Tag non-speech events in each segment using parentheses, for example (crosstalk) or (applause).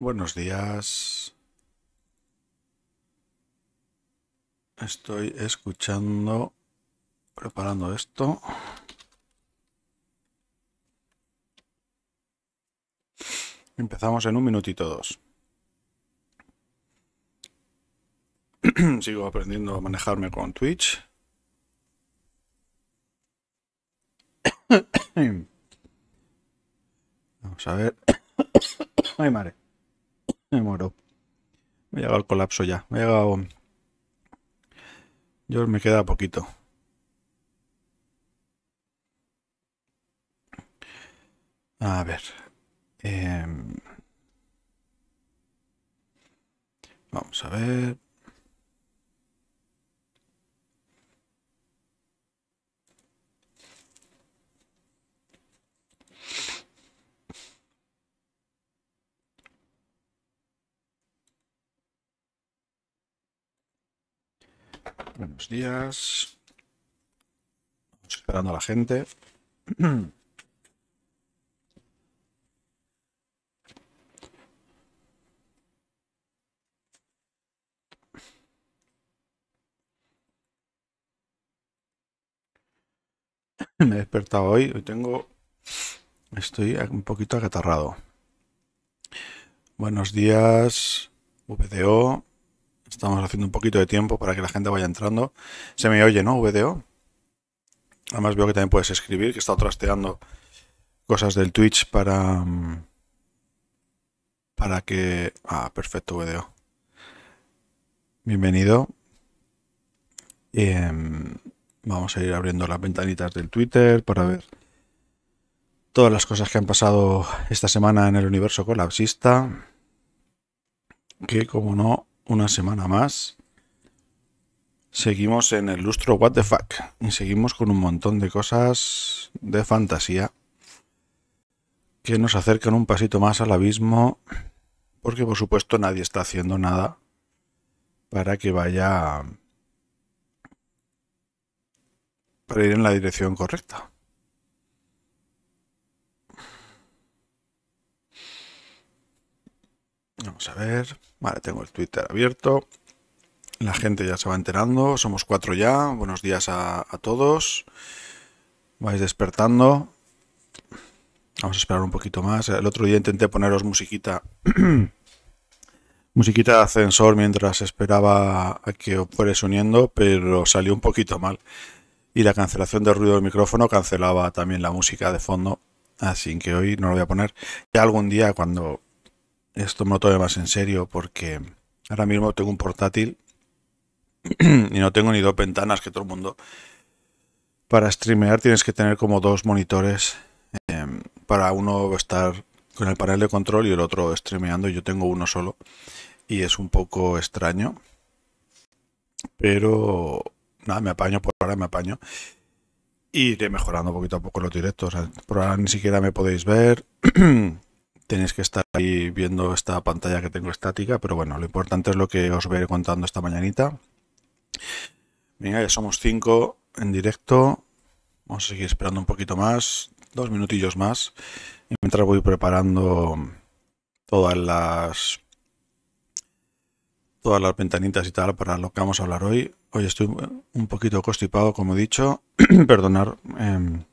Buenos días. Estoy escuchando, preparando esto. Empezamos en un minutito dos. (clears throat) Sigo aprendiendo a manejarme con Twitch. (clears throat) Vamos a ver. (coughs) Ay, madre. (laughs) Me muero. Me ha llegado el colapso ya. Me ha llegado... Yo me queda poquito. A ver. Em, vamos a ver. Buenos días. Vamos esperando a la gente. Me he despertado hoy, hoy tengo... Estoy un poquito agatarrado. Buenos días, VDO. Estamos haciendo un poquito de tiempo para que la gente vaya entrando. Se me oye, ¿no? VDO. Además veo que también puedes escribir, que he estado trasteando cosas del Twitch para... Mm, para que... Ah, perfecto, VDO. Bienvenido. Em, vamos a ir abriendo las ventanitas del Twitter para ver todas las cosas que han pasado esta semana en el universo colapsista. Que como no, una semana más. Seguimos en el lustro What the Fuck y seguimos con un montón de cosas de fantasía que nos acercan un pasito más al abismo porque por supuesto nadie está haciendo nada para que vaya para ir en la dirección correcta. Vamos a ver. Vale, tengo el Twitter abierto. La gente ya se va enterando. Somos cuatro ya. Buenos días a, todos. Vais despertando. Vamos a esperar un poquito más. El otro día intenté poneros musiquita. (clears throat) musiquita de ascensor mientras esperaba a que os fuerais uniendo, pero salió un poquito mal. Y la cancelación de ruido del micrófono cancelaba también la música de fondo. Así que hoy no lo voy a poner. Ya algún día cuando esto me lo tome más en serio porque ahora mismo tengo un portátil (clears throat) y no tengo ni dos ventanas que todo el mundo. Para streamear tienes que tener como dos monitores. Em, para uno estar con el panel de control y el otro streameando. Yo tengo uno solo y es un poco extraño. Pero nada, me apaño por ahora, me apaño. Y iré mejorando poquito a poco los directos. Por ahora ni siquiera me podéis ver. (clears throat) tenéis que estar ahí viendo esta pantalla que tengo estática, pero bueno, lo importante es lo que os voy a ir contando esta mañanita. Venga, ya somos cinco en directo. Vamos a seguir esperando un poquito más, dos minutillos más. Y mientras voy preparando todas las todas las ventanitas y tal para lo que vamos a hablar hoy. Hoy estoy un poquito constipado, como he dicho. (clears throat) Perdonar em,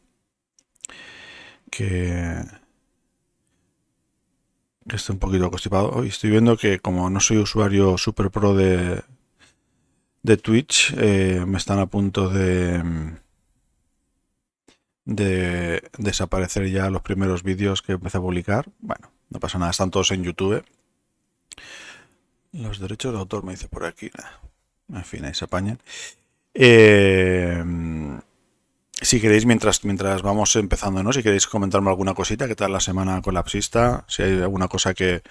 que estoy un poquito constipado y estoy viendo que como no soy usuario super pro de, de Twitch, eh, me están a punto de, de desaparecer ya los primeros vídeos que empecé a publicar. Bueno, no pasa nada, están todos en YouTube. Los derechos de autor me dice por aquí. En fin, ahí se apañan. Eh, si queréis, mientras, mientras vamos empezando, ¿no? Si queréis comentarme alguna cosita, ¿qué tal la semana colapsista? Si hay alguna cosa que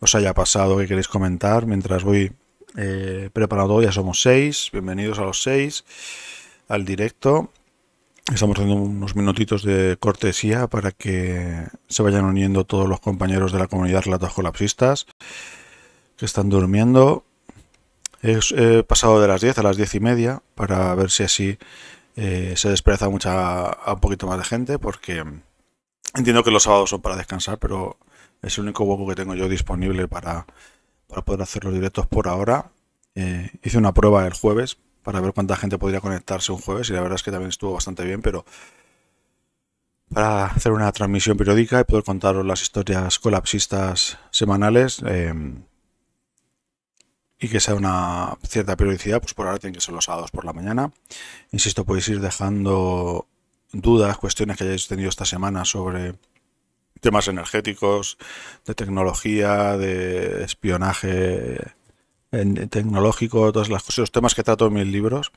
os haya pasado que queréis comentar, mientras voy eh, preparado, ya somos seis, bienvenidos a los seis, al directo. Estamos haciendo unos minutitos de cortesía para que se vayan uniendo todos los compañeros de la comunidad Relatos Colapsistas que están durmiendo. He, eh, pasado de las 10 a las diez y media para ver si así eh, se despreza mucha, a un poquito más de gente porque entiendo que los sábados son para descansar, pero es el único hueco que tengo yo disponible para, poder hacer los directos por ahora. Eh, hice una prueba el jueves para ver cuánta gente podría conectarse un jueves y la verdad es que también estuvo bastante bien, pero para hacer una transmisión periódica y poder contaros las historias colapsistas semanales. Eh, y que sea una cierta periodicidad, pues por ahora tienen que ser los sábados por la mañana. Insisto, podéis ir dejando dudas, cuestiones que hayáis tenido esta semana sobre temas energéticos, de tecnología, de espionaje tecnológico, todas las cosas, los temas que trato en mis libros.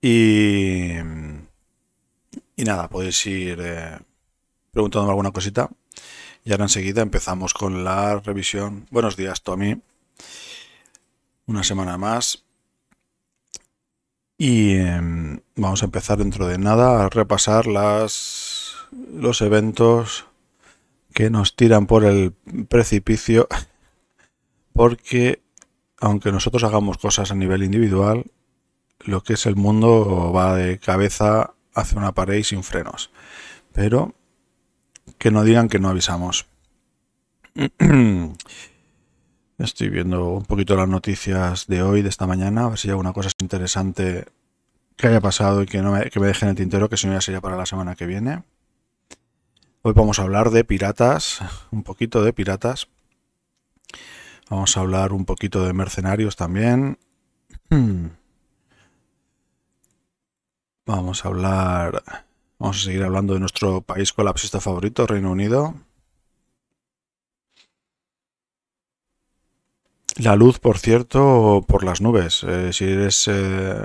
Y, nada, podéis ir eh, preguntándome alguna cosita. Y ahora enseguida empezamos con la revisión. Buenos días, Tommy una semana más. Y em, vamos a empezar dentro de nada a repasar las, los eventos que nos tiran por el precipicio. (laughs) Porque aunque nosotros hagamos cosas a nivel individual, lo que es el mundo va de cabeza hacia una pared y sin frenos. Pero que no digan que no avisamos. (clears throat) Estoy viendo un poquito las noticias de hoy, de esta mañana, a ver si hay alguna cosa interesante que haya pasado y que, no me, que deje en el tintero, que si no ya sería para la semana que viene. Hoy vamos a hablar de piratas, un poquito de piratas. Vamos a hablar un poquito de mercenarios también. (clears throat) Vamos a hablar... Vamos a seguir hablando de nuestro país colapsista favorito, Reino Unido. La luz, por cierto, por las nubes. Eh, si eres... Eh,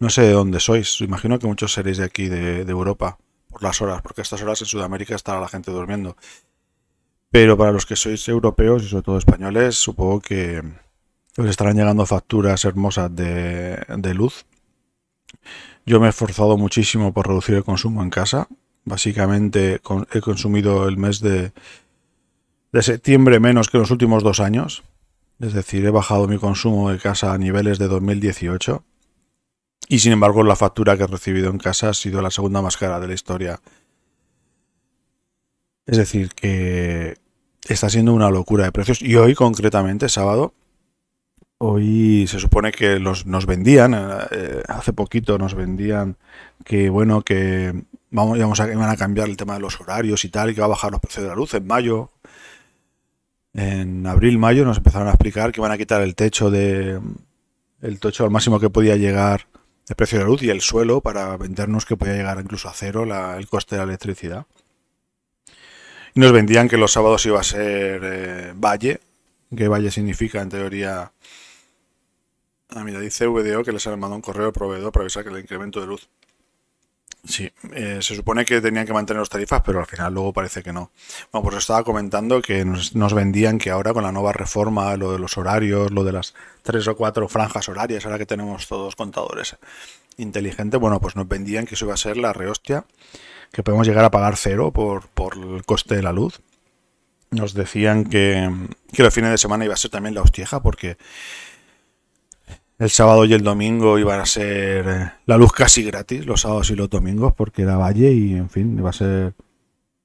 no sé de dónde sois. Imagino que muchos seréis de aquí, de, Europa, por las horas, porque a estas horas en Sudamérica estará la gente durmiendo. Pero para los que sois europeos y sobre todo españoles, supongo que os estarán llegando facturas hermosas de, luz. Yo me he esforzado muchísimo por reducir el consumo en casa. Básicamente he consumido el mes de, de septiembre menos que los últimos dos años es decir, he bajado mi consumo de casa a niveles de 2018 y sin embargo la factura que he recibido en casa ha sido la segunda más cara de la historia. Es decir, que está siendo una locura de precios y hoy concretamente, sábado, hoy se supone que los, nos vendían, eh, hace poquito nos vendían que bueno, que vamos, vamos a, van a cambiar el tema de los horarios y tal, y que va a bajar los precios de la luz en mayo en abril, mayo nos empezaron a explicar que van a quitar el techo de el techo al máximo que podía llegar el precio de la luz y el suelo para vendernos que podía llegar incluso a cero el coste de la electricidad. Y nos vendían que los sábados iba a ser eh, valle, que valle significa en teoría... Ah, mira, dice VDO que les han mandado un correo al proveedor para avisar que el incremento de luz Sí, eh, se supone que tenían que mantener las tarifas, pero al final luego parece que no. Bueno, pues estaba comentando que nos, vendían que ahora con la nueva reforma, lo de los horarios, lo de las tres o cuatro franjas horarias, ahora que tenemos todos contadores inteligentes, bueno, pues nos vendían que eso iba a ser la rehostia, que podemos llegar a pagar cero por, el coste de la luz. Nos decían que, que los fines de semana iba a ser también la hostieja, porque el sábado y el domingo iban a ser eh, la luz casi gratis, los sábados y los domingos, porque era valle y en fin, iba a ser.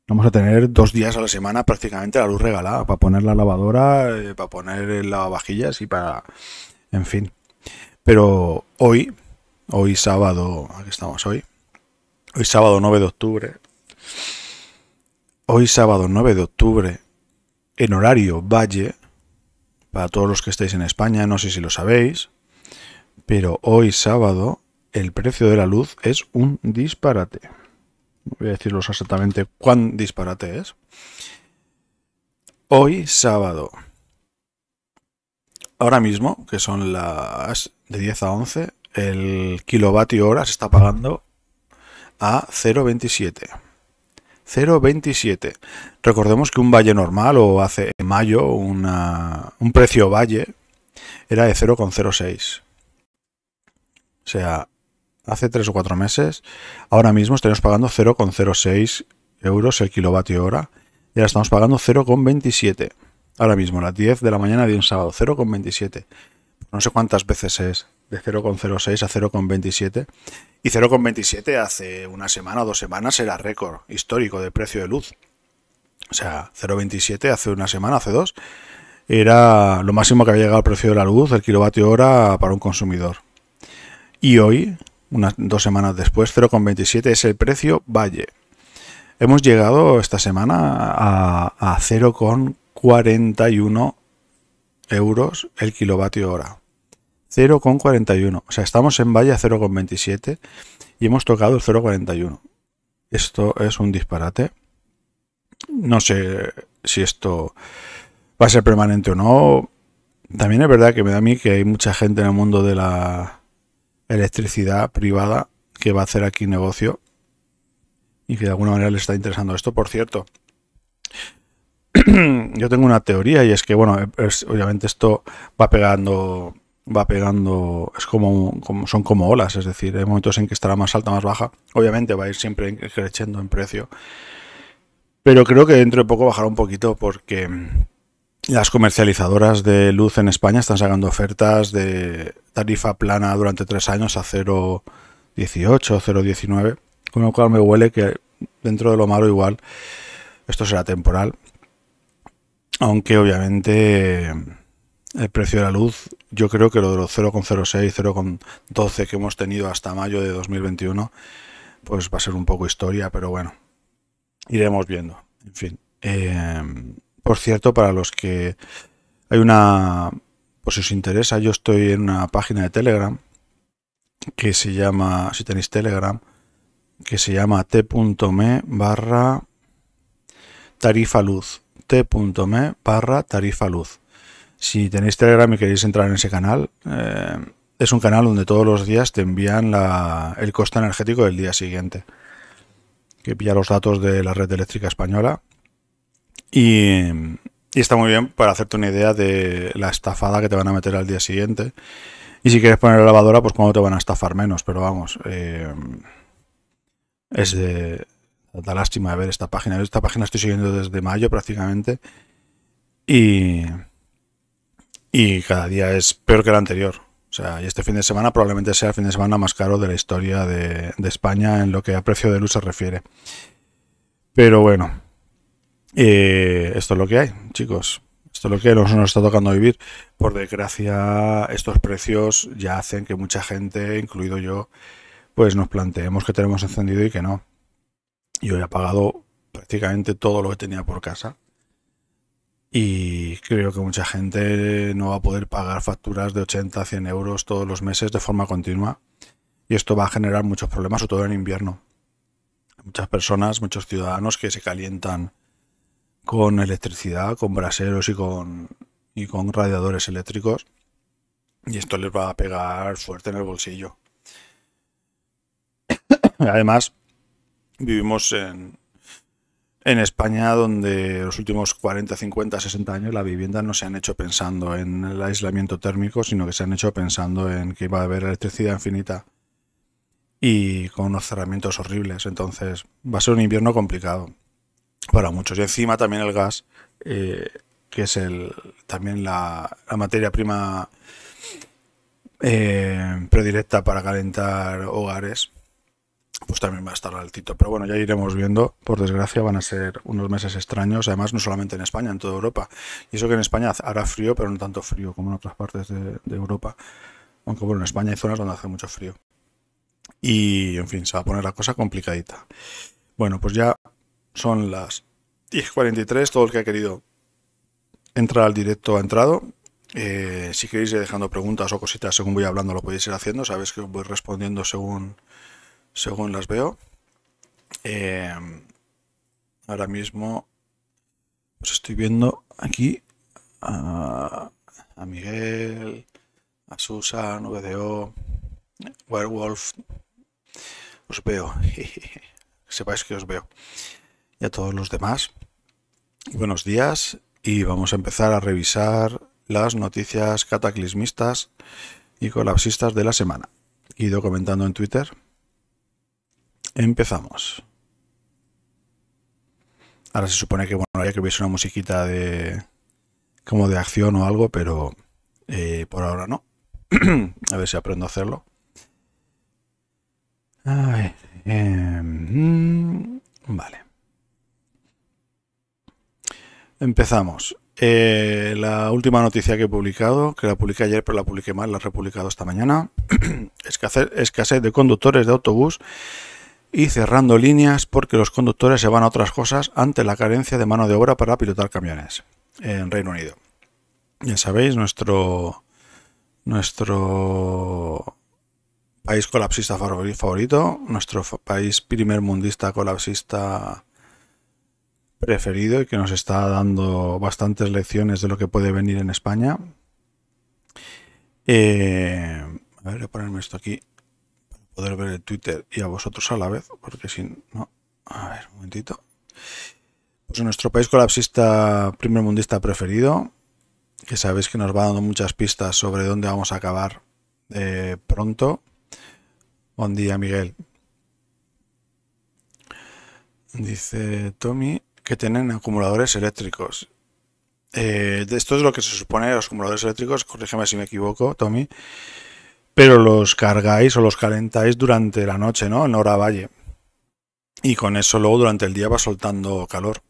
Vamos a tener dos días a la semana prácticamente la luz regalada para poner la lavadora, eh, para poner el lavavajillas y para. En fin. Pero hoy, hoy sábado, aquí estamos hoy. Hoy sábado 9 de octubre. Hoy sábado 9 de octubre, en horario valle, para todos los que estéis en España, no sé si lo sabéis, pero hoy sábado el precio de la luz es un disparate. Voy a decirlos exactamente cuán disparate es. Hoy sábado. Ahora mismo, que son las de 10 a 11, el kilovatio hora se está pagando a 0,27. 0,27. Recordemos que un valle normal o hace mayo un precio valle era de 0,06. O sea, hace tres o cuatro meses, ahora mismo estamos pagando 0,06 euros el kilovatio hora y ahora estamos pagando 0,27. Ahora mismo, las 10 de la mañana de un sábado, 0,27. No sé cuántas veces es, de 0,06 a 0,27. Y 0,27 hace una semana o dos semanas era récord histórico de precio de luz. O sea, 0,27 hace una semana, hace dos, era lo máximo que había llegado el precio de la luz, el kilovatio hora para un consumidor. Y hoy, unas dos semanas después, 0,27 es el precio Valle. Hemos llegado esta semana a, 0,41 euros el kilovatio hora. 0,41. O sea, estamos en Valle a 0,27 y hemos tocado el 0,41. Esto es un disparate. No sé si esto va a ser permanente o no. También es verdad que me da a mí que hay mucha gente en el mundo de la electricidad privada que va a hacer aquí negocio y que de alguna manera le está interesando esto. Por cierto, (clears throat) yo tengo una teoría y es que, bueno, obviamente esto va pegando, va pegando, es como, son como olas, es decir, hay momentos en que estará más alta, más baja, obviamente va a ir siempre creciendo en precio, pero creo que dentro de poco bajará un poquito porque las comercializadoras de luz en España están sacando ofertas de tarifa plana durante tres años a 0,18, 0,19, con lo cual me huele que dentro de lo malo igual esto será temporal. Aunque obviamente el precio de la luz, yo creo que lo de los 0,06, 0,12 que hemos tenido hasta mayo de 2021, pues va a ser un poco historia, pero bueno, iremos viendo. En fin. Em, por cierto, para los que hay una, por si os interesa, yo estoy en una página de Telegram que se llama, si tenéis Telegram, que se llama t.me barra tarifa luz. t.me barra tarifa luz. Si tenéis Telegram y queréis entrar en ese canal, eh, es un canal donde todos los días te envían el coste energético del día siguiente, que pilla los datos de la red eléctrica española y, y está muy bien para hacerte una idea de la estafada que te van a meter al día siguiente. Y si quieres poner la lavadora, pues cuando te van a estafar menos, pero vamos. Eh, es de. Da lástima de ver esta página. Esta página estoy siguiendo desde mayo prácticamente. Y. Y cada día es peor que el anterior. O sea, y este fin de semana probablemente sea el fin de semana más caro de la historia de España en lo que a precio de luz se refiere. Pero bueno, y eh, esto es lo que hay, chicos. Esto es lo que nos, nos está tocando vivir. Por desgracia, estos precios ya hacen que mucha gente, incluido yo, pues nos planteemos que tenemos encendido y que no. Yo he pagado prácticamente todo lo que tenía por casa. Y creo que mucha gente no va a poder pagar facturas de 80, 100 euros todos los meses de forma continua. Y esto va a generar muchos problemas, sobre todo en invierno. Muchas personas, muchos ciudadanos que se calientan con electricidad, con braseros y con, y con radiadores eléctricos. Y esto les va a pegar fuerte en el bolsillo. (coughs) Además, vivimos en, en España donde los últimos 40, 50, 60 años la vivienda no se han hecho pensando en el aislamiento térmico, sino que se han hecho pensando en que iba a haber electricidad infinita y con unos cerramientos horribles. Entonces va a ser un invierno complicado para muchos. Y encima también el gas, eh, que es el, también la, materia prima eh, para calentar hogares, pues también va a estar altito. Pero bueno, ya iremos viendo. Por desgracia, van a ser unos meses extraños. Además, no solamente en España, en toda Europa. Y eso que en España hará frío, pero no tanto frío como en otras partes de, de Europa. Aunque bueno, en España hay zonas donde hace mucho frío. Y en fin, se va a poner la cosa complicadita. Bueno, pues ya son las 10.43, todo el que ha querido entrar al directo ha entrado. Eh, si queréis ir dejando preguntas o cositas según voy hablando, lo podéis ir haciendo. Sabéis que os voy respondiendo según, según las veo. Eh, ahora mismo os pues estoy viendo aquí a, a Miguel, a Susan, VDO, Werewolf. Os veo. (laughs) Sepáis que os veo a todos los demás. Buenos días y vamos a empezar a revisar las noticias cataclismistas y colapsistas de la semana. He ido comentando en Twitter. Empezamos. Ahora se supone que, bueno, ya que hubiese una musiquita de... como de acción o algo, pero eh, por ahora no. (clears throat) a ver si aprendo a hacerlo. Em, mm, vale. Empezamos. Eh, la última noticia que he publicado, que la publiqué ayer pero la publiqué mal, la he republicado esta mañana, (clears throat) escasez de conductores de autobús y cerrando líneas porque los conductores se van a otras cosas ante la carencia de mano de obra para pilotar camiones en Reino Unido. Ya sabéis, nuestro, nuestro país colapsista favorito, nuestro país primer mundista colapsista preferido y que nos está dando bastantes lecciones de lo que puede venir en España. Eh, a ver, voy a ponerme esto aquí para poder ver el Twitter y a vosotros a la vez, porque si no... A ver, un momentito. Pues nuestro país colapsista primer mundista preferido, que sabéis que nos va dando muchas pistas sobre dónde vamos a acabar eh, pronto. Buen día, Miguel. Dice Tommy, que tienen acumuladores eléctricos. Eh, esto es lo que se supone los acumuladores eléctricos, corrígeme si me equivoco, Tommy, pero los cargáis o los calentáis durante la noche, ¿no? En hora valle. Y con eso luego durante el día va soltando calor.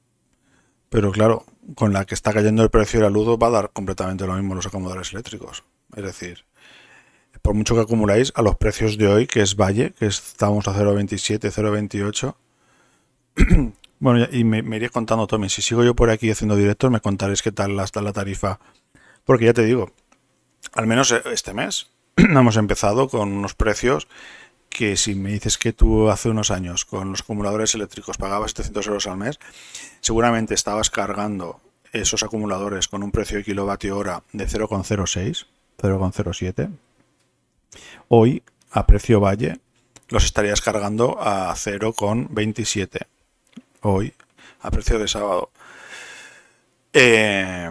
Pero claro, con la que está cayendo el precio de la va a dar completamente lo mismo los acumuladores eléctricos. Es decir, por mucho que acumuláis a los precios de hoy, que es Valle, que estamos a 0,27, 0,28, (clears throat) Bueno, y me, me contando Tommy, Si sigo yo por aquí haciendo directos, me contaréis qué tal está la tarifa. Porque ya te digo, al menos eh, este mes (clears throat) hemos empezado con unos precios que si me dices que tú hace unos años con los acumuladores eléctricos pagabas 700 euros al mes, seguramente estabas cargando esos acumuladores con un precio de kilovatio hora de 0,06, 0,07. Hoy, a precio valle, los estarías cargando a 0,27 hoy, a precio de sábado. Eh,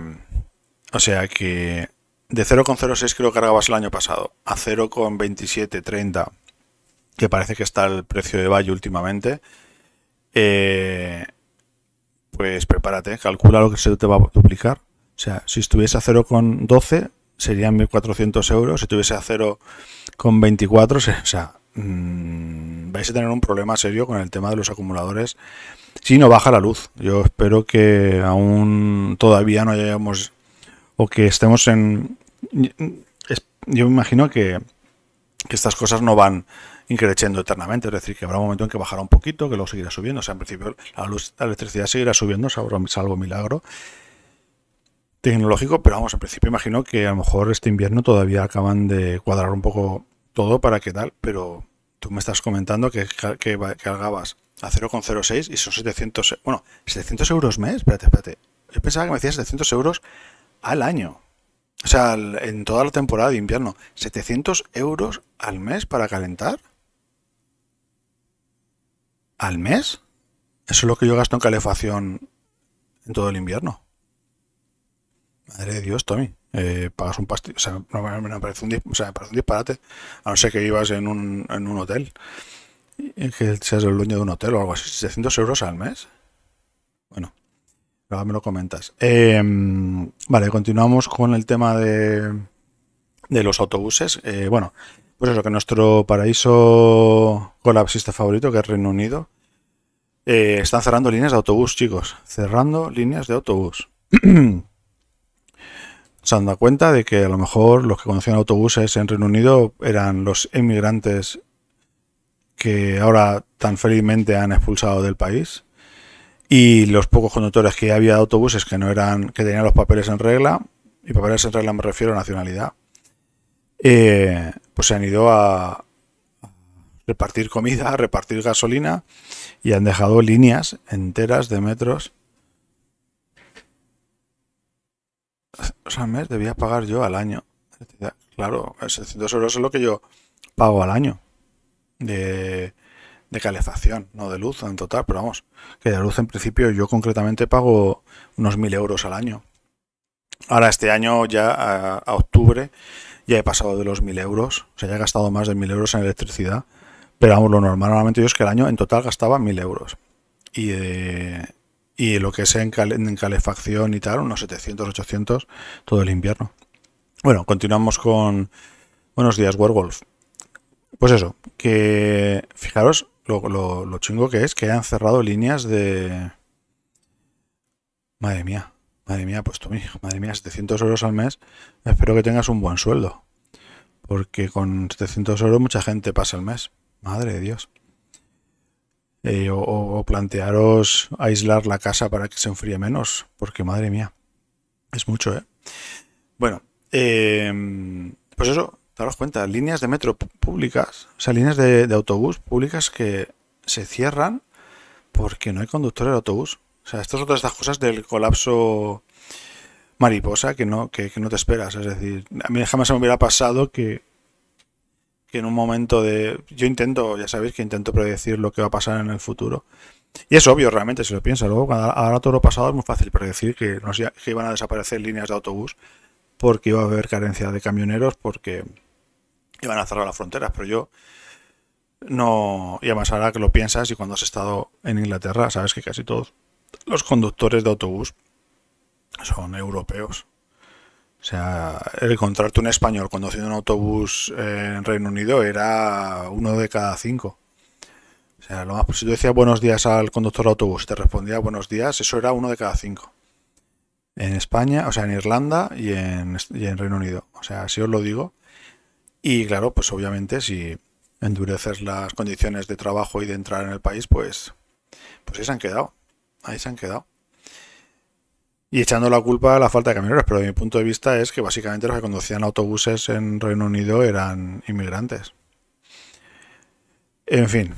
o sea que de 0,06 que lo cargabas el año pasado a 0,2730, que parece que está el precio de Valle últimamente, eh, pues prepárate, calcula lo que se te va a duplicar. O sea, si estuviese a 0,12 serían 1.400 euros, si estuviese a 0,24, o sea, mm, vais a tener un problema serio con el tema de los acumuladores si no baja la luz. Yo espero que aún todavía no hayamos o que estemos en... Yo me imagino que, estas cosas no van increciendo eternamente, es decir, que habrá un momento en que bajará un poquito, que luego seguirá subiendo, o sea, en principio la luz, la electricidad seguirá subiendo, salvo, salvo milagro tecnológico, pero vamos, en principio imagino que a lo mejor este invierno todavía acaban de cuadrar un poco todo para qué tal, pero tú me estás comentando que, que, que cargabas a 0,06 y son 700, bueno, 700 euros mes, espérate, espérate. Yo pensaba que me hacía 700 euros al año. O sea, en toda la temporada de invierno. ¿700 euros al mes para calentar? ¿Al mes? Eso es lo que yo gasto en calefacción en todo el invierno. Madre de Dios, Tommy. Eh, pagas un pastillo. O sea, me, parece un, me un disparate. A no ser que ibas en un, en un hotel que seas el dueño de un hotel o algo así, 700 euros al mes. Bueno, ahora me lo comentas. Em, vale, continuamos con el tema de, los autobuses. Eh, bueno, pues eso, que nuestro paraíso colapsista favorito, que es Reino Unido, eh, están cerrando líneas de autobús, chicos. Cerrando líneas de autobús. (clears throat) se han dado cuenta de que a lo mejor los que conocían autobuses en Reino Unido eran los emigrantes que ahora tan felizmente han expulsado del país y los pocos conductores que había de autobuses que no eran que tenían los papeles en regla y papeles en regla me refiero a nacionalidad eh, pues se han ido a repartir comida, repartir gasolina y han dejado líneas enteras de metros. O sea, mes debía pagar yo al año. Claro, 600 euros es lo que yo pago al año de, calefacción, no de luz en total, pero vamos, que de luz en principio yo concretamente pago unos mil euros al año. Ahora este año ya a, octubre ya he pasado de los mil euros, o sea, ya he gastado más de mil euros en electricidad, pero vamos, lo normal normalmente yo es que el año en total gastaba mil euros. Y, eh, y lo que sea en, en, calefacción y tal, unos 700, 800 todo el invierno. Bueno, continuamos con... Buenos días, Werewolf. Pues eso, que fijaros lo, chingo que es que han cerrado líneas de... Madre mía, madre mía, pues tú, madre mía, 700 euros al mes, espero que tengas un buen sueldo. Porque con 700 euros mucha gente pasa el mes. Madre de Dios. Eh, o, plantearos aislar la casa para que se enfríe menos, porque madre mía, es mucho, ¿eh? Bueno, eh, pues eso, daros cuenta, líneas de metro públicas, o sea, líneas de, autobús públicas que se cierran porque no hay conductores de autobús. O sea, esto es otra de estas cosas del colapso mariposa que no, que, no te esperas. Es decir, a mí jamás se me hubiera pasado que, en un momento de... Yo intento, ya sabéis que intento predecir lo que va a pasar en el futuro. Y es obvio, realmente, si lo piensas. Luego, ahora todo lo pasado es muy fácil predecir que, que iban a desaparecer líneas de autobús porque iba a haber carencia de camioneros, porque iban a cerrar las fronteras, pero yo no... Y además ahora que lo piensas y cuando has estado en Inglaterra, sabes que casi todos los conductores de autobús son europeos. O sea, el encontrarte un español conduciendo un autobús en Reino Unido era uno de cada cinco. O sea, lo más, si tú decías buenos días al conductor de autobús y te respondía buenos días, eso era uno de cada cinco en España, o sea, en Irlanda y en, Reino Unido. O sea, así os lo digo. Y claro, pues obviamente si endureces las condiciones de trabajo y de entrar en el país, pues, pues ahí se han quedado. Ahí se han quedado. Y echando la culpa a la falta de camioneros, pero de mi punto de vista es que básicamente los que conducían autobuses en Reino Unido eran inmigrantes. En fin,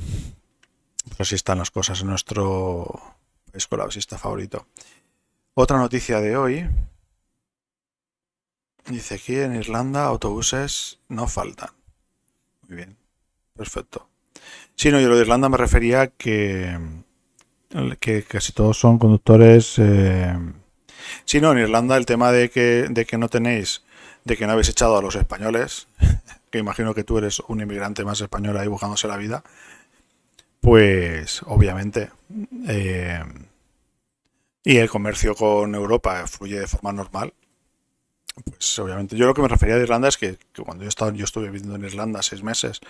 pues así están las cosas en nuestro país favorito favorito. Otra noticia de hoy. Dice aquí en Irlanda autobuses no faltan. Muy bien. Perfecto. Sí, no, yo lo de Irlanda me refería que, que casi todos son conductores. Eh... no, en Irlanda el tema de que, de que no tenéis, de que no habéis echado a los españoles, (laughs) que imagino que tú eres un inmigrante más español ahí buscándose la vida, pues obviamente. Eh, y el comercio con Europa fluye de forma normal, pues obviamente yo lo que me refería de Irlanda es que, cuando yo, estaba, yo estuve viviendo en Irlanda seis meses,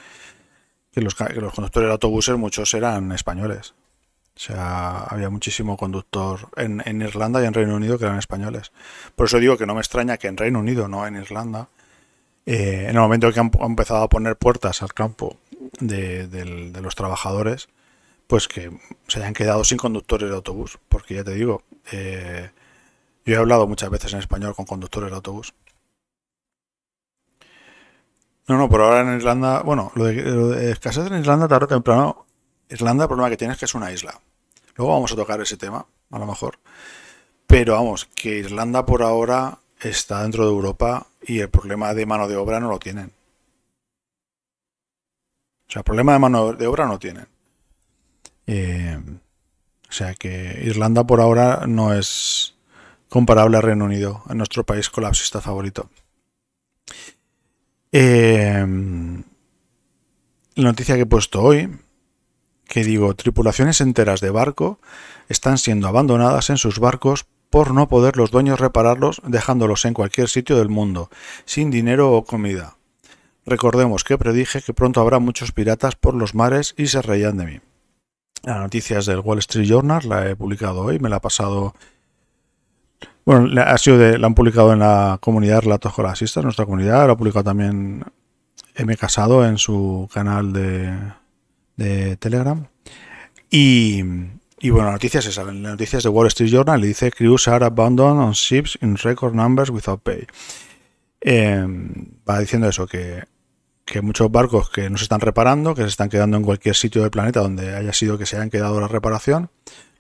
que los, conductores de autobuses muchos eran españoles. O sea, había muchísimo conductor en, Irlanda y en Reino Unido que eran españoles. Por eso digo que no me extraña que en Reino Unido, no en Irlanda, eh, en el momento que han, empezado a poner puertas al campo de los trabajadores, pues que se hayan quedado sin conductores de autobús, porque ya te digo, eh, yo he hablado muchas veces en español con conductores de autobús. No, no, por ahora en Irlanda, bueno, lo de, lo escasez en Irlanda tarde o temprano, Irlanda el problema que tiene es que es una isla. Luego vamos a tocar ese tema, a lo mejor. Pero vamos, que Irlanda por ahora está dentro de Europa y el problema de mano de obra no lo tienen. O sea, el problema de mano de obra no tienen. Eh, o sea que Irlanda por ahora no es comparable a Reino Unido, a nuestro país colapsista favorito. Eh, la noticia que he puesto hoy, que digo, tripulaciones enteras de barco están siendo abandonadas en sus barcos por no poder los dueños repararlos dejándolos en cualquier sitio del mundo, sin dinero o comida. Recordemos que predije que pronto habrá muchos piratas por los mares y se reían de mí noticia noticias del Wall Street Journal, la he publicado hoy, me la ha pasado... Bueno, ha sido la han publicado en la comunidad Relatos Colasistas, nuestra comunidad, Lo ha publicado también M. Casado en su canal de, Telegram. Y, bueno, la noticia es esa, noticia noticias de Wall Street Journal le dice Crews are abandoned on ships in record numbers without pay. Em, va diciendo eso, que que muchos barcos que no se están reparando, que se están quedando en cualquier sitio del planeta donde haya sido que se hayan quedado la reparación,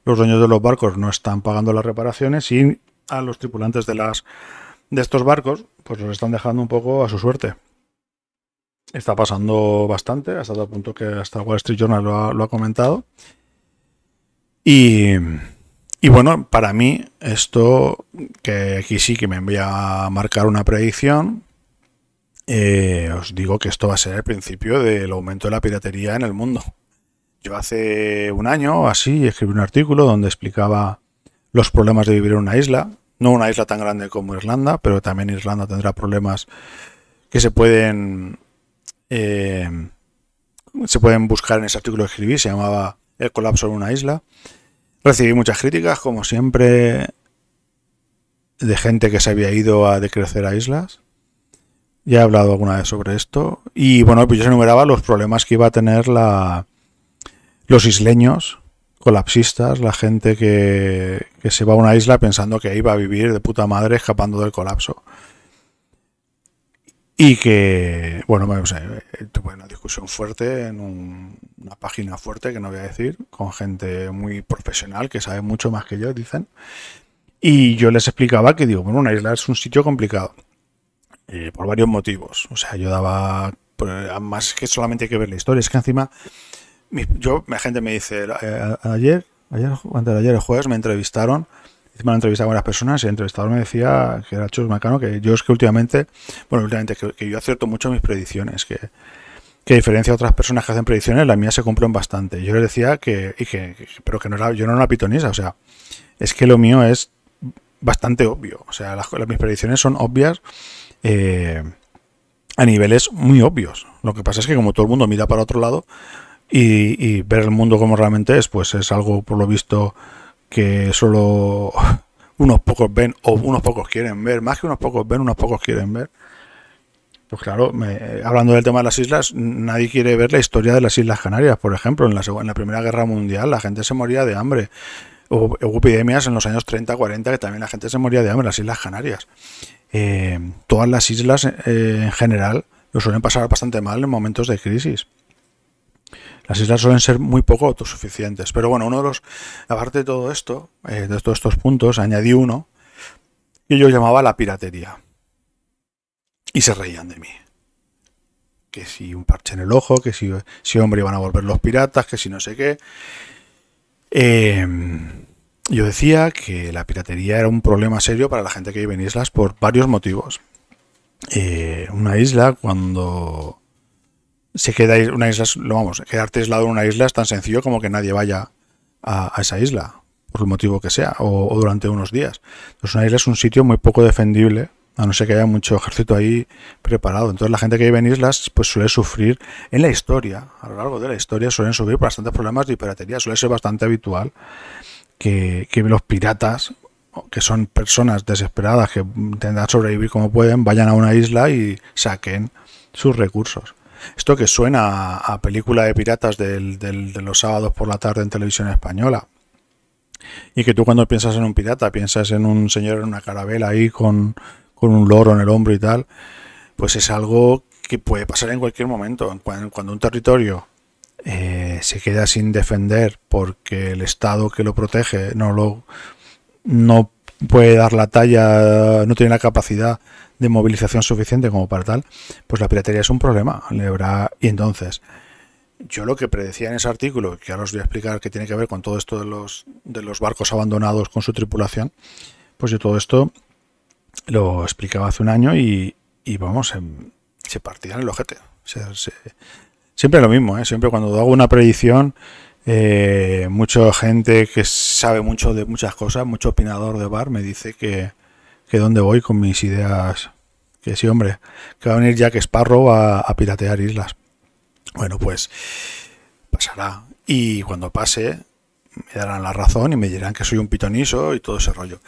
los dueños de los barcos no están pagando las reparaciones y a los tripulantes de las de estos barcos pues los están dejando un poco a su suerte. Está pasando bastante, hasta el punto que hasta Wall Street Journal lo ha, lo ha comentado. Y, y bueno, para mí esto, que aquí sí que me voy a marcar una predicción, eh, os digo que esto va a ser el principio del aumento de la piratería en el mundo. Yo hace un año así escribí un artículo donde explicaba los problemas de vivir en una isla, no una isla tan grande como Irlanda, pero también Irlanda tendrá problemas que se pueden eh, se pueden buscar en ese artículo que escribí, se llamaba El colapso en una isla. Recibí muchas críticas, como siempre, de gente que se había ido a decrecer a islas. Ya he hablado alguna vez sobre esto. Y bueno, pues yo se enumeraba los problemas que iba a tener la, los isleños colapsistas, la gente que, se va a una isla pensando que ahí va a vivir de puta madre escapando del colapso. Y que, bueno, pues, tuve una discusión fuerte en un, una página fuerte, que no voy a decir, con gente muy profesional que sabe mucho más que yo, dicen. Y yo les explicaba que, digo, bueno, una isla es un sitio complicado. Eh, por varios motivos. O sea, yo daba, pues, más que solamente hay que ver la historia, es que encima, mi, yo, la gente me dice, eh, ayer, ayer, antes de ayer, el jueves, me entrevistaron, me han entrevistado a personas y el entrevistador me decía, que era Chus Macano, que yo es que últimamente, bueno, últimamente, que, que yo acierto mucho mis predicciones, que que a diferencia de otras personas que hacen predicciones, las mías se cumplen bastante. Yo les decía que, y que, pero que no era, yo no era una pitonisa, o sea, es que lo mío es bastante obvio. O sea, las, las mis predicciones son obvias eh, a niveles muy obvios. Lo que pasa es que como todo el mundo mira para otro lado y, ver el mundo como realmente es, pues es algo por lo visto que solo (laughs) unos pocos ven o unos pocos quieren ver, más que unos pocos ven, unos pocos quieren ver. Pues claro, eh, hablando del tema de las islas, nadie quiere ver la historia de las Islas Canarias, por ejemplo, en la, en la Primera Guerra Mundial la gente se moría de hambre. Hubo epidemias en los años 30, 40 que también la gente se moría de hambre en las Islas Canarias. Eh, todas las islas eh, en general lo suelen pasar bastante mal en momentos de crisis. Las islas suelen ser muy poco autosuficientes. Pero bueno, uno de los, aparte de todo esto, eh, de todos estos puntos, añadí uno que yo llamaba la piratería. Y se reían de mí. Que si un parche en el ojo, que si, si hombre iban a volver los piratas, que si no sé qué yo decía que la piratería era un problema serio para la gente que vive en islas por varios motivos. Eh, una isla, cuando se queda una isla, vamos, quedarte aislado en una isla es tan sencillo como que nadie vaya a, esa isla, por el motivo que sea, o, durante unos días. Entonces, una isla es un sitio muy poco defendible, a no ser que haya mucho ejército ahí preparado. Entonces, la gente que vive en islas, pues suele sufrir en la historia, a lo largo de la historia, suelen sufrir bastantes problemas de piratería, suele ser bastante habitual que, los piratas, que son personas desesperadas que intentan sobrevivir como pueden, vayan a una isla y saquen sus recursos. Esto que suena a, película de piratas del, de los sábados por la tarde en televisión española. Y que tú cuando piensas en un pirata, piensas en un señor en una carabela ahí con, con un loro en el hombro y tal, pues es algo que puede pasar en cualquier momento. Cuando un territorio eh, se queda sin defender porque el Estado que lo protege no lo no puede dar la talla, no tiene la capacidad de movilización suficiente como para tal, pues la piratería es un problema. Le habrá... Y entonces, yo lo que predecía en ese artículo, que ahora os voy a explicar que tiene que ver con todo esto de los, de los barcos abandonados con su tripulación, pues yo todo esto lo explicaba hace un año y, y vamos, em, se, partía en el ojete. Siempre lo mismo, ¿eh? siempre cuando hago una predicción, eh, mucha gente que sabe mucho de muchas cosas, mucho opinador de bar, me dice que, que dónde voy con mis ideas. Que sí, hombre, que va a venir Jack Sparrow a, a piratear islas. Bueno, pues pasará. Y cuando pase, me darán la razón y me dirán que soy un pitoniso y todo ese rollo.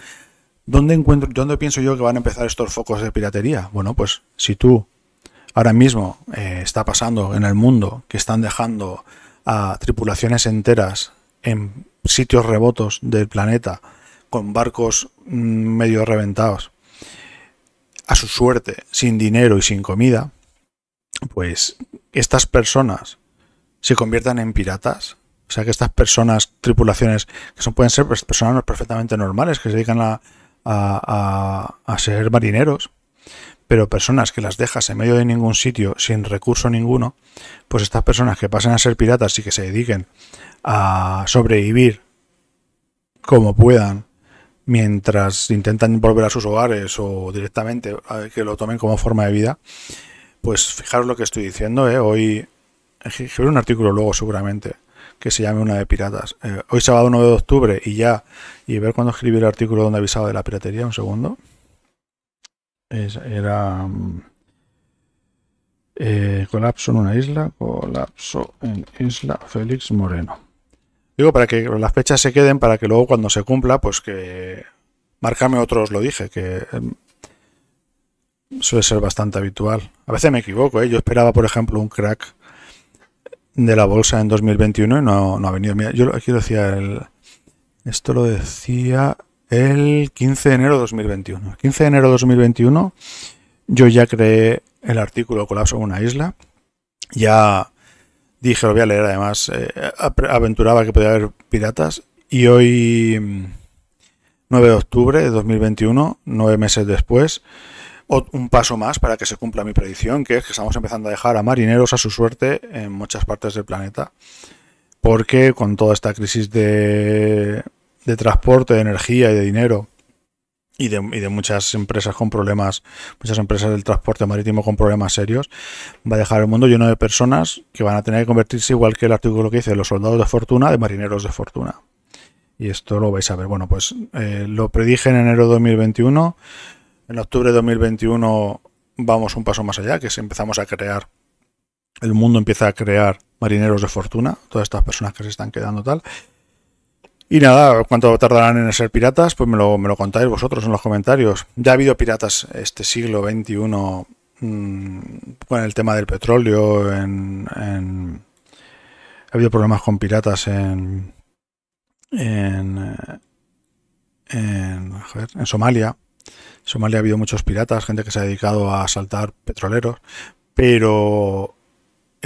¿Dónde encuentro, dónde pienso yo que van a empezar estos focos de piratería? Bueno, pues si tú ahora mismo eh, está pasando en el mundo, que están dejando a tripulaciones enteras en sitios rebotos del planeta con barcos mm, medio reventados a su suerte, sin dinero y sin comida, pues estas personas se conviertan en piratas. O sea que estas personas, tripulaciones, que son, pueden ser pues, personas perfectamente normales, que se dedican a, a, a, a ser marineros, pero personas que las dejas en medio de ningún sitio, sin recurso ninguno, pues estas personas que pasan a ser piratas y que se dediquen a sobrevivir como puedan, mientras intentan volver a sus hogares o directamente que lo tomen como forma de vida, pues fijaros lo que estoy diciendo, ¿eh? hoy escribiré un artículo luego seguramente que se llame una de piratas. Eh, hoy sábado 9 de octubre y ya, y ver cuándo escribí el artículo donde avisaba de la piratería, un segundo era eh, colapso en una isla, colapso en isla Félix Moreno. Digo, para que las fechas se queden, para que luego cuando se cumpla, pues que márcame otros, lo dije, que mm, suele ser bastante habitual. A veces me equivoco, ¿eh? yo esperaba, por ejemplo, un crack de la bolsa en 2021 y no, no ha venido. Mira, yo aquí lo decía, el, esto lo decía el 15 de enero de 2021. El 15 de enero de 2021 yo ya creé el artículo Colapso en una isla. Ya dije, lo voy a leer además, eh, aventuraba que podía haber piratas. Y hoy, 9 mm, de octubre de 2021, nueve meses después, un paso más para que se cumpla mi predicción, que es que estamos empezando a dejar a marineros a su suerte en muchas partes del planeta. Porque con toda esta crisis de de transporte, de energía y de dinero y de, muchas empresas con problemas, muchas empresas del transporte marítimo con problemas serios, va a dejar el mundo lleno de personas que van a tener que convertirse, igual que el artículo que dice, los soldados de fortuna, de marineros de fortuna. Y esto lo vais a ver. Bueno, pues eh, lo predije en enero de 2021. En octubre de 2021 vamos un paso más allá, que si empezamos a crear, el mundo empieza a crear marineros de fortuna, todas estas personas que se están quedando tal. Y nada, cuánto tardarán en ser piratas, pues me lo, me lo contáis vosotros en los comentarios. Ya ha habido piratas este siglo XXI mm, con el tema del petróleo, ha habido problemas con piratas en, en, en, en Somalia. En Somalia ha habido muchos piratas, gente que se ha dedicado a asaltar petroleros, pero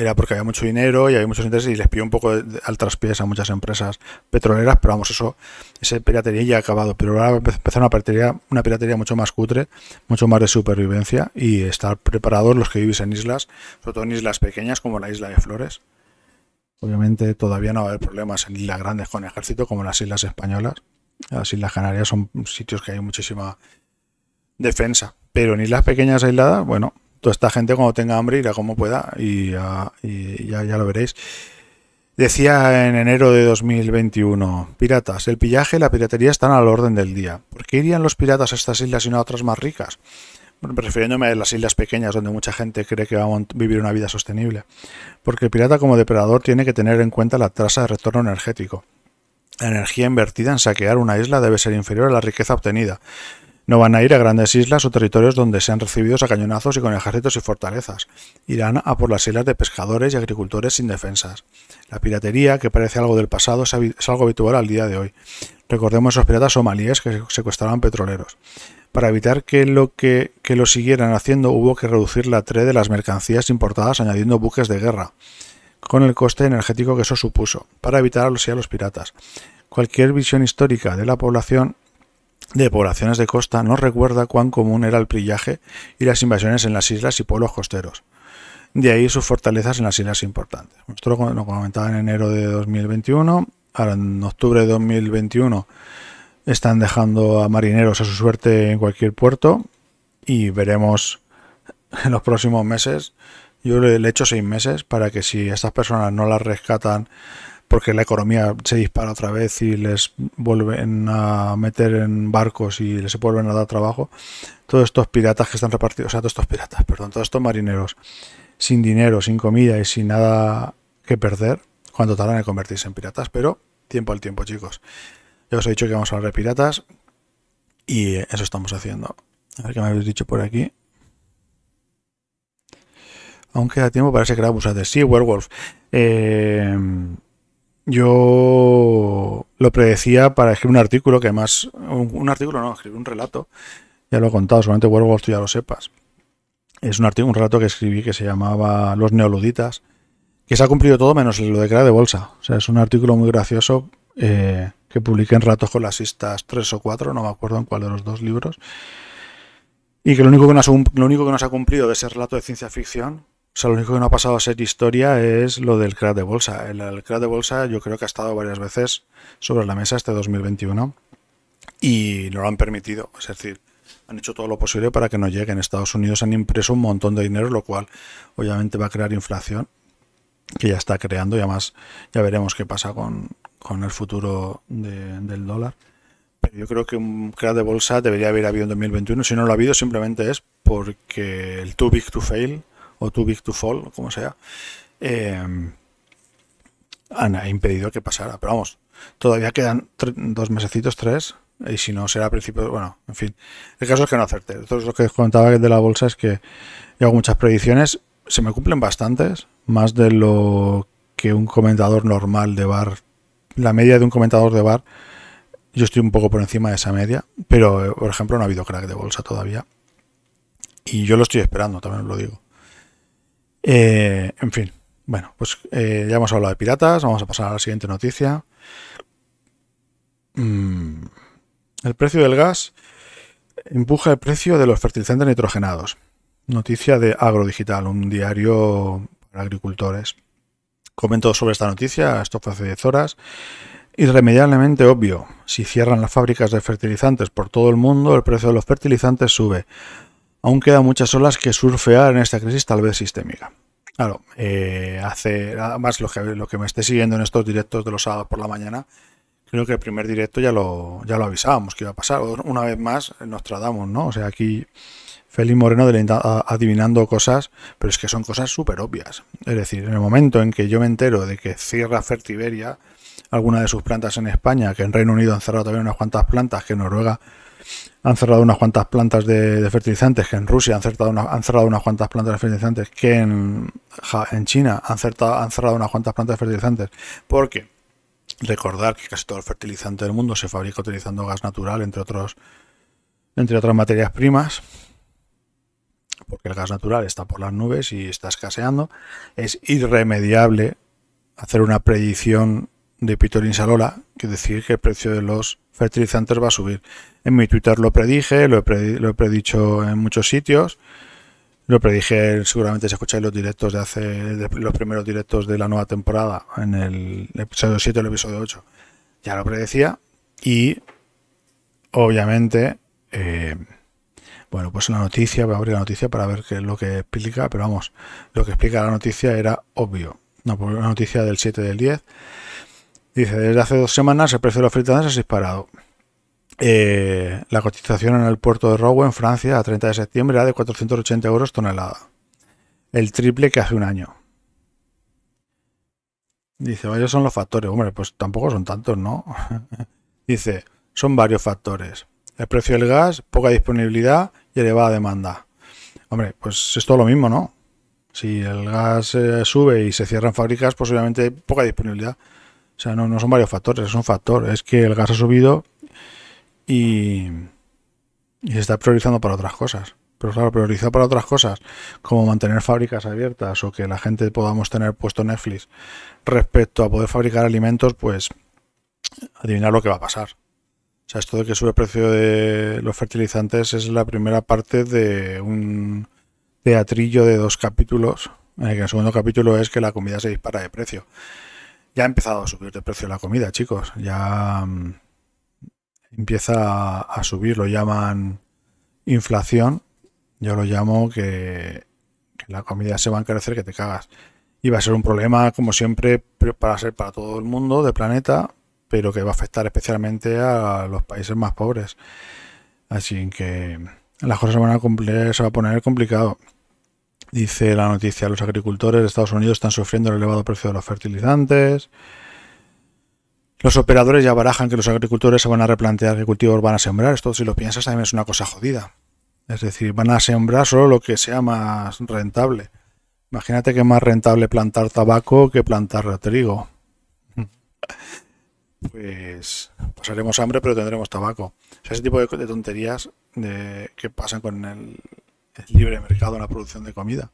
era porque había mucho dinero y había muchos intereses y les pidió un poco de, de, al a muchas empresas petroleras, pero vamos, eso, esa piratería ya ha acabado. Pero ahora empezar a piratería, una piratería mucho más cutre, mucho más de supervivencia y estar preparados los que vivís en islas, sobre todo en islas pequeñas como la isla de Flores. Obviamente todavía no va a haber problemas en islas grandes con ejército como las islas españolas. Las islas Canarias son sitios que hay muchísima defensa, pero en islas pequeñas aisladas, bueno, toda esta gente cuando tenga hambre irá como pueda y, ya, lo veréis. Decía en enero de 2021, piratas, el pillaje y la piratería están al orden del día. ¿Por qué irían los piratas a estas islas y no a otras más ricas? refiriéndome a las islas pequeñas donde mucha gente cree que va a vivir una vida sostenible. Porque el pirata como depredador tiene que tener en cuenta la tasa de retorno energético. La energía invertida en saquear una isla debe ser inferior a la riqueza obtenida, no van a ir a grandes islas o territorios donde sean recibidos a cañonazos y con ejércitos y fortalezas. Irán a por las islas de pescadores y agricultores sin defensas. La piratería, que parece algo del pasado, es algo habitual al día de hoy. Recordemos a esos piratas somalíes que secuestraban petroleros. Para evitar que lo, que, lo siguieran haciendo hubo que reducir la tre de las mercancías importadas añadiendo buques de guerra, con el coste energético que eso supuso, para evitar a los, a los piratas. Cualquier visión histórica de la población de poblaciones de costa no recuerda cuán común era el pillaje y las invasiones en las islas y pueblos costeros. De ahí sus fortalezas en las islas importantes. Nuestro lo comentaba en enero de 2021. Ahora en octubre de 2021 están dejando a marineros a su suerte en cualquier puerto y veremos (laughs) en los próximos meses. Yo le he hecho seis meses para que si estas personas no las rescatan porque la economía se dispara otra vez y les vuelven a meter en barcos y les vuelven a dar trabajo. Todos estos piratas que están repartidos, o sea, todos estos piratas, perdón, todos estos marineros sin dinero, sin comida y sin nada que perder, cuando tardan en convertirse en piratas, pero tiempo al tiempo, chicos. Ya os he dicho que vamos a hablar de piratas y eso estamos haciendo. A ver qué me habéis dicho por aquí. Aunque da tiempo, parece que era de Sí, Werewolf. Eh yo lo predecía para escribir un artículo, que además, un, artículo no, escribir un relato, ya lo he contado, solamente vuelvo tú ya lo sepas. Es un, artículo, un relato que escribí que se llamaba Los Neoluditas, que se ha cumplido todo menos lo de crear de bolsa. O sea, es un artículo muy gracioso eh, que publiqué en Ratos con 3 o 4, no me acuerdo en cuál de los dos libros. Y que lo único que, lo único que nos ha cumplido de ese relato de ciencia ficción lo único que no ha pasado a ser historia es lo del crack de bolsa. El, el crack de bolsa yo creo que ha estado varias veces sobre la mesa este 2021 y no lo han permitido. Es decir, han hecho todo lo posible para que no llegue. En Estados Unidos han impreso un montón de dinero, lo cual obviamente va a crear inflación, que ya está creando y además ya veremos qué pasa con, con el futuro del dólar. Pero yo creo que un crack de bolsa debería haber habido en 2021. Si no lo ha habido, simplemente es porque el too big to fail o Too Big to Fall, como sea, eh, han impedido que pasara. Pero vamos, todavía quedan dos mesecitos, tres, y si no será a principios, bueno, en fin. El caso es que no acerté. Entonces, lo que os comentaba de la bolsa, es que yo hago muchas predicciones, se me cumplen bastantes, más de lo que un comentador normal de bar, la media de un comentador de bar, yo estoy un poco por encima de esa media, pero por ejemplo no ha habido crack de bolsa todavía. Y yo lo estoy esperando, también os lo digo. Eh, en fin, bueno, pues eh, ya hemos hablado de piratas, vamos a pasar a la siguiente noticia. Mm, el precio del gas empuja el precio de los fertilizantes nitrogenados. Noticia de Agrodigital, un diario para agricultores. Comento sobre esta noticia, esto hace 10 horas. Irremediablemente obvio, si cierran las fábricas de fertilizantes por todo el mundo, el precio de los fertilizantes sube. Aún quedan muchas olas que surfear en esta crisis tal vez sistémica. Claro, eh, hace más lo que, lo que me esté siguiendo en estos directos de los sábados por la mañana, creo que el primer directo ya lo, ya lo avisábamos que iba a pasar. Una vez más eh, nos tratamos, ¿no? O sea, aquí Félix Moreno adivinando cosas, pero es que son cosas súper obvias. Es decir, en el momento en que yo me entero de que cierra Fertiberia alguna de sus plantas en España, que en Reino Unido han cerrado también unas cuantas plantas, que en Noruega han cerrado unas cuantas plantas de, fertilizantes que en Rusia han cerrado, han cerrado unas cuantas plantas de fertilizantes que en, China han cerrado, han cerrado unas cuantas plantas de fertilizantes porque recordar que casi todo el fertilizante del mundo se fabrica utilizando gas natural entre otros entre otras materias primas porque el gas natural está por las nubes y está escaseando es irremediable hacer una predicción de Pitorin Salola, que decir que el precio de los fertilizantes va a subir. En mi Twitter lo predije, lo he, predicho en muchos sitios. Lo predije, seguramente si escucháis los directos de hace, los primeros directos de la nueva temporada, en el episodio 7 el episodio 8, ya lo predecía. Y obviamente, eh, bueno, pues una noticia, voy a abrir la noticia para ver qué es lo que explica, pero vamos, lo que explica la noticia era obvio. No, la pues noticia del 7 del 10. Dice, desde hace dos semanas el precio de los fritas se ha disparado. Eh, la cotización en el puerto de Rouen, en Francia, a 30 de septiembre era de 480 euros tonelada. El triple que hace un año. Dice, varios son los factores. Hombre, pues tampoco son tantos, ¿no? (laughs) Dice, son varios factores. El precio del gas, poca disponibilidad y elevada demanda. Hombre, pues es todo lo mismo, ¿no? Si el gas eh, sube y se cierran fábricas, pues obviamente poca disponibilidad. O sea, no, no son varios factores, es un factor. Es que el gas ha subido y, se está priorizando para otras cosas. Pero claro, priorizar para otras cosas, como mantener fábricas abiertas o que la gente podamos tener puesto Netflix respecto a poder fabricar alimentos, pues adivinar lo que va a pasar. O sea, esto de que sube el precio de los fertilizantes es la primera parte de un teatrillo de dos capítulos, en el el segundo capítulo es que la comida se dispara de precio. Ya ha empezado a subir de precio la comida, chicos. Ya mm, empieza a subir, lo llaman inflación, yo lo llamo que, la comida se va a encarecer, que te cagas. Y va a ser un problema, como siempre, para ser para todo el mundo del planeta, pero que va a afectar especialmente a los países más pobres. Así que las cosas se van a, cumplir, se va a poner complicado. Dice la noticia, los agricultores de Estados Unidos están sufriendo el elevado precio de los fertilizantes. Los operadores ya barajan que los agricultores se van a replantear qué cultivos van a sembrar. Esto, si lo piensas, también es una cosa jodida. Es decir, van a sembrar solo lo que sea más rentable. Imagínate que es más rentable plantar tabaco que plantar trigo. Pues pasaremos hambre, pero tendremos tabaco. ese tipo de, tonterías que pasan con el, el libre mercado en la producción de comida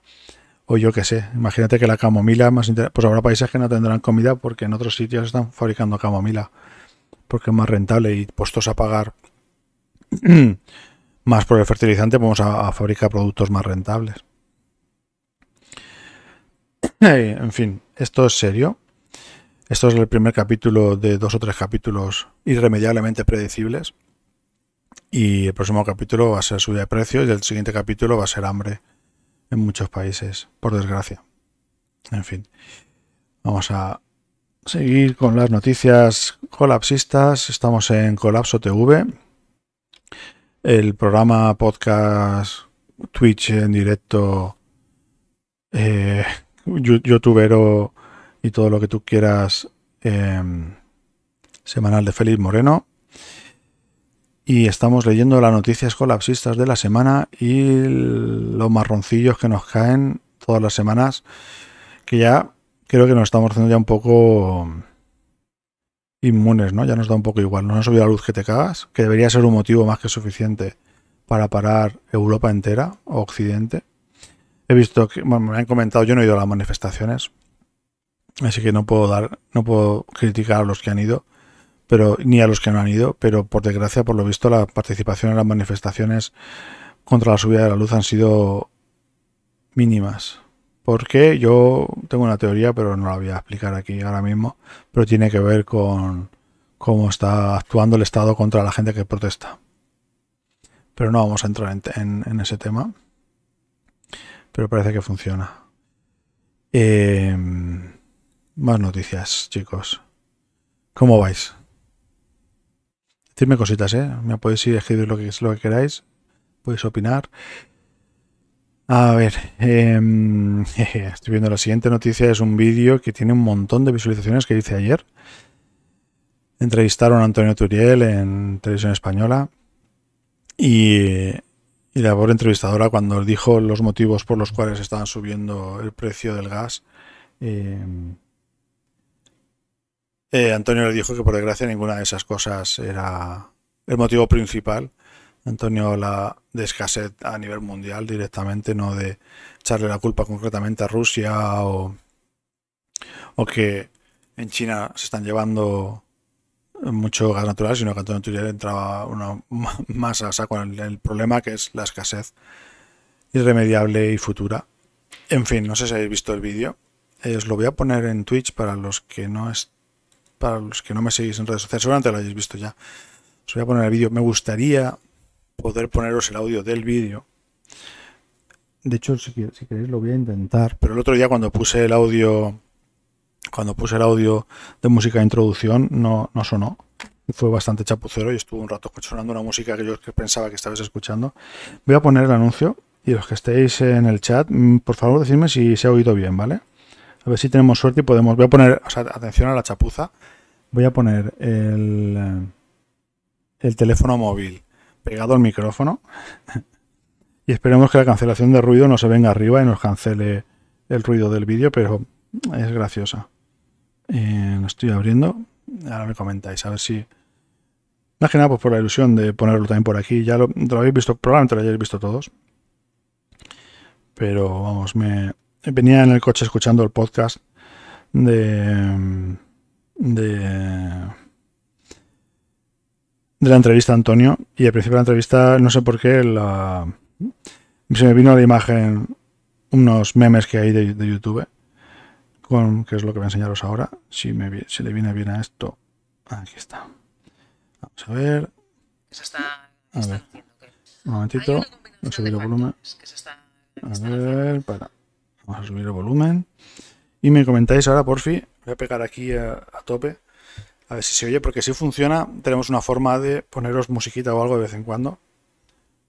o yo qué sé, imagínate que la camomila, más interesante... pues habrá países que no tendrán comida porque en otros sitios están fabricando camomila, porque es más rentable y puestos a pagar (clears throat) más por el fertilizante, vamos a, fabricar productos más rentables. (clears throat) Eh, en fin, esto es serio. Esto es el primer capítulo de dos o tres capítulos irremediablemente predecibles. Y el próximo capítulo va a ser subida de precios y el siguiente capítulo va a ser hambre en muchos países, por desgracia. En fin, vamos a seguir con las noticias colapsistas. Estamos en Colapso TV, el programa podcast Twitch en directo, eh, youtubero y todo lo que tú quieras, eh, semanal de Félix Moreno y estamos leyendo las noticias colapsistas de la semana y los marroncillos que nos caen todas las semanas, que ya creo que nos estamos haciendo ya un poco inmunes, ¿no? Ya nos da un poco igual, no nos ha subido la luz que te cagas, que debería ser un motivo más que suficiente para parar Europa entera o Occidente. He visto que, bueno, me han comentado, yo no he ido a las manifestaciones, así que no puedo dar, no puedo criticar a los que han ido, pero ni a los que no han ido, pero por desgracia, por lo visto, la participación en las manifestaciones contra la subida de la luz han sido mínimas. Porque yo tengo una teoría, pero no la voy a explicar aquí ahora mismo, pero tiene que ver con cómo está actuando el Estado contra la gente que protesta. Pero no vamos a entrar en, ese tema. Pero parece que funciona. Em, más noticias, chicos. ¿Cómo vais? Dime cositas, ¿eh? Me podéis ir escribir lo que, lo que queráis. Podéis opinar. A ver, em, (laughs) estoy viendo la siguiente noticia. Es un vídeo que tiene un montón de visualizaciones que hice ayer. Entrevistaron a Antonio Turiel en televisión española. Y, la pobre entrevistadora, cuando dijo los motivos por los cuales estaban subiendo el precio del gas, em, eh, Antonio le dijo que por desgracia ninguna de esas cosas era el motivo principal. Antonio la de escasez a nivel mundial directamente, no de echarle la culpa concretamente a Rusia o, que en China se están llevando mucho gas natural, sino que Antonio Turiel entraba una (laughs) masa, saco el, problema que es la escasez irremediable y futura. En fin, no sé si habéis visto el vídeo. Eh, os lo voy a poner en Twitch para los que no estén para los que no me seguís en redes sociales, seguramente lo hayáis visto ya. Os voy a poner el vídeo. Me gustaría poder poneros el audio del vídeo. De hecho, si, queréis lo voy a intentar. Pero el otro día cuando puse el audio, cuando puse el audio de música de introducción, no, no sonó. Fue bastante chapucero y estuvo un rato sonando una música que yo pensaba que estabais escuchando. Voy a poner el anuncio y los que estéis en el chat, mm, por favor decidme si se ha oído bien, ¿vale? A ver si tenemos suerte y podemos. Voy a poner, atención a la chapuza. Voy a poner el, eh, el teléfono móvil pegado al micrófono. (laughs) y esperemos que la cancelación de ruido no se venga arriba y nos cancele el ruido del vídeo, pero es graciosa. Eh, lo estoy abriendo. Ahora me comentáis, a ver si. Más que nada, pues por la ilusión de ponerlo también por aquí. Ya lo, lo habéis visto, probablemente lo hayáis visto todos. Pero vamos, me, venía en el coche escuchando el podcast de, de, de la entrevista Antonio y al principio de la entrevista, no sé por qué, la, se me vino a la imagen, unos memes que hay de, YouTube, con, que es lo que voy a enseñaros ahora, si, me, si le viene bien a esto. Aquí está. Vamos a ver. Un momentito, no subir el volumen. a ver, para. Vamos a subir el volumen. Y me comentáis ahora, por fin, voy a pegar aquí a, tope, a ver si se oye, porque si funciona, tenemos una forma de poneros musiquita o algo de vez en cuando.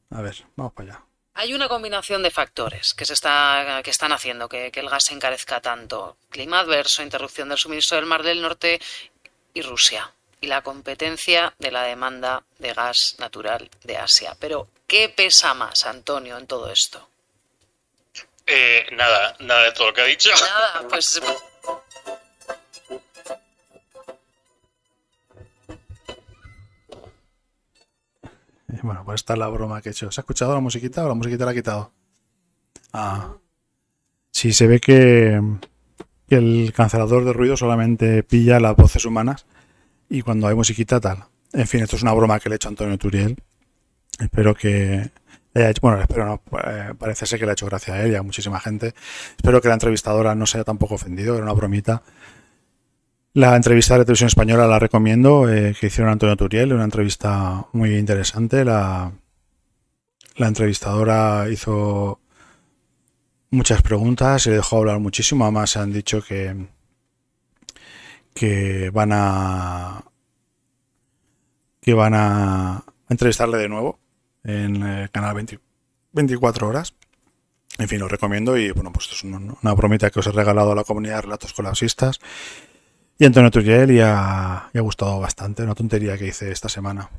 A ver, vamos para allá. Hay una combinación de factores que, se está, que están haciendo que el gas se encarezca tanto. Clima adverso, interrupción del suministro del Mar del Norte y Rusia. Y la competencia de la demanda de gas natural de Asia. Pero, ¿qué pesa más, Antonio, en todo esto? Eh, nada, nada de todo lo que ha dicho. Nada, pues. Eh, bueno, pues esta es la broma que he hecho. ¿Se ha escuchado la musiquita o la musiquita la ha quitado? Ah. Sí, se ve que, que el cancelador de ruido solamente pilla las voces humanas y cuando hay musiquita tal. En fin, esto es una broma que le he hecho a Antonio Turiel. Espero que, eh, bueno, espero no, eh, parece ser que le ha hecho gracia a ella y a muchísima gente. Espero que la entrevistadora no se haya tampoco ofendido, era una bromita. La entrevista de Televisión Española la recomiendo, eh, que hicieron Antonio Turiel, una entrevista muy interesante. La, la entrevistadora hizo muchas preguntas y le dejó hablar muchísimo. Además, han dicho que, que van a que van a entrevistarle de nuevo en el eh, canal 24 horas. En fin, lo recomiendo y bueno, pues es una, bromita que os he regalado a la comunidad de relatos colapsistas. Y Antonio Turiel y ha, gustado bastante, una tontería que hice esta semana.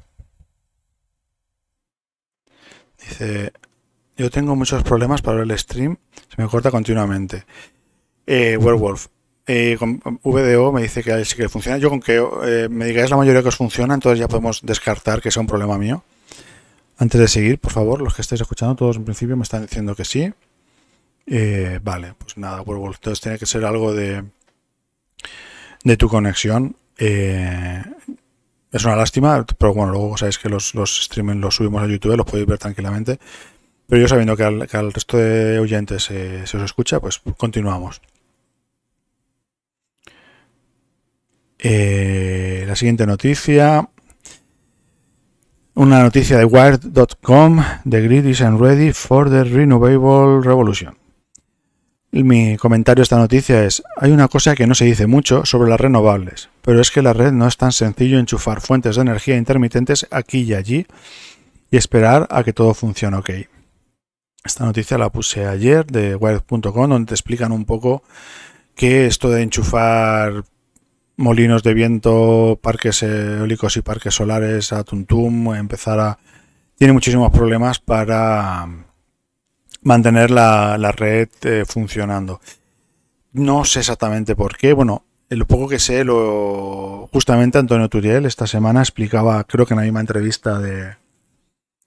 Dice, yo tengo muchos problemas para ver el stream, se me corta continuamente. Eh, Werewolf, eh, VDO me dice que sí que funciona. Yo con que eh, me digáis la mayoría que os funciona, entonces ya podemos descartar que sea un problema mío. Antes de seguir, por favor, los que estáis escuchando, todos en principio me están diciendo que sí. Eh, vale, pues nada, Werewolf. Entonces tiene que ser algo de, de tu conexión. Eh, es una lástima, pero bueno, luego sabéis que los, los streaming los subimos a YouTube, los podéis ver tranquilamente. Pero yo sabiendo que al, resto de oyentes eh, se os escucha, pues continuamos. la siguiente noticia una noticia de Wired.com, The Grid is Ready for the Renewable Revolution. Mi comentario a esta noticia es, hay una cosa que no se dice mucho sobre las renovables, pero es que la red no es tan sencillo enchufar fuentes de energía intermitentes aquí y allí y esperar a que todo funcione ok. Esta noticia la puse ayer de Wired.com donde te explican un poco que esto de enchufar molinos de viento, parques eólicos y parques solares a Tuntum, empezar a... Tiene muchísimos problemas para mantener la, red eh, funcionando. No sé exactamente por qué. Bueno, lo poco que sé, lo justamente Antonio Turiel esta semana explicaba, creo que en la misma entrevista de...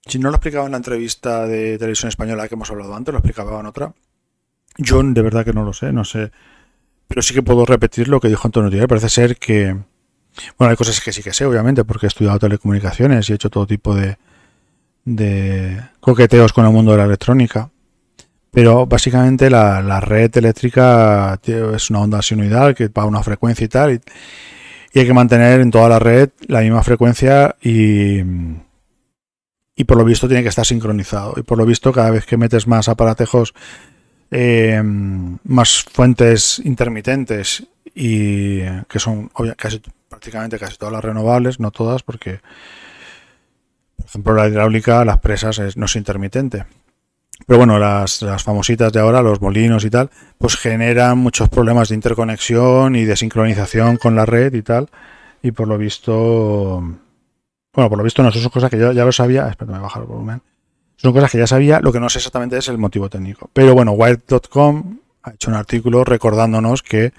Si no lo explicaba en la entrevista de televisión española que hemos hablado antes, lo explicaba en otra. Yo de verdad que no lo sé, no sé pero sí que puedo repetir lo que dijo Antonio Tierra. Parece ser que, bueno, hay cosas que sí que sé, obviamente, porque he estudiado telecomunicaciones y he hecho todo tipo de, coqueteos con el mundo de la electrónica. Pero básicamente la, red eléctrica es una onda sinuidal que va a una frecuencia y tal. Y, y, hay que mantener en toda la red la misma frecuencia y, y por lo visto tiene que estar sincronizado. Y por lo visto cada vez que metes más aparatejos Em, más fuentes intermitentes y que son casi, prácticamente casi todas las renovables, no todas, porque por ejemplo la hidráulica, las presas no es intermitente. Pero bueno, las, las, famositas de ahora, los molinos y tal, pues generan muchos problemas de interconexión y de sincronización con la red y tal. Y por lo visto, bueno, por lo visto no, eso cosas que yo ya lo sabía. espérate me bajar el volumen. Son cosas que ya sabía, lo que no sé exactamente es el motivo técnico. Pero bueno, Wired.com ha hecho un artículo recordándonos que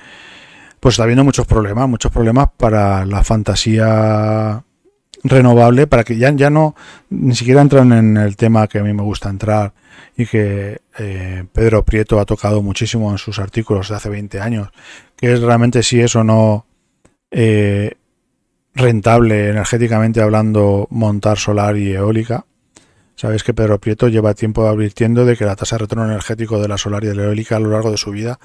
pues está habiendo muchos problemas, muchos problemas para la fantasía renovable, para que ya, ya no, ni siquiera entran en el tema que a mí me gusta entrar y que eh, Pedro Prieto ha tocado muchísimo en sus artículos de hace 20 años, que es realmente si es o no eh, rentable energéticamente hablando montar solar y eólica. Sabéis que Pedro Prieto lleva tiempo advirtiendo de que la tasa de retorno energético de la solar y de la eólica a lo largo de su vida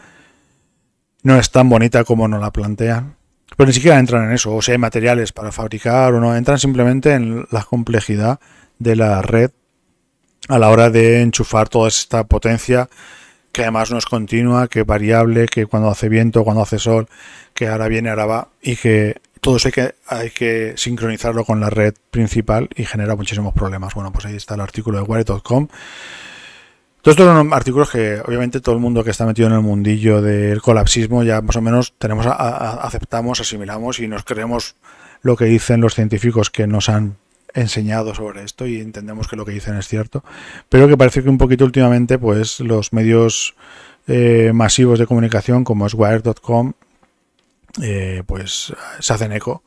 no es tan bonita como nos la plantean. Pero pues ni siquiera entran en eso, o sea, hay materiales para fabricar o no, entran simplemente en la complejidad de la red a la hora de enchufar toda esta potencia que además no es continua, que es variable, que cuando hace viento, cuando hace sol, que ahora viene, ahora va y que todo eso hay que, hay que sincronizarlo con la red principal y genera muchísimos problemas. Bueno, pues ahí está el artículo de Wire.com. Todos estos son artículos que obviamente todo el mundo que está metido en el mundillo del colapsismo ya más o menos tenemos aceptamos, asimilamos y nos creemos lo que dicen los científicos que nos han enseñado sobre esto y entendemos que lo que dicen es cierto, pero que parece que un poquito últimamente pues los medios eh, masivos de comunicación como es Wire.com eh, pues se hacen eco.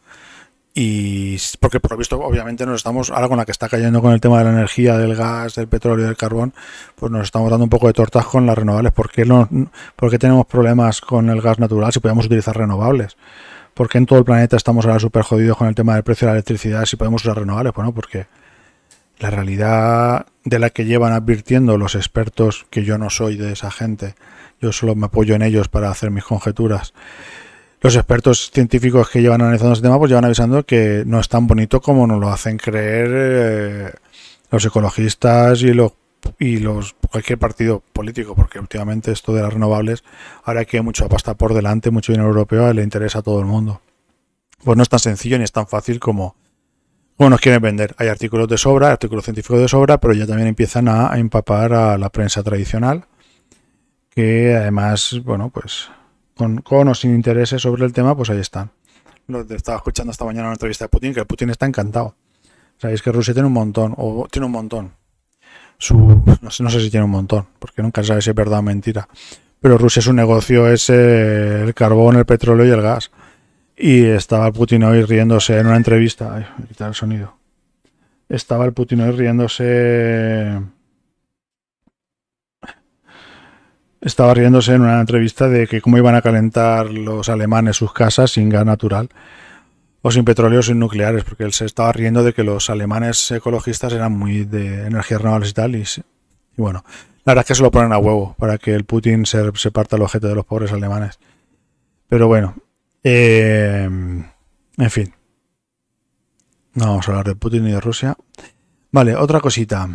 Y porque por lo visto, obviamente, nos estamos, ahora con la que está cayendo con el tema de la energía, del gas, del petróleo, del carbón, pues nos estamos dando un poco de tortas con las renovables. porque no, porque tenemos problemas con el gas natural si podemos utilizar renovables? porque en todo el planeta estamos ahora súper jodidos con el tema del precio de la electricidad si podemos usar renovables? Bueno, porque la realidad de la que llevan advirtiendo los expertos, que yo no soy de esa gente, yo solo me apoyo en ellos para hacer mis conjeturas, los expertos científicos que llevan analizando este tema pues llevan avisando que no es tan bonito como nos lo hacen creer eh, los ecologistas y los y los cualquier partido político, porque últimamente esto de las renovables, ahora que hay mucha pasta por delante, mucho dinero europeo, le interesa a todo el mundo. Pues no es tan sencillo ni es tan fácil como, bueno, nos quieren vender. Hay artículos de sobra, artículos científicos de sobra, pero ya también empiezan a, a empapar a la prensa tradicional, que además, bueno, pues con, o sin intereses sobre el tema, pues ahí están. Lo estaba escuchando esta mañana una entrevista de Putin, que Putin está encantado. Sabéis que Rusia tiene un montón, o tiene un montón. no, sé, si tiene un montón, porque nunca sabe si es verdad o mentira. Pero Rusia su negocio es eh, el carbón, el petróleo y el gas. Y estaba Putin hoy riéndose en una entrevista. Ay, quitar el sonido. Estaba el Putin hoy riéndose estaba riéndose en una entrevista de que cómo iban a calentar los alemanes sus casas sin gas natural o sin petróleo sin nucleares, porque él se estaba riendo de que los alemanes ecologistas eran muy de energías renovables y tal. Y, y bueno, la verdad es que se lo ponen a huevo para que el Putin se, parta el objeto de los pobres alemanes. Pero bueno, eh, en fin. No vamos a hablar de Putin ni de Rusia. Vale, otra cosita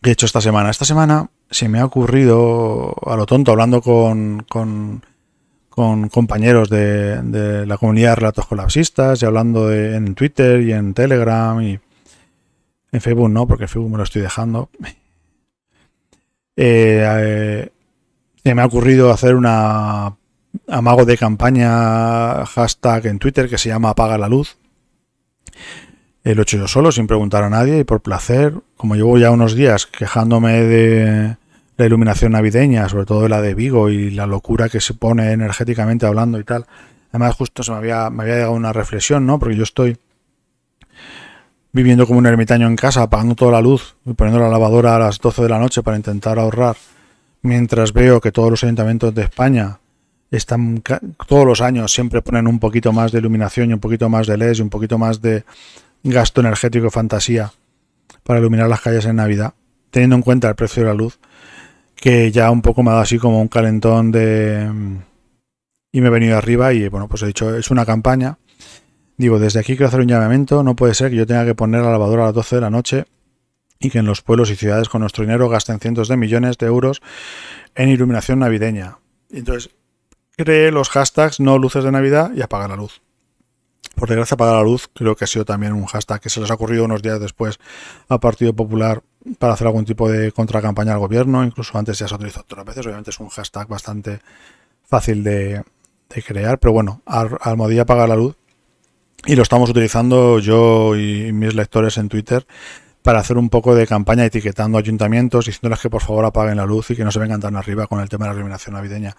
que he hecho esta semana. Esta semana se me ha ocurrido a lo tonto, hablando con, con, compañeros de, la comunidad de relatos colapsistas y hablando en Twitter y en Telegram y en Facebook no, porque Facebook me lo estoy dejando. Eh, eh, se me ha ocurrido hacer una amago de campaña hashtag en Twitter que se llama apaga la luz lo he hecho yo solo, sin preguntar a nadie y por placer. Como llevo ya unos días quejándome de la iluminación navideña, sobre todo de la de Vigo y la locura que se pone energéticamente hablando y tal. Además, justo se me había, me había llegado una reflexión, ¿no? Porque yo estoy viviendo como un ermitaño en casa, apagando toda la luz y poniendo la lavadora a las 12 de la noche para intentar ahorrar, mientras veo que todos los ayuntamientos de España están todos los años siempre ponen un poquito más de iluminación y un poquito más de LED y un poquito más de gasto energético fantasía para iluminar las calles en Navidad, teniendo en cuenta el precio de la luz, que ya un poco me ha dado así como un calentón de... Mm, y me he venido arriba y bueno, pues he dicho, es una campaña. Digo, desde aquí quiero hacer un llamamiento, no puede ser que yo tenga que poner la lavadora a las 12 de la noche y que en los pueblos y ciudades con nuestro dinero gasten cientos de millones de euros en iluminación navideña. Entonces, cree los hashtags no luces de Navidad y apaga la luz por desgracia apagar la luz, creo que ha sido también un hashtag que se les ha ocurrido unos días después a Partido Popular para hacer algún tipo de contracampaña al gobierno, incluso antes ya se ha utilizado otras veces, obviamente es un hashtag bastante fácil de, crear, pero bueno, al, Almodía apagar la luz y lo estamos utilizando yo y mis lectores en Twitter para hacer un poco de campaña etiquetando ayuntamientos, diciéndoles que por favor apaguen la luz y que no se vengan tan arriba con el tema de la iluminación navideña.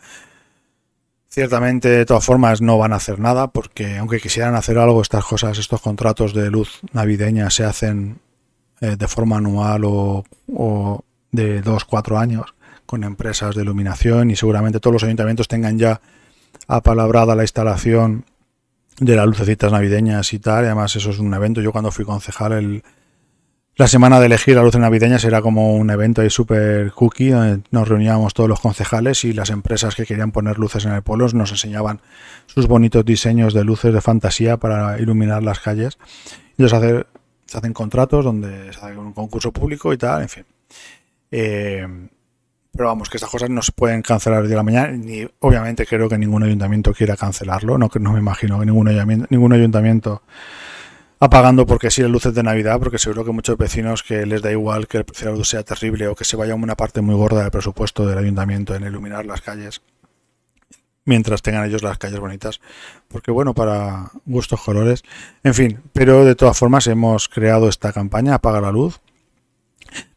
Ciertamente, de todas formas, no van a hacer nada porque, aunque quisieran hacer algo, estas cosas, estos contratos de luz navideña se hacen eh, de forma anual o, de dos, cuatro años con empresas de iluminación y seguramente todos los ayuntamientos tengan ya apalabrada la instalación de las lucecitas navideñas y tal. además, eso es un evento. Yo, cuando fui concejal, el la semana de elegir la luz navideña era como un evento ahí súper cookie, donde nos reuníamos todos los concejales y las empresas que querían poner luces en el pueblo nos enseñaban sus bonitos diseños de luces de fantasía para iluminar las calles. Ellos hacer, se hacen contratos donde se hace un concurso público y tal, en fin. Eh, pero vamos, que estas cosas no se pueden cancelar el día de la mañana, ni obviamente creo que ningún ayuntamiento quiera cancelarlo, no, no me imagino que ningún ayuntamiento, ningún ayuntamiento apagando porque sí las luces de Navidad, porque seguro que muchos vecinos que les da igual que el precio de la luz sea terrible o que se vaya una parte muy gorda del presupuesto del ayuntamiento en iluminar las calles, mientras tengan ellos las calles bonitas, porque bueno, para gustos colores, en fin, pero de todas formas hemos creado esta campaña, apaga la luz.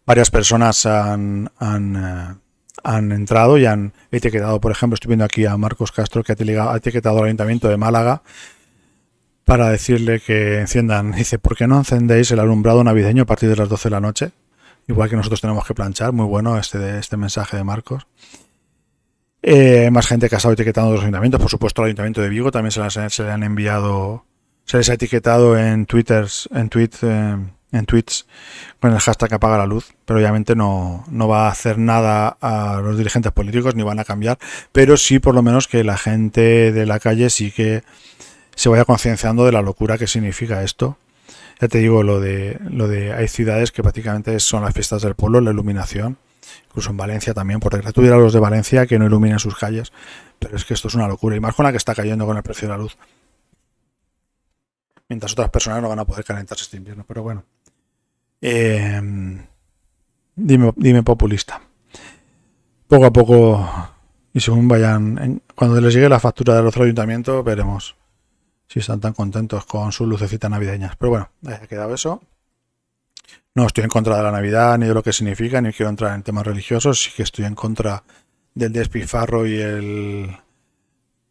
Varias personas han, han eh, han entrado y han etiquetado, por ejemplo, estoy viendo aquí a Marcos Castro que ha etiquetado al Ayuntamiento de Málaga para decirle que enciendan. Dice, ¿por qué no encendéis el alumbrado navideño a partir de las 12 de la noche? Igual que nosotros tenemos que planchar. Muy bueno este, este mensaje de Marcos. Eh, más gente que ha estado etiquetando los ayuntamientos. Por supuesto, el Ayuntamiento de Vigo también se, han enviado, se les ha etiquetado en twitters, en eh, en tweets con el hashtag apaga la luz. Pero obviamente no, no va a hacer nada a los dirigentes políticos ni van a cambiar. Pero sí, por lo menos, que la gente de la calle sí que se vaya concienciando de la locura que significa esto. Ya te digo lo de lo de hay ciudades que prácticamente son las fiestas del pueblo, la iluminación, incluso en Valencia también, por desgracia tuviera los de Valencia que no iluminen sus calles, pero es que esto es una locura y más con la que está cayendo con el precio de la luz. Mientras otras personas no van a poder calentarse este invierno, pero bueno. Em, dime, dime populista. Poco a poco y según vayan, cuando les llegue la factura del otro ayuntamiento, veremos si están tan contentos con sus lucecitas navideñas. Pero bueno, eh, ha quedado eso. No estoy en contra de la Navidad, ni de lo que significa, ni quiero entrar en temas religiosos. Sí que estoy en contra del despifarro y el.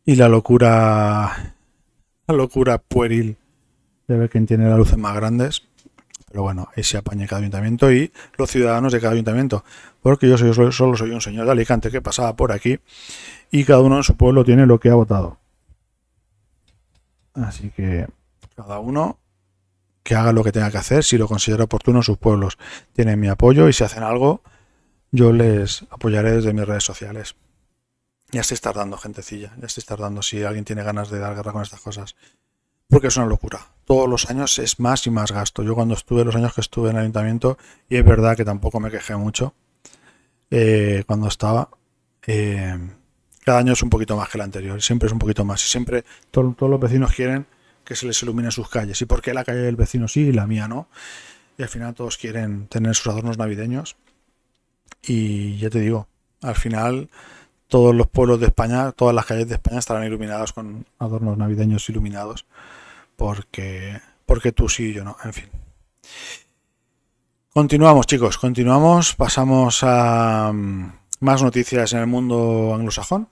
y la locura. la locura pueril de ver quién tiene las luces más grandes. Pero bueno, ese se apaña cada ayuntamiento y los ciudadanos de cada ayuntamiento. Porque yo soy, solo soy un señor de Alicante que pasaba por aquí y cada uno en su pueblo tiene lo que ha votado. Así que cada uno que haga lo que tenga que hacer, si lo considera oportuno, sus pueblos tienen mi apoyo y si hacen algo, yo les apoyaré desde mis redes sociales. Ya estáis tardando, gentecilla, ya estáis tardando si alguien tiene ganas de dar guerra con estas cosas. Porque es una locura. Todos los años es más y más gasto. Yo cuando estuve, los años que estuve en el ayuntamiento, y es verdad que tampoco me quejé mucho eh, cuando estaba, eh, cada año es un poquito más que el anterior, siempre es un poquito más. Y siempre todos los vecinos quieren que se les iluminen sus calles. ¿Y por qué la calle del vecino sí y la mía no? Y al final todos quieren tener sus adornos navideños. Y ya te digo, al final todos los pueblos de España, todas las calles de España estarán iluminadas con adornos navideños iluminados. Porque, porque tú sí y yo no. En fin. Continuamos, chicos, continuamos. Pasamos a mm, más noticias en el mundo anglosajón,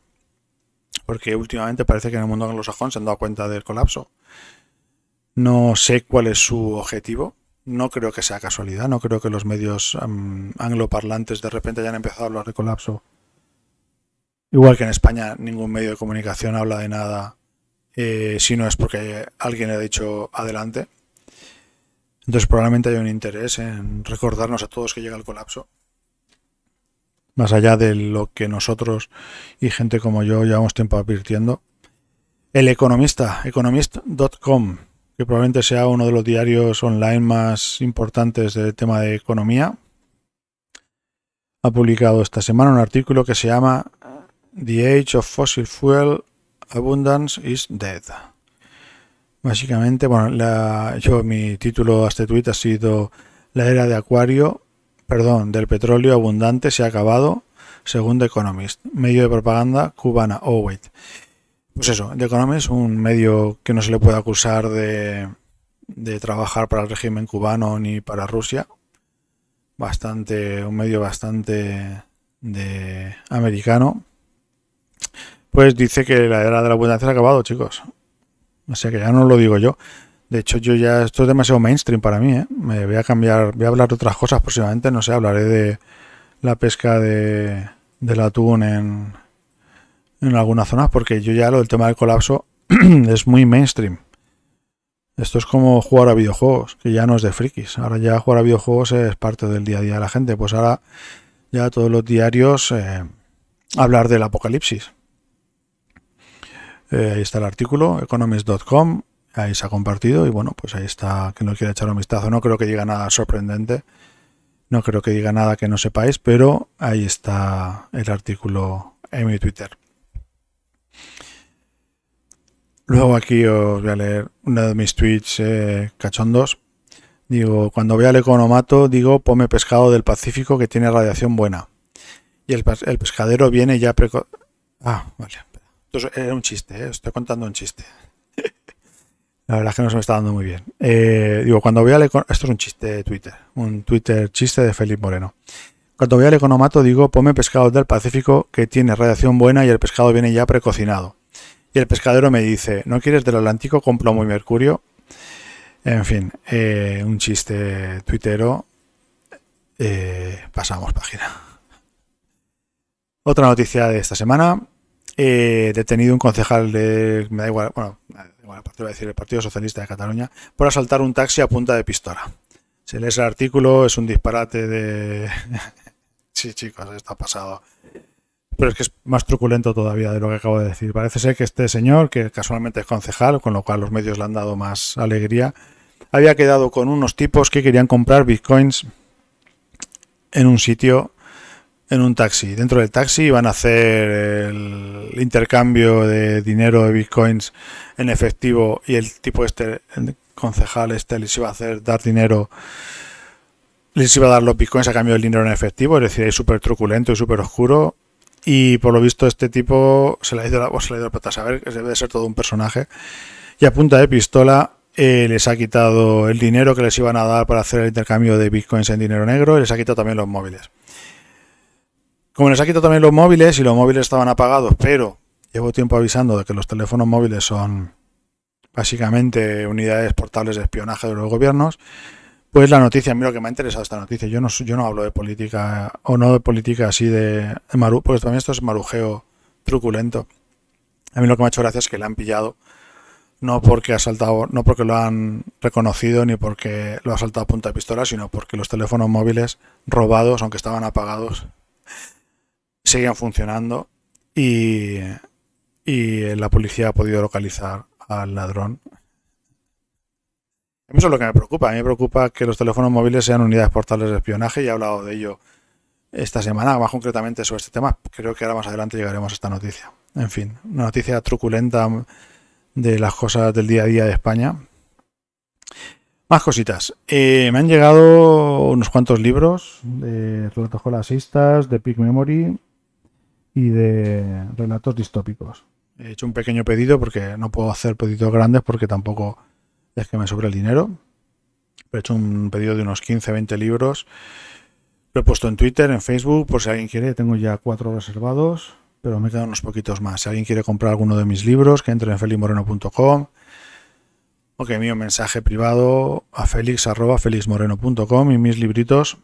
porque últimamente parece que en el mundo anglosajón se han dado cuenta del colapso. No sé cuál es su objetivo, no creo que sea casualidad, no creo que los medios angloparlantes de repente hayan empezado a hablar de colapso. Igual que en España ningún medio de comunicación habla de nada eh, si no es porque alguien le ha dicho adelante. Entonces probablemente hay un interés en recordarnos a todos que llega el colapso más allá de lo que nosotros y gente como yo llevamos tiempo advirtiendo. El Economista, economist.com, que probablemente sea uno de los diarios online más importantes del tema de economía, ha publicado esta semana un artículo que se llama The Age of Fossil Fuel Abundance is Dead. Básicamente, bueno, yo mi título a este tweet ha sido La era de Acuario perdón, del petróleo abundante se ha acabado, según The Economist, medio de propaganda cubana. Oh, wait. Pues eso, The Economist un medio que no se le puede acusar de, trabajar para el régimen cubano ni para Rusia. Bastante, un medio bastante de americano. Pues dice que la era de la abundancia se ha acabado, chicos. O sea que ya no lo digo yo. De hecho, yo ya esto es demasiado mainstream para mí. ¿eh? Me voy a cambiar, voy a hablar de otras cosas próximamente. No sé, hablaré de la pesca de, del atún en, en algunas zonas, porque yo ya lo del tema del colapso (clears throat) es muy mainstream. Esto es como jugar a videojuegos, que ya no es de frikis. Ahora ya jugar a videojuegos es parte del día a día de la gente. Pues ahora ya todos los diarios eh, hablar del apocalipsis. Eh, ahí está el artículo, economist.com, ahí se ha compartido y bueno, pues ahí está, que no quiere echar un vistazo. No creo que diga nada sorprendente, no creo que diga nada que no sepáis, pero ahí está el artículo en mi Twitter. Luego aquí os voy a leer una de mis tweets eh, cachondos. Digo, cuando vea al economato, digo, ponme pescado del Pacífico que tiene radiación buena. Y el, pescadero viene ya preco... Ah, vale. Entonces, era un chiste, eh, estoy contando un chiste. La verdad es que no se me está dando muy bien. Eh, digo, cuando voy al economato, esto es un chiste de Twitter, un Twitter chiste de Felipe Moreno. Cuando voy al economato digo, ponme pescado del Pacífico que tiene radiación buena y el pescado viene ya precocinado. Y el pescadero me dice, ¿no quieres del Atlántico con plomo y mercurio? En fin, eh, un chiste tuitero. Eh, pasamos página. Otra noticia de esta semana. Eh, detenido un concejal de... Me da igual, bueno, bueno, pues te iba a decir el Partido Socialista de Cataluña, por asaltar un taxi a punta de pistola. Si lees el artículo, es un disparate de. (laughs) sí, chicos, está ha pasado. Pero es que es más truculento todavía de lo que acabo de decir. Parece ser que este señor, que casualmente es concejal, con lo cual los medios le han dado más alegría, había quedado con unos tipos que querían comprar bitcoins en un sitio en un taxi. Dentro del taxi iban a hacer el intercambio de dinero de bitcoins en efectivo y el tipo este, concejal este, les iba a hacer dar dinero, les iba a dar los bitcoins a cambio del dinero en efectivo, es decir, es súper truculento y súper oscuro. Y por lo visto este tipo se le ha ido la, se le a saber que debe de ser todo un personaje. Y a punta de pistola eh, les ha quitado el dinero que les iban a dar para hacer el intercambio de bitcoins en dinero negro y les ha quitado también los móviles. Como les ha quitado también los móviles y los móviles estaban apagados, pero llevo tiempo avisando de que los teléfonos móviles son básicamente unidades portables de espionaje de los gobiernos, pues la noticia, a mí lo que me ha interesado esta noticia, yo no, yo no hablo de política o no de política así de, maru, porque también esto es marujeo truculento. A mí lo que me ha hecho gracia es que le han pillado no porque ha saltado, no porque lo han reconocido ni porque lo ha saltado a punta de pistola, sino porque los teléfonos móviles robados, aunque estaban apagados, seguían funcionando y, la policía ha podido localizar al ladrón. Eso es lo que me preocupa. A mí me preocupa que los teléfonos móviles sean unidades portales de espionaje y he hablado de ello esta semana, más concretamente sobre este tema. Creo que ahora más adelante llegaremos a esta noticia. En fin, una noticia truculenta de las cosas del día a día de España. Más cositas. Eh, me han llegado unos cuantos libros de relatos colasistas, de Peak Memory, y de relatos distópicos. He hecho un pequeño pedido porque no puedo hacer pedidos grandes porque tampoco es que me sobre el dinero. He hecho un pedido de unos 15, 20 libros. Lo he puesto en Twitter, en Facebook, por si alguien quiere. Tengo ya cuatro reservados, pero me quedan unos poquitos más. Si alguien quiere comprar alguno de mis libros, que entre en felixmoreno.com o que envíe un mensaje privado a felix.felixmoreno.com y mis libritos,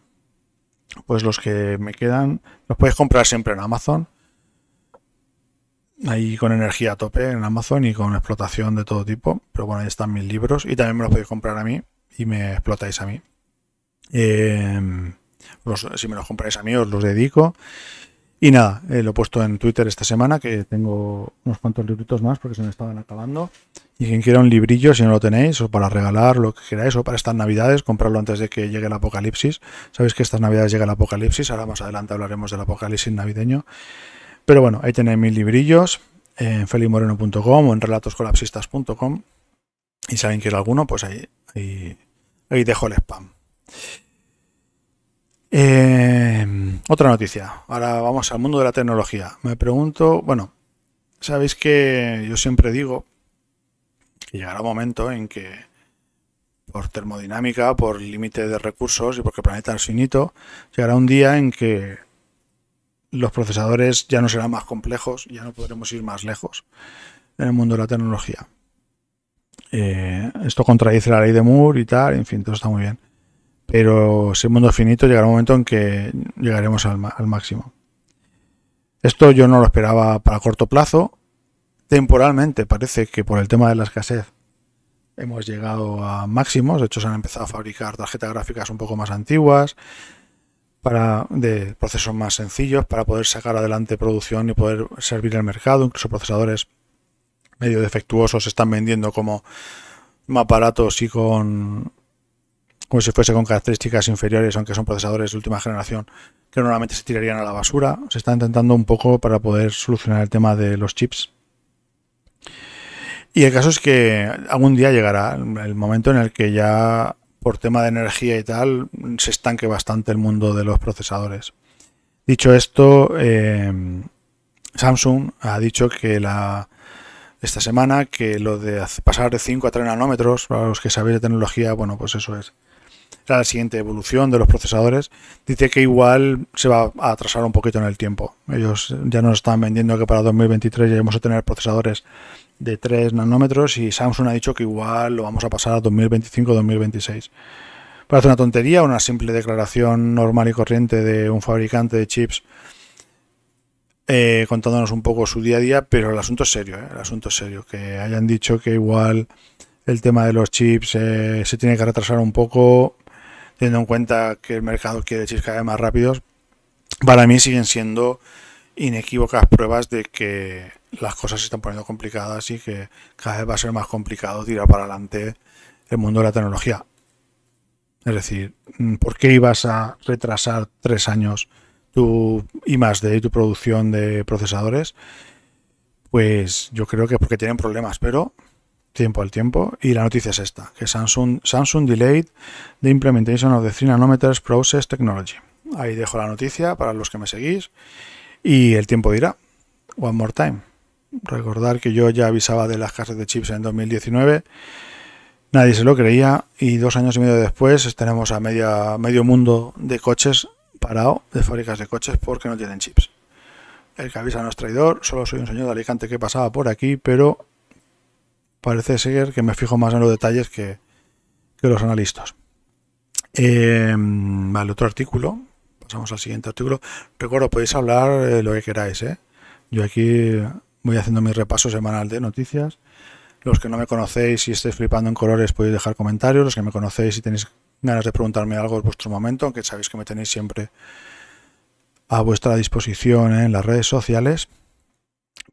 pues los que me quedan, los puedes comprar siempre en Amazon ahí con energía a tope en Amazon y con explotación de todo tipo. Pero bueno, ahí están mis libros y también me los podéis comprar a mí y me explotáis a mí. Em, si me los compráis a mí os los dedico. Y nada, eh, lo he puesto en Twitter esta semana, que tengo unos cuantos libritos más porque se me estaban acabando. Y quien quiera un librillo, si no lo tenéis, o para regalar, lo que queráis, o para estas navidades, comprarlo antes de que llegue el apocalipsis. Sabéis que estas navidades llega el apocalipsis, ahora más adelante hablaremos del apocalipsis navideño. Pero bueno, ahí tenéis mis librillos en felimoreno.com o en relatoscolapsistas.com. Y saben que quiere alguno, pues ahí, dejo el spam. Em, otra noticia. Ahora vamos al mundo de la tecnología. Me pregunto, bueno, sabéis que yo siempre digo que llegará un momento en que por termodinámica, por límite de recursos y porque el planeta es finito, llegará un día en que los procesadores ya no serán más complejos, ya no podremos ir más lejos en el mundo de la tecnología. Eh, esto contradice la ley de Moore y tal, en fin, todo está muy bien. Pero si el mundo finito, llegará un momento en que llegaremos al, al máximo. Esto yo no lo esperaba para corto plazo. Temporalmente parece que por el tema de la escasez hemos llegado a máximos. De hecho, se han empezado a fabricar tarjetas gráficas un poco más antiguas para, de procesos más sencillos para poder sacar adelante producción y poder servir al mercado. Incluso procesadores medio defectuosos se están vendiendo como más baratos y con como si fuese con características inferiores, aunque son procesadores de última generación que normalmente se tirarían a la basura. Se está intentando un poco para poder solucionar el tema de los chips. Y el caso es que algún día llegará el momento en el que ya por tema de energía y tal, se estanque bastante el mundo de los procesadores. Dicho esto, eh, Samsung ha dicho que la, esta semana que lo de pasar de 5 a 3 nanómetros, para los que sabéis de tecnología, bueno, pues eso es la siguiente evolución de los procesadores, dice que igual se va a atrasar un poquito en el tiempo. Ellos ya nos están vendiendo que para 2023 ya vamos a tener procesadores de 3 nanómetros y Samsung ha dicho que igual lo vamos a pasar a 2025-2026. Parece una tontería, una simple declaración normal y corriente de un fabricante de chips eh, contándonos un poco su día a día, pero el asunto es serio, eh, el asunto es serio, que hayan dicho que igual el tema de los chips eh, se tiene que retrasar un poco, teniendo en cuenta que el mercado quiere chips cada vez más rápidos, para mí siguen siendo inequívocas pruebas de que las cosas se están poniendo complicadas y que cada vez va a ser más complicado tirar para adelante el mundo de la tecnología. Es decir, mm, ¿por qué ibas a retrasar tres años tu y más de tu producción de procesadores? Pues yo creo que porque tienen problemas, pero tiempo al tiempo. Y la noticia es esta, que Samsung, Samsung delayed the implementation of the 3 nanometers process technology. Ahí dejo la noticia para los que me seguís y el tiempo dirá. One more time. Recordar que yo ya avisaba de las casas de chips en 2019, nadie se lo creía y dos años y medio después tenemos a media, medio mundo de coches parado, de fábricas de coches, porque no tienen chips. El que avisa no es traidor, solo soy un señor de Alicante que pasaba por aquí, pero parece ser que me fijo más en los detalles que, los analistas. Em, vale, otro artículo. Pasamos al siguiente artículo. Recuerdo, podéis hablar eh, lo que queráis. Eh. Yo aquí voy haciendo mi repaso semanal de noticias. Los que no me conocéis y si estáis flipando en colores podéis dejar comentarios. Los que me conocéis y tenéis ganas de preguntarme algo es vuestro momento, aunque sabéis que me tenéis siempre a vuestra disposición en las redes sociales.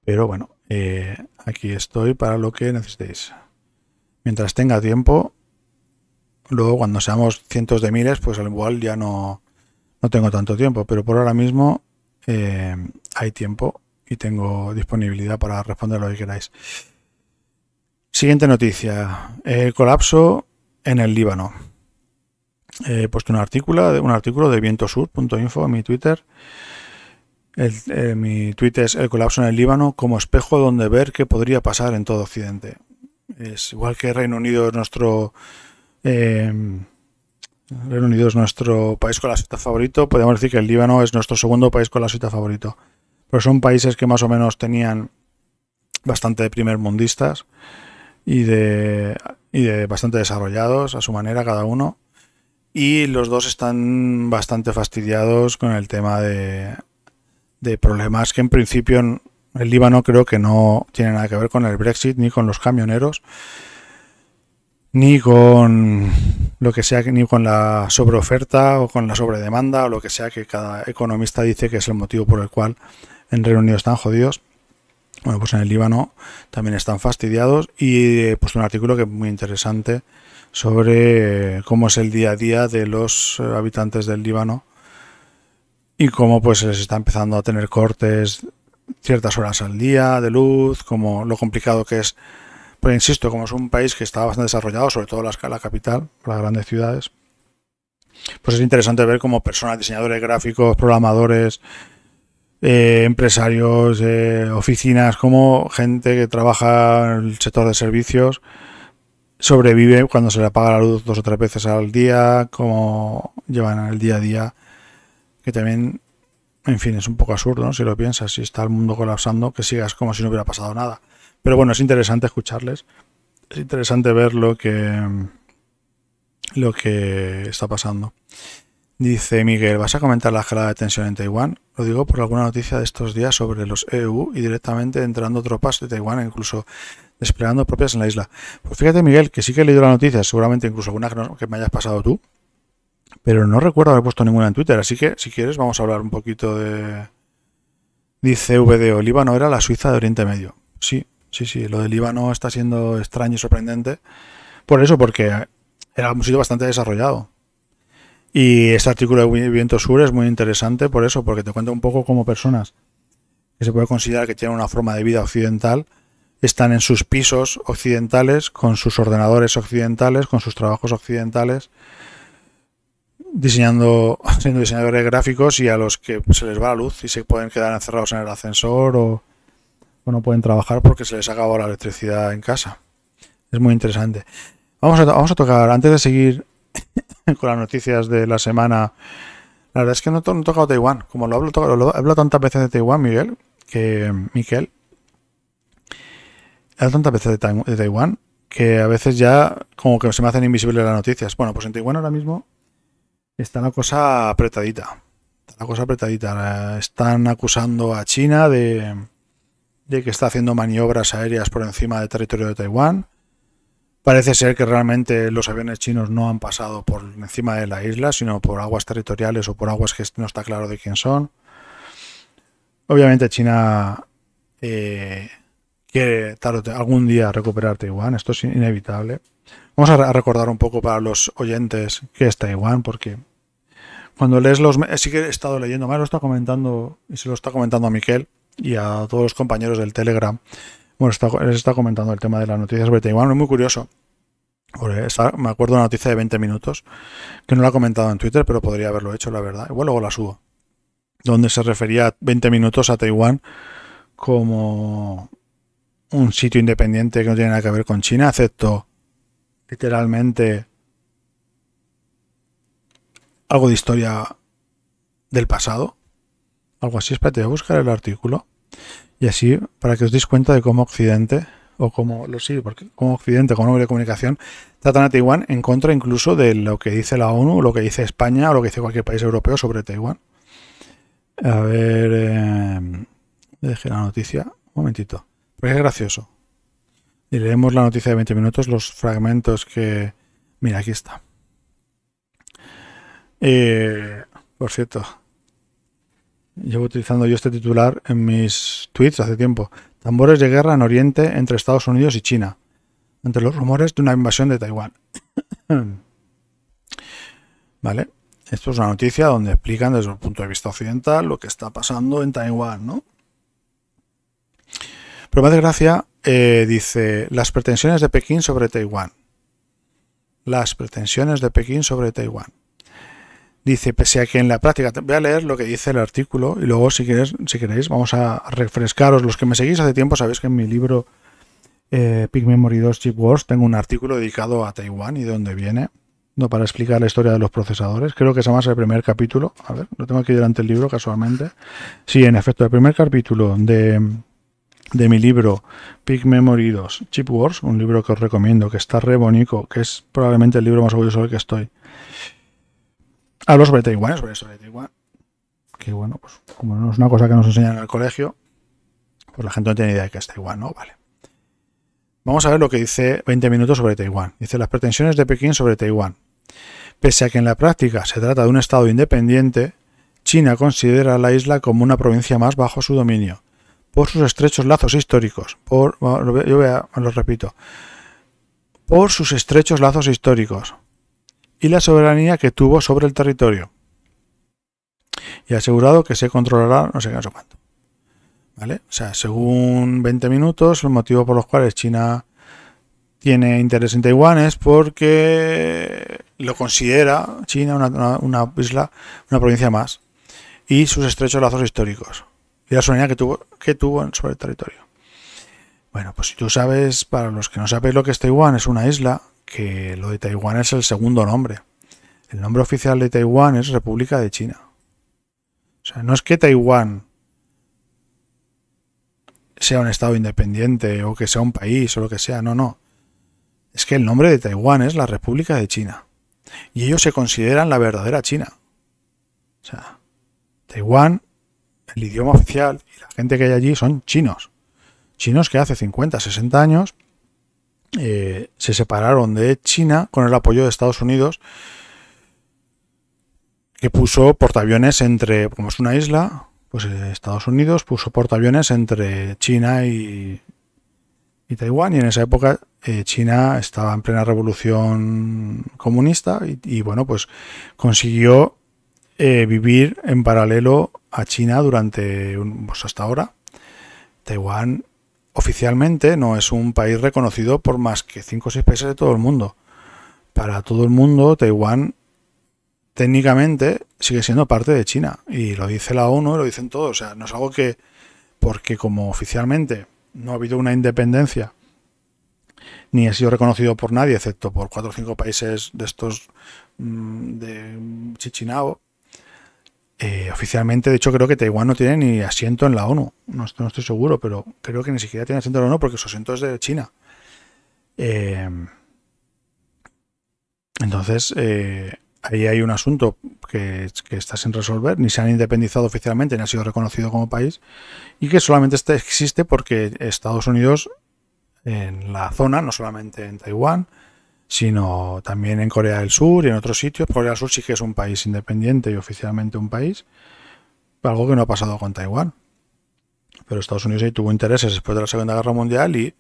Pero bueno, eh, aquí estoy para lo que necesitéis. Mientras tenga tiempo, luego cuando seamos cientos de miles, pues al igual ya no, no tengo tanto tiempo. Pero por ahora mismo eh, hay tiempo y tengo disponibilidad para responder lo que queráis. Siguiente noticia. El colapso en el Líbano. He puesto un artículo, un artículo de vientosur.info en mi Twitter. Eh, mi Twitter es El colapso en el Líbano como espejo donde ver qué podría pasar en todo Occidente. Es igual que Reino Unido es nuestro... Em, Reino Unido es nuestro país con la cita favorito. Podemos decir que el Líbano es nuestro segundo país con la cita favorito pero son países que más o menos tenían bastante de primer mundistas y de, y de bastante desarrollados a su manera cada uno. Y los dos están bastante fastidiados con el tema de, de problemas que en principio el Líbano creo que no tiene nada que ver con el Brexit ni con los camioneros ni con lo que sea, ni con la sobreoferta o con la sobredemanda o lo que sea que cada economista dice que es el motivo por el cual en Reino Unido están jodidos. Bueno, pues en el Líbano también están fastidiados y he puesto un artículo que es muy interesante sobre eh, cómo es el día a día de los eh, habitantes del Líbano y cómo pues les está empezando a tener cortes ciertas horas al día de luz, como lo complicado que es. Pero insisto, como es un país que está bastante desarrollado, sobre todo la, escala capital, las grandes ciudades, pues es interesante ver cómo personas, diseñadores gráficos, programadores, eh, empresarios, eh, oficinas, como gente que trabaja en el sector de servicios sobrevive cuando se le apaga la luz dos o tres veces al día, como llevan el día a día, que también, en fin, es un poco absurdo, Si lo piensas, si está el mundo colapsando, que sigas como si no hubiera pasado nada. Pero bueno, es interesante escucharles, es interesante ver lo que, lo que está pasando. Dice Miguel, ¿vas a comentar la escalada de tensión en Taiwán? Lo digo por alguna noticia de estos días sobre los EU y directamente entrando tropas de Taiwán incluso desplegando propias en la isla. Pues fíjate Miguel, que sí que he leído la noticia, seguramente incluso alguna que, que me hayas pasado tú, pero no recuerdo haber puesto ninguna en Twitter, así que si quieres vamos a hablar un poquito de... Dice VDO, Líbano era la Suiza de Oriente Medio. Sí, sí, sí, lo del Líbano está siendo extraño y sorprendente. Por eso, porque era un sitio bastante desarrollado y este artículo de Viento Sur es muy interesante por eso, porque te cuenta un poco cómo personas que se puede considerar que tienen una forma de vida occidental están en sus pisos occidentales, con sus ordenadores occidentales, con sus trabajos occidentales, diseñando, siendo (laughs) diseñadores gráficos y a los que se les va la luz y se pueden quedar encerrados en el ascensor o, no pueden trabajar porque se les ha acabado la electricidad en casa. Es muy interesante. Vamos vamos a tocar, antes de seguir (laughs) con las noticias de la semana. La verdad es que no, no he tocado Taiwán. Como lo hablo, tantas veces de Taiwán, Miguel, que. Miguel. He tantas veces de, Taiwán que a veces ya como que se me hacen invisibles las noticias. Bueno, pues en Taiwán ahora mismo está la cosa apretadita. la cosa apretadita. Están acusando a China de que está haciendo maniobras aéreas por encima del territorio de Taiwán. Parece ser que realmente los aviones chinos no han pasado por encima de la isla, sino por aguas territoriales o por aguas que no está claro de quién son. Obviamente China eh, quiere algún día recuperar Taiwán, esto es inevitable. Vamos a recordar un poco para los oyentes qué es Taiwán, porque cuando lees los... Sí que he estado leyendo, más lo está comentando y se lo está comentando a Miquel y a todos los compañeros del Telegram, bueno, está, está comentando el tema de las noticias sobre Taiwán, es muy curioso. me acuerdo de una noticia de 20 minutos que no la ha comentado en Twitter, pero podría haberlo hecho, la verdad. Igual luego la subo. Donde se refería 20 minutos a Taiwán como un sitio independiente que no tiene nada que ver con China, excepto literalmente algo de historia del pasado. Algo así, espérate, voy a buscar el artículo. Y así, para que os deis cuenta de cómo Occidente, o cómo lo sí, porque como Occidente, como de comunicación, tratan a Taiwán en contra incluso de lo que dice la ONU, lo que dice España o lo que dice cualquier país europeo sobre Taiwán. A ver, eh, dejé la noticia. Un momentito. Porque es gracioso. Y leemos la noticia de 20 minutos, los fragmentos que... Mira, aquí está. Eh, por cierto, Llevo utilizando yo este titular en mis tweets hace tiempo. Tambores de guerra en Oriente entre Estados Unidos y China. entre los rumores de una invasión de Taiwán. (coughs) vale. Esto es una noticia donde explican desde el punto de vista occidental lo que está pasando en Taiwán, ¿no? Pero más de gracia, eh, dice, las pretensiones de Pekín sobre Taiwán. Las pretensiones de Pekín sobre Taiwán. Dice, pese a que en la práctica, voy a leer lo que dice el artículo y luego si, queréis, si queréis vamos a refrescaros. Los que me seguís hace tiempo sabéis que en mi libro eh, pig Memory 2 Chip Wars tengo un artículo dedicado a Taiwán y de dónde viene, no para explicar la historia de los procesadores. Creo que es más el primer capítulo. A ver, lo tengo aquí delante del libro casualmente. Sí, en efecto, el primer capítulo de, mi libro Pig Memory 2 Chip Wars, un libro que os recomiendo, que está re bonito, que es probablemente el libro más orgulloso del que estoy Hablo sobre Taiwán, sobre, de Taiwán. Que bueno, pues como no es una cosa que nos enseñan en el colegio, pues la gente no tiene idea de que es Taiwán, ¿no? Vale. Vamos a ver lo que dice 20 minutos sobre Taiwán. Dice las pretensiones de Pekín sobre Taiwán. Pese a que en la práctica se trata de un estado independiente, China considera a la isla como una provincia más bajo su dominio, por sus estrechos lazos históricos, por, yo lo repito, por sus estrechos lazos históricos, y la soberanía que tuvo sobre el territorio. Y asegurado que se controlará no sé qué, ¿Vale? O sea, según 20 minutos, el motivo por los cuales China tiene interés en Taiwán es porque lo considera China una, una, una isla, una provincia más, y sus estrechos lazos históricos, y la soberanía que tuvo, que tuvo sobre el territorio. Bueno, pues si tú sabes, para los que no sabéis lo que es Taiwán, es una isla que lo de Taiwán es el segundo nombre. El nombre oficial de Taiwán es República de China. O sea, no es que Taiwán sea un estado independiente o que sea un país o lo que sea, no, no. Es que el nombre de Taiwán es la República de China. Y ellos se consideran la verdadera China. O sea, Taiwán, el idioma oficial y la gente que hay allí son chinos. Chinos que hace 50, 60 años eh, se separaron de China con el apoyo de Estados Unidos, que puso portaaviones entre, como es una isla, pues eh, Estados Unidos puso portaaviones entre China y, y Taiwán, y en esa época eh, China estaba en plena revolución comunista y, bueno, pues consiguió vivir en paralelo a China durante pues, hasta ahora. Taiwán oficialmente no es un país reconocido por más que 5 o 6 países de todo el mundo. Para todo el mundo, Taiwán técnicamente sigue siendo parte de China. Y lo dice la ONU, lo dicen todos. O sea, no es algo que, porque como oficialmente no ha habido una independencia, ni ha sido reconocido por nadie, excepto por cuatro o cinco países de estos mm, de Chichinao, eh, oficialmente, de hecho, creo que Taiwán no tiene ni asiento en la ONU. No, estoy seguro, pero creo que ni siquiera tiene asiento en la ONU porque su asiento es de China. Em, entonces, eh, ahí hay un asunto que, que, está sin resolver, ni se han independizado oficialmente, ni ha sido reconocido como país, y que solamente este existe porque Estados Unidos en la zona, no solamente en Taiwán, sino también en Corea del Sur y en otros sitios. Corea del Sur sí que es un país independiente y oficialmente un país, algo que no ha pasado con Taiwán. Pero Estados Unidos ahí tuvo intereses después de la Segunda Guerra Mundial y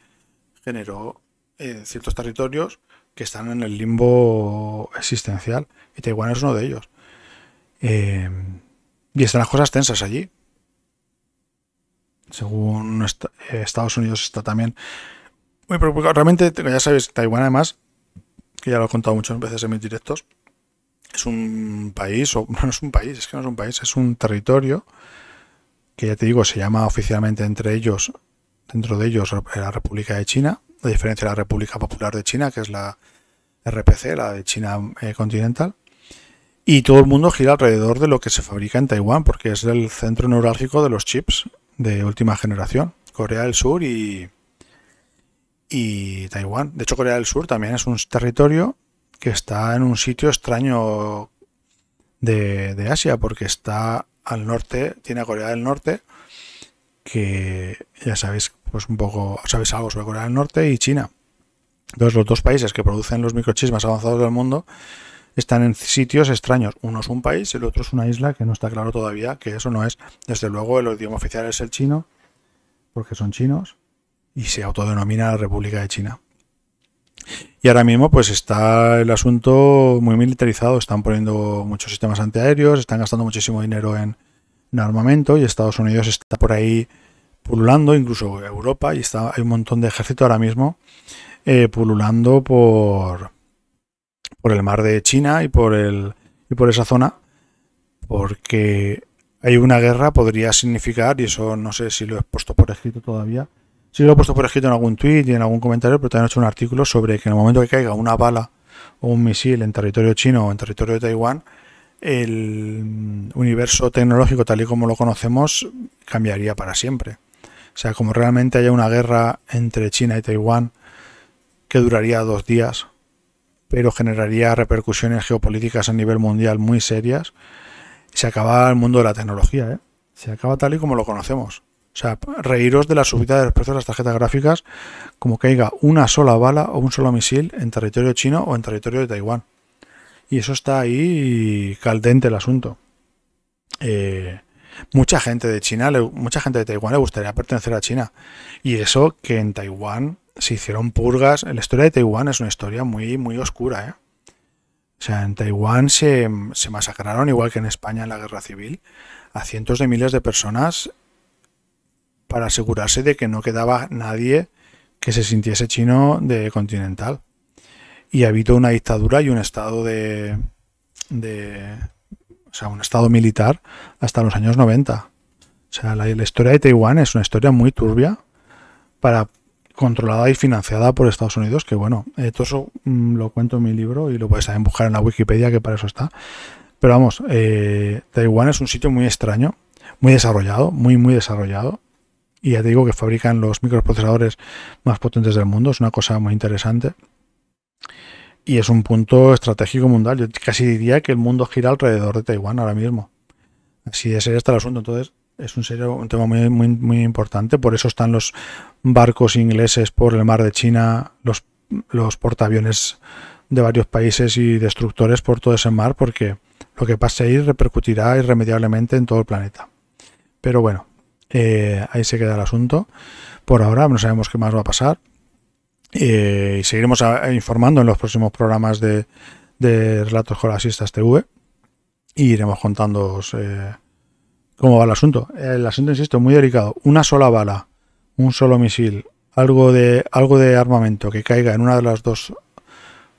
generó eh, ciertos territorios que están en el limbo existencial. Y Taiwán es uno de ellos. Eh, y están las cosas tensas allí. Según eh, Estados Unidos está también muy preocupado. Realmente, ya sabéis, Taiwán además que ya lo he contado muchas veces en mis directos, es un país, o (laughs) no es un país, es que no es un país, es un territorio que ya te digo, se llama oficialmente entre ellos, dentro de ellos, eh, la República de China, a diferencia de la República Popular de China, que es la RPC, la de China eh, continental. Y todo el mundo gira alrededor de lo que se fabrica en Taiwán, porque es el centro neurálgico de los chips de última generación, Corea del Sur y, y Taiwán. De hecho, Corea del Sur también es un territorio que está en un sitio extraño de, de Asia, porque está al norte, tiene a Corea del Norte, que ya sabéis, pues un poco, sabéis algo sobre Corea del Norte y China. Entonces, los dos países que producen los microchips más avanzados del mundo están en sitios extraños. Uno es un país el otro es una isla que no está claro todavía que eso no es. Desde luego, el idioma oficial es el chino, porque son chinos y se autodenomina la República de China. Y ahora mismo pues está el asunto muy militarizado, están poniendo muchos sistemas antiaéreos, están gastando muchísimo dinero en, armamento y Estados Unidos está por ahí pululando, incluso Europa, y está, hay un montón de ejército ahora mismo eh, pululando por, por el mar de China y por, el, y por esa zona, porque hay una guerra, podría significar, y eso no sé si lo he puesto por escrito todavía, Sí, lo he puesto por escrito en algún tweet y en algún comentario, pero también he hecho un artículo sobre que en el momento que caiga una bala o un misil en territorio chino o en territorio de Taiwán, el mm, universo tecnológico tal y como lo conocemos cambiaría para siempre. O sea, como realmente haya una guerra entre China y Taiwán que duraría dos días, pero generaría repercusiones geopolíticas a nivel mundial muy serias, se acaba el mundo de la tecnología, ¿eh? se acaba tal y como lo conocemos. O sea, reíros de la subida de los precios de las tarjetas gráficas como que haya una sola bala o un solo misil en territorio chino o en territorio de Taiwán. Y eso está ahí caldente el asunto. Eh, mucha gente de China, mucha gente de Taiwán le gustaría pertenecer a China. Y eso que en Taiwán se hicieron purgas. La historia de Taiwán es una historia muy, muy oscura, ¿eh? O sea, en Taiwán se, se, masacraron, igual que en España en la guerra civil, a cientos de miles de personas para asegurarse de que no quedaba nadie que se sintiese chino de continental. Y habito una dictadura y un estado de, de o sea, un estado militar hasta los años 90. O sea, la, historia de Taiwán es una historia muy turbia, para, controlada y financiada por Estados Unidos, que bueno, todo eso mm, lo cuento en mi libro y lo puedes también buscar en la Wikipedia, que para eso está. Pero vamos, eh, Taiwán es un sitio muy extraño, muy desarrollado, muy, muy desarrollado, y ya te digo que fabrican los microprocesadores más potentes del mundo, es una cosa muy interesante. Y es un punto estratégico mundial. Yo casi diría que el mundo gira alrededor de Taiwán ahora mismo. Así es está el asunto. Entonces, es un serio tema muy, muy importante. Por eso están los barcos ingleses por el mar de China, los, los portaaviones de varios países y destructores por todo ese mar, porque lo que pase ahí repercutirá irremediablemente en todo el planeta. Pero bueno, eh, ahí se queda el asunto. Por ahora no sabemos qué más va a pasar. Eh, y seguiremos informando en los próximos programas de, de Relatos Colasistas TV. Y iremos contando eh, cómo va el asunto. El asunto, insisto, muy delicado. Una sola bala, un solo misil, algo de, algo de armamento que caiga en una de las dos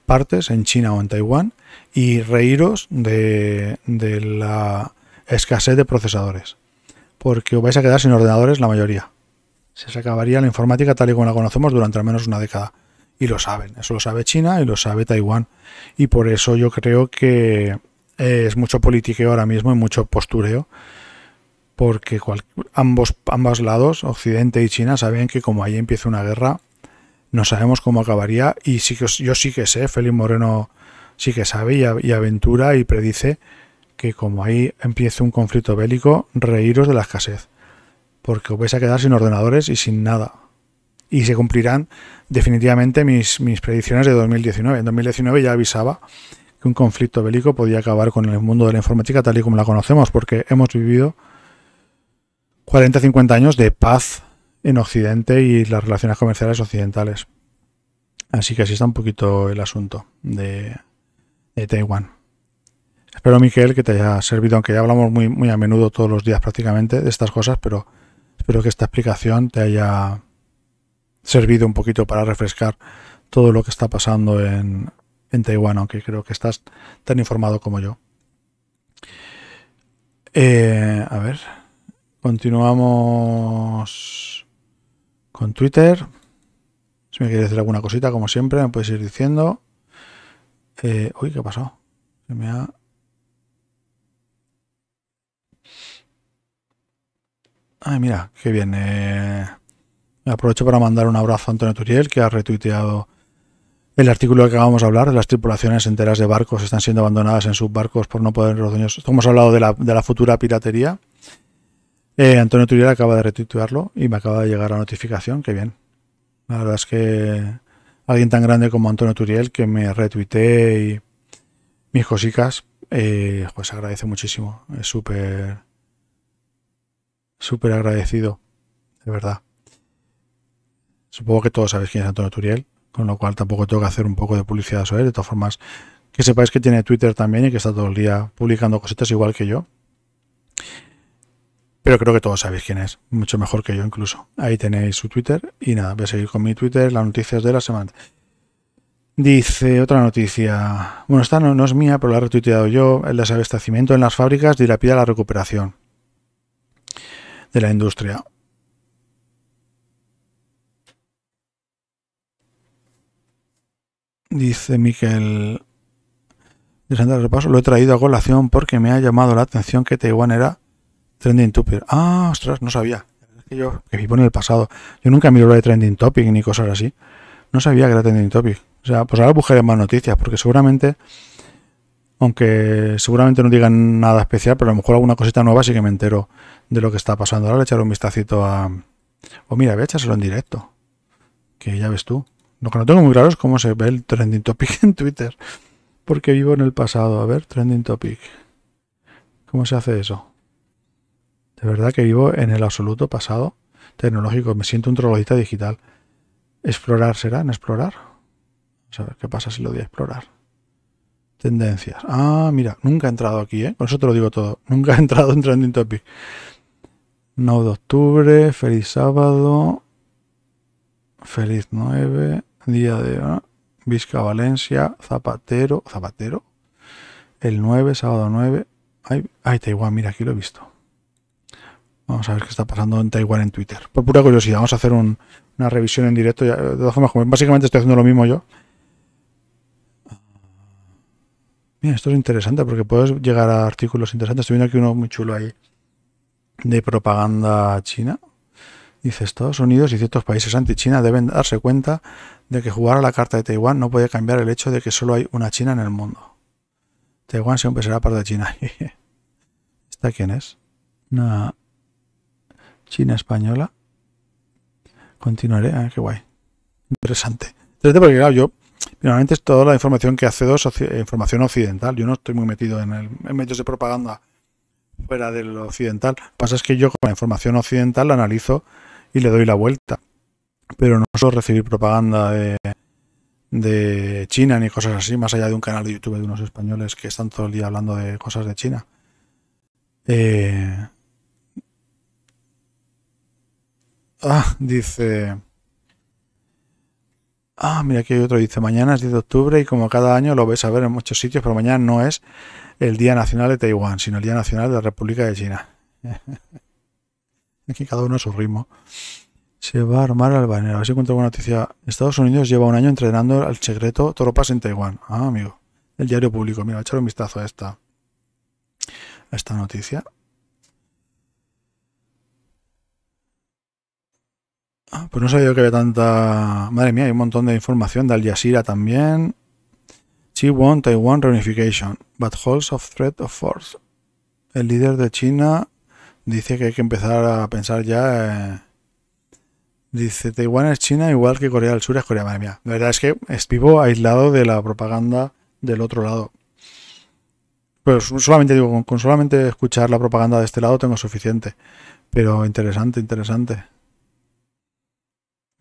partes, en China o en Taiwán, y reíros de la escasez de procesadores porque os vais a quedar sin ordenadores la mayoría. Se acabaría la informática tal y como la conocemos durante al menos una década. Y lo saben, eso lo sabe China y lo sabe Taiwán. Y por eso yo creo que es mucho politiqueo ahora mismo y mucho postureo, porque ambos, lados, Occidente y China, saben que como ahí empieza una guerra, no sabemos cómo acabaría. Y yo sí que sé, Félix Moreno sí que sabe y aventura y predice que como ahí empiece un conflicto bélico, reíros de la escasez, porque os vais a quedar sin ordenadores y sin nada. Y se cumplirán definitivamente mis, mis predicciones de 2019. En 2019 ya avisaba que un conflicto bélico podía acabar con el mundo de la informática tal y como la conocemos, porque hemos vivido 40-50 años de paz en Occidente y las relaciones comerciales occidentales. Así que así está un poquito el asunto de Taiwán. Espero, Miquel, que te haya servido, aunque ya hablamos muy, muy a menudo todos los días prácticamente de estas cosas, pero espero que esta explicación te haya servido un poquito para refrescar todo lo que está pasando en, Taiwán, aunque creo que estás tan informado como yo. Eh, a ver, continuamos con Twitter. Si me quieres decir alguna cosita, como siempre, me puedes ir diciendo. Eh, uy, ¿qué pasó? Se me ha Ay, mira, qué bien. Me eh. aprovecho para mandar un abrazo a Antonio Turiel, que ha retuiteado el artículo que acabamos de hablar, de las tripulaciones enteras de barcos están siendo abandonadas en sus barcos por no poder los dueños. Hemos hablado de la, futura piratería. Eh, Antonio Turiel acaba de retuitearlo y me acaba de llegar la notificación. Qué bien. La verdad es que alguien tan grande como Antonio Turiel que me retuitee y mis cosicas, eh, pues agradece muchísimo. Es súper súper agradecido, de verdad. Supongo que todos sabéis quién es Antonio Turiel, con lo cual tampoco tengo que hacer un poco de publicidad sobre él. De todas formas, que sepáis que tiene Twitter también y que está todo el día publicando cositas igual que yo. Pero creo que todos sabéis quién es, mucho mejor que yo incluso. Ahí tenéis su Twitter y nada, voy a seguir con mi Twitter, las noticias de la semana. Dice otra noticia. Bueno, esta no, es mía, pero la he retuiteado yo. El desabastecimiento en las fábricas dilapida la recuperación de la industria. Dice Miquel de el repaso, lo he traído a colación porque me ha llamado la atención que Taiwán era trending topic. Ah, ostras, no sabía. que yo, que vivo en el pasado. Yo nunca miro lo de trending topic ni cosas así. No sabía que era trending topic. O sea, pues ahora buscaré más noticias porque seguramente aunque seguramente no digan nada especial, pero a lo mejor alguna cosita nueva sí que me entero de lo que está pasando. Ahora le echaré un vistacito a... O mira, voy a echárselo en directo, que ya ves tú. Lo que no tengo muy claro es cómo se ve el trending topic en Twitter, porque vivo en el pasado. A ver, trending topic. ¿Cómo se hace eso? De verdad que vivo en el absoluto pasado tecnológico. Me siento un trollista digital. ¿Explorar será en explorar? Vamos a ver qué pasa si lo voy a explorar. Tendencias. Ah, mira, nunca he entrado aquí, ¿eh? eso te lo digo todo. (laughs) Nunca he entrado en Trending Topic. 9 de octubre, feliz sábado. Feliz 9, día de ¿no? Ah, Vizca Valencia, Zapatero, Zapatero. El 9, sábado 9. Ay, ay, Taiwán, mira, aquí lo he visto. Vamos a ver qué está pasando en Taiwán en Twitter. Por pura curiosidad, vamos a hacer una revisión en directo. de básicamente estoy haciendo lo mismo yo. Mira, esto es interesante porque puedes llegar a artículos interesantes. Estoy viendo aquí uno muy chulo ahí de propaganda china. Dice, Estados Unidos y ciertos países anti-China deben darse cuenta de que jugar a la carta de Taiwán no puede cambiar el hecho de que solo hay una China en el mundo. Taiwán siempre será parte de China. (laughs) ¿Esta quién es? Una China española. Continuaré. Ah, qué guay. Interesante. Interesante porque, claro, yo Finalmente es toda la información que hace es información occidental. Yo no estoy muy metido en, medios de propaganda fuera del occidental. Lo que pasa es que yo con la información occidental la analizo y le doy la vuelta. Pero no suelo recibir propaganda de, China ni cosas así, más allá de un canal de YouTube de unos españoles que están todo el día hablando de cosas de China. Eh, ah, dice... Ah, mira, aquí hay otro. Dice, mañana es 10 de octubre y como cada año lo ves a ver en muchos sitios, pero mañana no es el Día Nacional de Taiwán, sino el Día Nacional de la República de China. aquí (laughs) cada uno a su ritmo. Se va a armar al banero. A ver si encuentro una noticia. Estados Unidos lleva un año entrenando al secreto tropas en Taiwán. Ah, amigo. El diario público. Mira, echar un vistazo a esta, a esta noticia. Ah, pues no sabía que había tanta. Madre mía, hay un montón de información de Al Jazeera también. She 1 Taiwan Reunification, but holds of threat of force. El líder de China dice que hay que empezar a pensar ya. Eh, dice, Taiwán es China igual que Corea del Sur es Corea. Madre mía, la verdad es que es vivo aislado de la propaganda del otro lado. Pues solamente digo, con solamente escuchar la propaganda de este lado tengo suficiente. Pero interesante, interesante.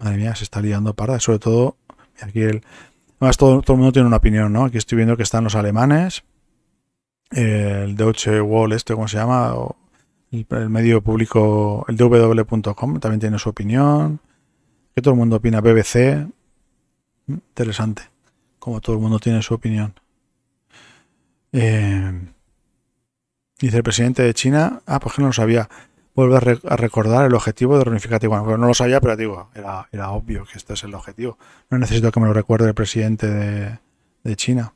Madre mía, se está liando parda. Sobre todo, aquí el. Además, todo, todo el mundo tiene una opinión, ¿no? Aquí estoy viendo que están los alemanes, el Deutsche Wall, este, ¿cómo se llama? el, medio público, el dw.com, también tiene su opinión. Que todo el mundo opina, BBC. Mm, interesante, como todo el mundo tiene su opinión. Eh, dice el presidente de China, ah, pues que no lo sabía vuelve a, recordar el objetivo de Reunificate. Bueno, no lo sabía, pero digo, era, obvio que este es el objetivo. No necesito que me lo recuerde el presidente de, China.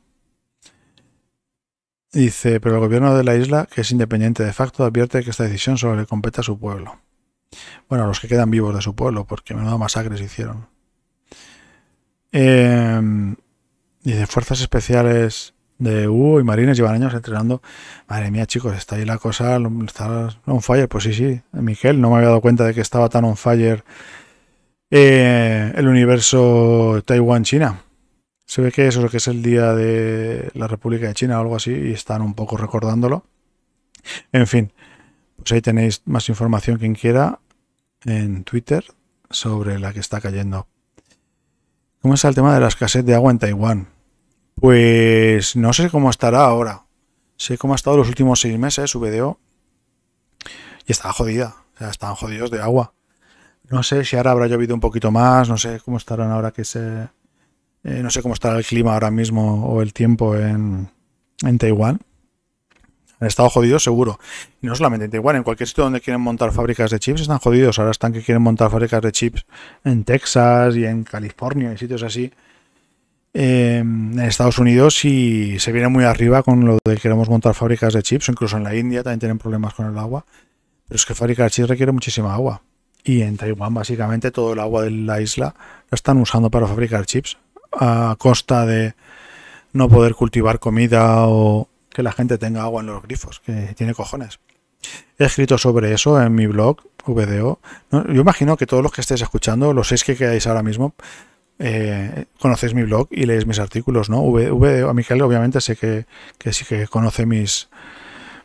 Dice, pero el gobierno de la isla, que es independiente de facto, advierte que esta decisión solo le compete a su pueblo. Bueno, a los que quedan vivos de su pueblo, porque menudo masacres hicieron. Em, dice, fuerzas especiales de Hugo y Marines llevan años entrenando. Madre mía, chicos, está ahí la cosa, está on fire. Pues sí, sí, Miguel, no me había dado cuenta de que estaba tan on fire eh, el universo Taiwán-China. Se ve que eso es lo que es el día de la República de China o algo así y están un poco recordándolo. En fin, pues ahí tenéis más información quien quiera en Twitter sobre la que está cayendo. ¿Cómo está el tema de la escasez de agua en Taiwán? Pues no sé cómo estará ahora. Sé cómo ha estado los últimos seis meses su video Y estaba jodida. O sea, están jodidos de agua. No sé si ahora habrá llovido un poquito más. No sé cómo estarán ahora que se. Eh, no sé cómo estará el clima ahora mismo o el tiempo en, en Taiwán. Han estado jodidos seguro. no solamente en Taiwán, en cualquier sitio donde quieren montar fábricas de chips están jodidos. Ahora están que quieren montar fábricas de chips en Texas y en California y sitios así Em, en Estados Unidos y se viene muy arriba con lo de que queremos montar fábricas de chips, incluso en la India también tienen problemas con el agua, pero es que fabricar chips requiere muchísima agua. Y en Taiwán básicamente todo el agua de la isla la están usando para fabricar chips a costa de no poder cultivar comida o que la gente tenga agua en los grifos, que tiene cojones. He escrito sobre eso en mi blog, VDO. Yo imagino que todos los que estéis escuchando, los seis que quedáis ahora mismo, eh, conocéis mi blog y leéis mis artículos, ¿no? V, a Miguel obviamente sé que, que, sí que conoce mis,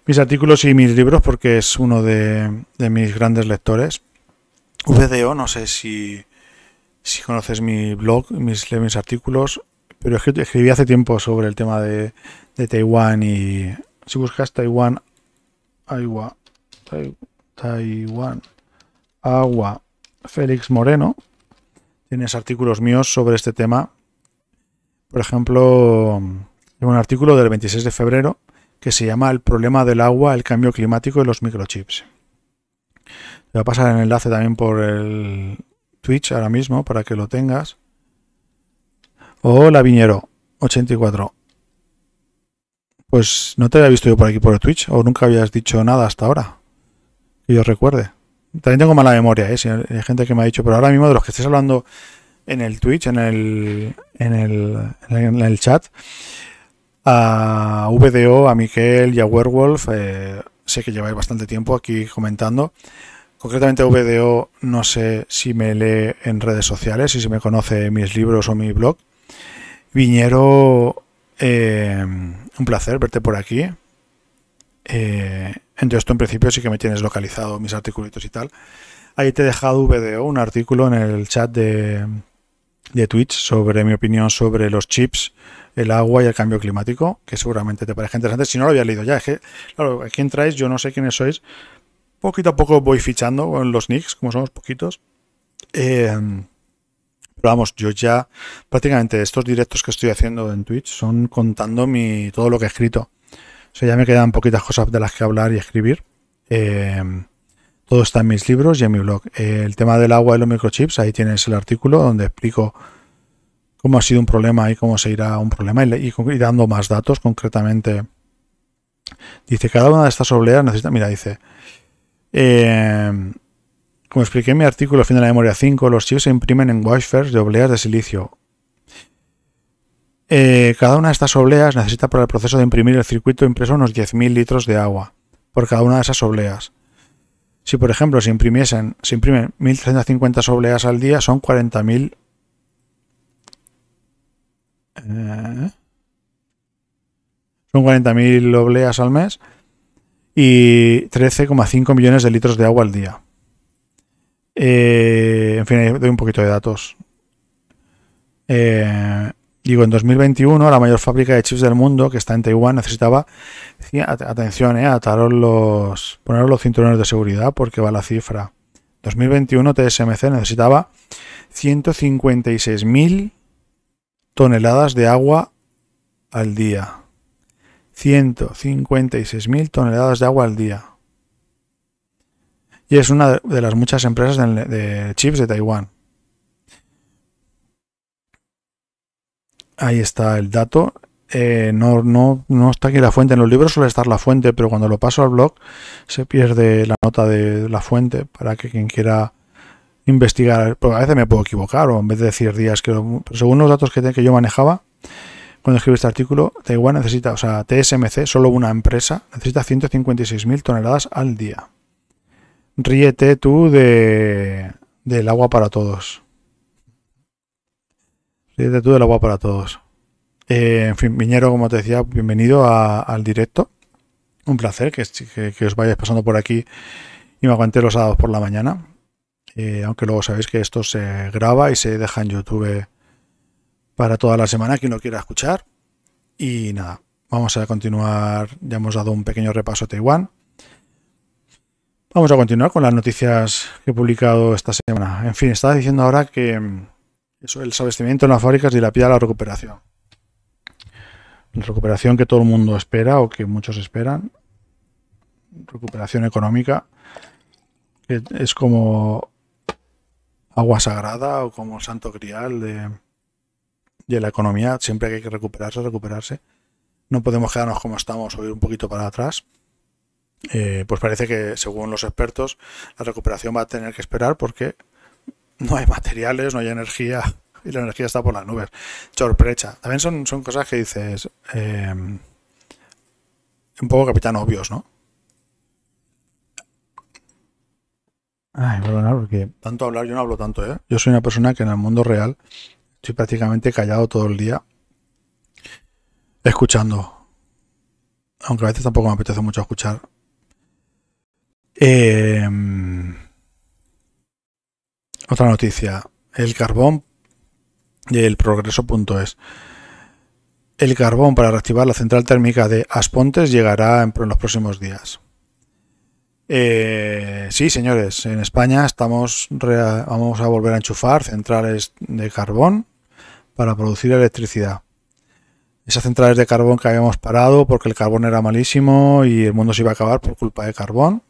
mis artículos y mis libros porque es uno de, de mis grandes lectores. VDO, no sé si, si conoces mi blog, mis, mis artículos, pero escribí hace tiempo sobre el tema de, de Taiwán y si buscas Taiwán, agua, Taiwán, agua, Félix Moreno, Tienes artículos míos sobre este tema. Por ejemplo, tengo un artículo del 26 de febrero que se llama El problema del agua, el cambio climático y los microchips. Te voy a pasar el enlace también por el Twitch ahora mismo para que lo tengas. Hola Viñero, 84. Pues no te había visto yo por aquí por el Twitch o nunca habías dicho nada hasta ahora. Que yo recuerde. También tengo mala memoria, ¿eh? hay gente que me ha dicho, pero ahora mismo de los que estáis hablando en el Twitch, en el, en el, chat, a VDO, a Miquel y a Werewolf, eh, sé que lleváis bastante tiempo aquí comentando. Concretamente VDO no sé si me lee en redes sociales, si me conoce mis libros o mi blog. Viñero, eh, un placer verte por aquí. Eh, entonces tú en principio sí que me tienes localizado mis articulitos y tal. Ahí te he dejado VDO, un artículo en el chat de, de Twitch sobre mi opinión sobre los chips, el agua y el cambio climático, que seguramente te parece interesante. Si no lo habías leído ya, es que, claro, aquí traéis, yo no sé quiénes sois. Poquito a poco voy fichando con los nicks, como somos poquitos. Eh, pero vamos, yo ya prácticamente estos directos que estoy haciendo en Twitch son contando mi, todo lo que he escrito. O sea, ya me quedan poquitas cosas de las que hablar y escribir. Eh, todo está en mis libros y en mi blog. Eh, el tema del agua y los microchips, ahí tienes el artículo donde explico cómo ha sido un problema y cómo se irá un problema y, y, dando más datos concretamente. Dice, cada una de estas obleas necesita, mira, dice, eh, como expliqué en mi artículo Fin de la Memoria 5, los chips se imprimen en wafers de obleas de silicio. Eh, cada una de estas obleas necesita para el proceso de imprimir el circuito impreso unos 10.000 litros de agua por cada una de esas obleas. Si por ejemplo se imprimiesen, se imprimen 1.350 obleas al día, son 40.000 eh, son 40.000 obleas al mes y 13,5 millones de litros de agua al día. Eh, en fin, doy un poquito de datos. Eh, Digo, en 2021 la mayor fábrica de chips del mundo, que está en Taiwán, necesitaba, atención, eh, ataros los, poner los cinturones de seguridad porque va la cifra. 2021 TSMC necesitaba 156.000 toneladas de agua al día. 156.000 toneladas de agua al día. Y es una de las muchas empresas de chips de Taiwán. Ahí está el dato. Eh, no, no, no, está aquí la fuente. En los libros suele estar la fuente, pero cuando lo paso al blog se pierde la nota de la fuente para que quien quiera investigar, porque a veces me puedo equivocar o en vez de decir días, que según los datos que, que yo manejaba, cuando escribí este artículo, Taiwán necesita, o sea, TSMC, solo una empresa, necesita 156.000 toneladas al día. Ríete tú de, del agua para todos. De todo el agua para todos. Eh, en fin, Viñero, como te decía, bienvenido al directo. Un placer que, que, os vayáis pasando por aquí y me aguanté los sábados por la mañana. Eh, aunque luego sabéis que esto se graba y se deja en YouTube para toda la semana, quien lo quiera escuchar. Y nada, vamos a continuar. Ya hemos dado un pequeño repaso a Taiwán. Vamos a continuar con las noticias que he publicado esta semana. En fin, estaba diciendo ahora que, eso, el sabestimiento en las fábricas y la recuperación. La recuperación que todo el mundo espera o que muchos esperan. Recuperación económica. es como agua sagrada o como santo grial de, la economía. Siempre hay que recuperarse, recuperarse. No podemos quedarnos como estamos o ir un poquito para atrás. Eh, pues parece que, según los expertos, la recuperación va a tener que esperar porque no hay materiales, no hay energía y la energía está por las nubes. Chorprecha. También son, cosas que dices eh, un poco capitán obvios, ¿no? Ay, perdona, porque tanto hablar, yo no hablo tanto, ¿eh? Yo soy una persona que en el mundo real estoy prácticamente callado todo el día escuchando. Aunque a veces tampoco me apetece mucho escuchar. Eh, otra noticia, el carbón y el progreso.es. El carbón para reactivar la central térmica de Aspontes llegará en los próximos días. Eh, sí, señores, en España estamos vamos a volver a enchufar centrales de carbón para producir electricidad. Esas centrales de carbón que habíamos parado porque el carbón era malísimo y el mundo se iba a acabar por culpa de carbón,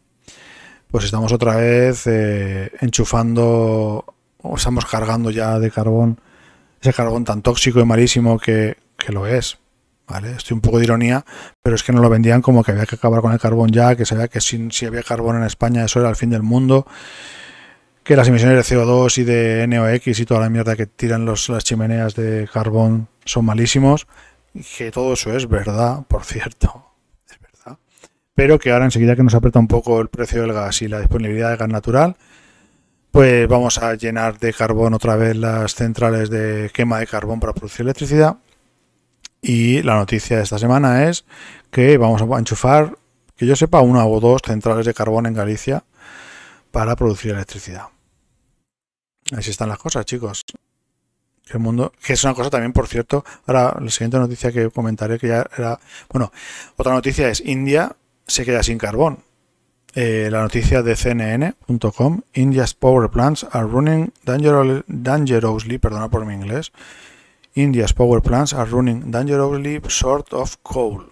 pues estamos otra vez eh, enchufando o estamos cargando ya de carbón ese carbón tan tóxico y malísimo que, lo es. ¿Vale? Estoy un poco de ironía, pero es que nos lo vendían como que había que acabar con el carbón ya, que sabía que si había carbón en España eso era el fin del mundo, que las emisiones de CO2 y de NOx y toda la mierda que tiran los, las chimeneas de carbón son malísimos, y que todo eso es verdad, por cierto pero que ahora enseguida que nos aprieta un poco el precio del gas y la disponibilidad de gas natural, pues vamos a llenar de carbón otra vez las centrales de quema de carbón para producir electricidad. Y la noticia de esta semana es que vamos a enchufar, que yo sepa, una o dos centrales de carbón en Galicia para producir electricidad. Así están las cosas, chicos. que es una cosa también, por cierto, ahora la siguiente noticia que comentaré que ya era, bueno, otra noticia es India se queda sin carbón. Eh, la noticia de CNN.com, India's power plants are running dangerously, dangerously, perdona por mi inglés, India's power plants are running dangerously short of coal.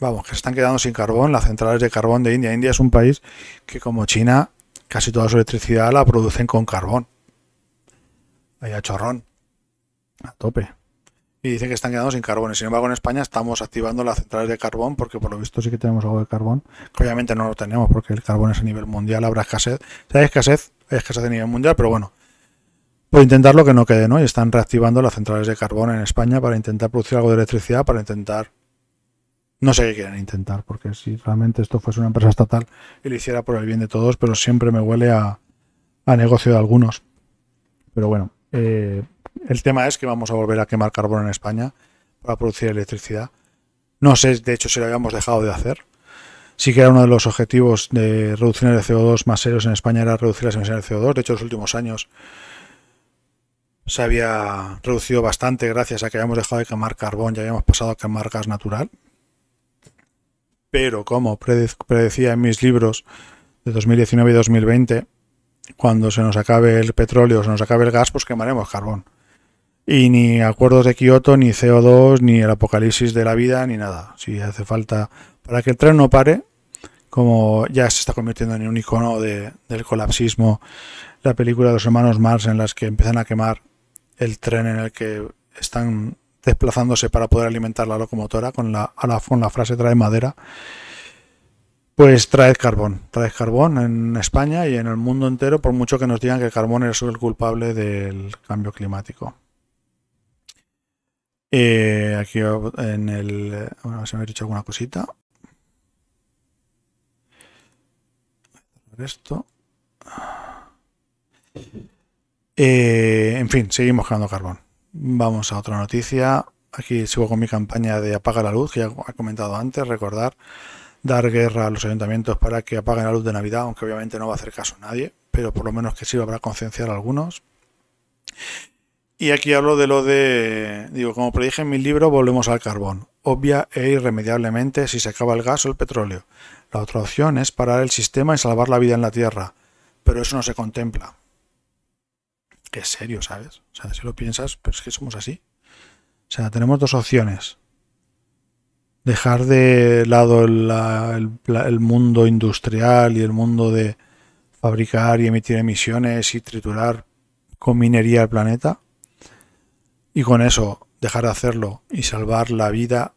Vamos, que se están quedando sin carbón las centrales de carbón de India. India es un país que como China casi toda su electricidad la producen con carbón. Vaya chorrón. A tope y dicen que están quedando sin carbón. Sin embargo, en España estamos activando las centrales de carbón porque por lo visto sí que tenemos algo de carbón, obviamente no lo tenemos porque el carbón es a nivel mundial, habrá escasez. Si hay escasez, hay escasez a nivel mundial, pero bueno, intentar lo que no quede, ¿no? Y están reactivando las centrales de carbón en España para intentar producir algo de electricidad, para intentar... No sé qué quieren intentar, porque si realmente esto fuese una empresa estatal y lo hiciera por el bien de todos, pero siempre me huele a, a negocio de algunos. Pero bueno, eh, el tema es que vamos a volver a quemar carbón en España para producir electricidad. No sé, de hecho, si lo habíamos dejado de hacer. Sí que era uno de los objetivos de reducción de CO2 más serios en España era reducir las emisiones de CO2. De hecho, en los últimos años se había reducido bastante gracias a que habíamos dejado de quemar carbón y habíamos pasado a quemar gas natural. Pero como predecía en mis libros de 2019 y 2020, cuando se nos acabe el petróleo, se nos acabe el gas, pues quemaremos carbón y ni acuerdos de Kioto, ni CO2, ni el apocalipsis de la vida, ni nada. Si hace falta para que el tren no pare, como ya se está convirtiendo en un icono del colapsismo, la película de los hermanos Mars en las que empiezan a quemar el tren en el que están desplazándose para poder alimentar la locomotora con la, a con la frase trae madera, pues trae carbón, trae carbón en España y en el mundo entero, por mucho que nos digan que el carbón es el culpable del cambio climático. Eh, aquí en el. Bueno, se me ha dicho alguna cosita. Esto. Eh, en fin, seguimos quemando carbón. Vamos a otra noticia. Aquí sigo con mi campaña de apaga la luz, que ya he comentado antes. Recordar, dar guerra a los ayuntamientos para que apaguen la luz de Navidad, aunque obviamente no va a hacer caso a nadie, pero por lo menos que sirva para concienciar a algunos. Y aquí hablo de lo de, digo, como predije en mi libro, volvemos al carbón, obvia e irremediablemente si se acaba el gas o el petróleo. La otra opción es parar el sistema y salvar la vida en la Tierra, pero eso no se contempla. qué serio, ¿sabes? O sea, si lo piensas, pues es que somos así. O sea, tenemos dos opciones. Dejar de lado el, el mundo industrial y el mundo de fabricar y emitir emisiones y triturar con minería el planeta y con eso dejar de hacerlo y salvar la vida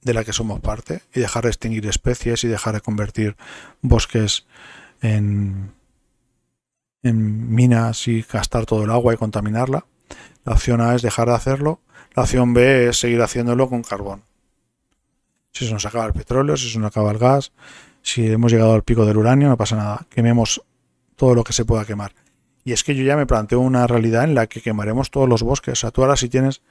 de la que somos parte y dejar de extinguir especies y dejar de convertir bosques en, minas y gastar todo el agua y contaminarla. La opción A es dejar de hacerlo. La opción B es seguir haciéndolo con carbón. Si se nos acaba el petróleo, si se nos acaba el gas, si hemos llegado al pico del uranio, no pasa nada. Quememos todo lo que se pueda quemar. Y es que yo ya me planteo una realidad en la que quemaremos todos los bosques. O sea, tú ahora si tienes,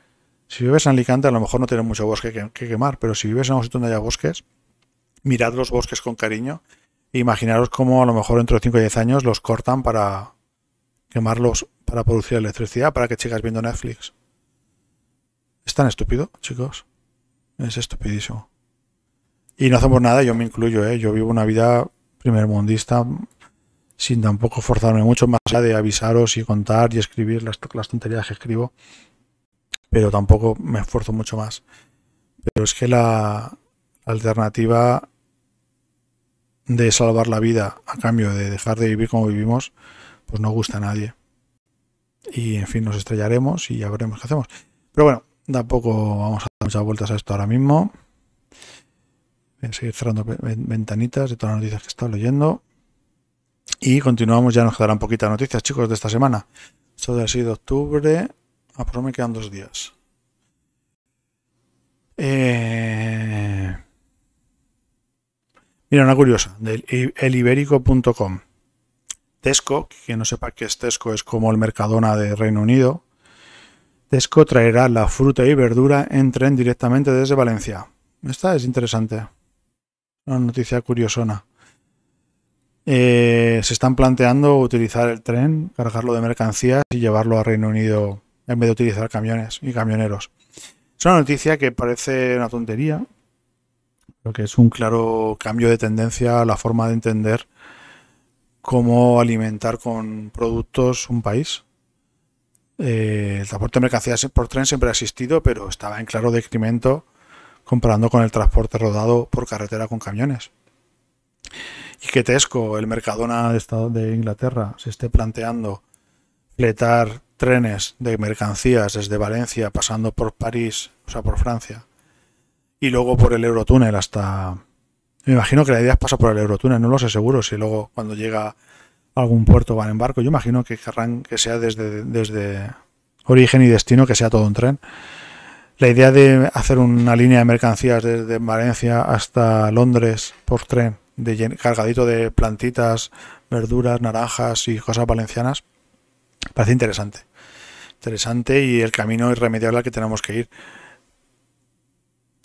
si vives en Alicante a lo mejor no tienes mucho bosque que, quemar, pero si vives en un sitio donde haya bosques, mirad los bosques con cariño. imaginaros cómo a lo mejor dentro de 5 o 10 años los cortan para quemarlos para producir electricidad, para que sigas viendo Netflix. Es tan estúpido, chicos. Es estupidísimo. Y no hacemos nada, yo me incluyo, ¿eh? yo vivo una vida primermundista sin tampoco forzarme mucho más allá de avisaros y contar y escribir las, tonterías que escribo, pero tampoco me esfuerzo mucho más. Pero es que la alternativa de salvar la vida a cambio de dejar de vivir como vivimos, pues no gusta a nadie. Y en fin, nos estrellaremos y ya veremos qué hacemos. Pero bueno, tampoco vamos a dar muchas vueltas a esto ahora mismo. Voy a seguir cerrando ventanitas de todas las noticias que he estado leyendo. Y continuamos, ya nos quedarán poquitas noticias, chicos, de esta semana. Esto ha sido octubre. A ah, por me quedan dos días. Eh, mira, una curiosa, del eliberico.com. Tesco, que no sepa que es Tesco, es como el Mercadona de Reino Unido. Tesco traerá la fruta y verdura en tren directamente desde Valencia. Esta es interesante. Una noticia curiosona eh, se están planteando utilizar el tren, cargarlo de mercancías y llevarlo a Reino Unido en vez de utilizar camiones y camioneros. Es una noticia que parece una tontería, pero que es un claro cambio de tendencia a la forma de entender cómo alimentar con productos un país. Eh, el transporte de mercancías por tren siempre ha existido, pero estaba en claro decremento comparando con el transporte rodado por carretera con camiones y que Tesco, el Mercadona de, Inglaterra, se esté planteando fletar trenes de mercancías desde Valencia pasando por París, o sea, por Francia, y luego por el Eurotúnel hasta... Me imagino que la idea es pasar por el Eurotúnel, no lo sé seguro, si luego cuando llega a algún puerto van en barco, yo imagino que querrán que sea desde origen y destino, que sea todo un tren. La idea de hacer una línea de mercancías desde Valencia hasta Londres por tren de cargadito de plantitas, verduras, naranjas y cosas valencianas. Parece interesante. Interesante y el camino irremediable al que tenemos que ir.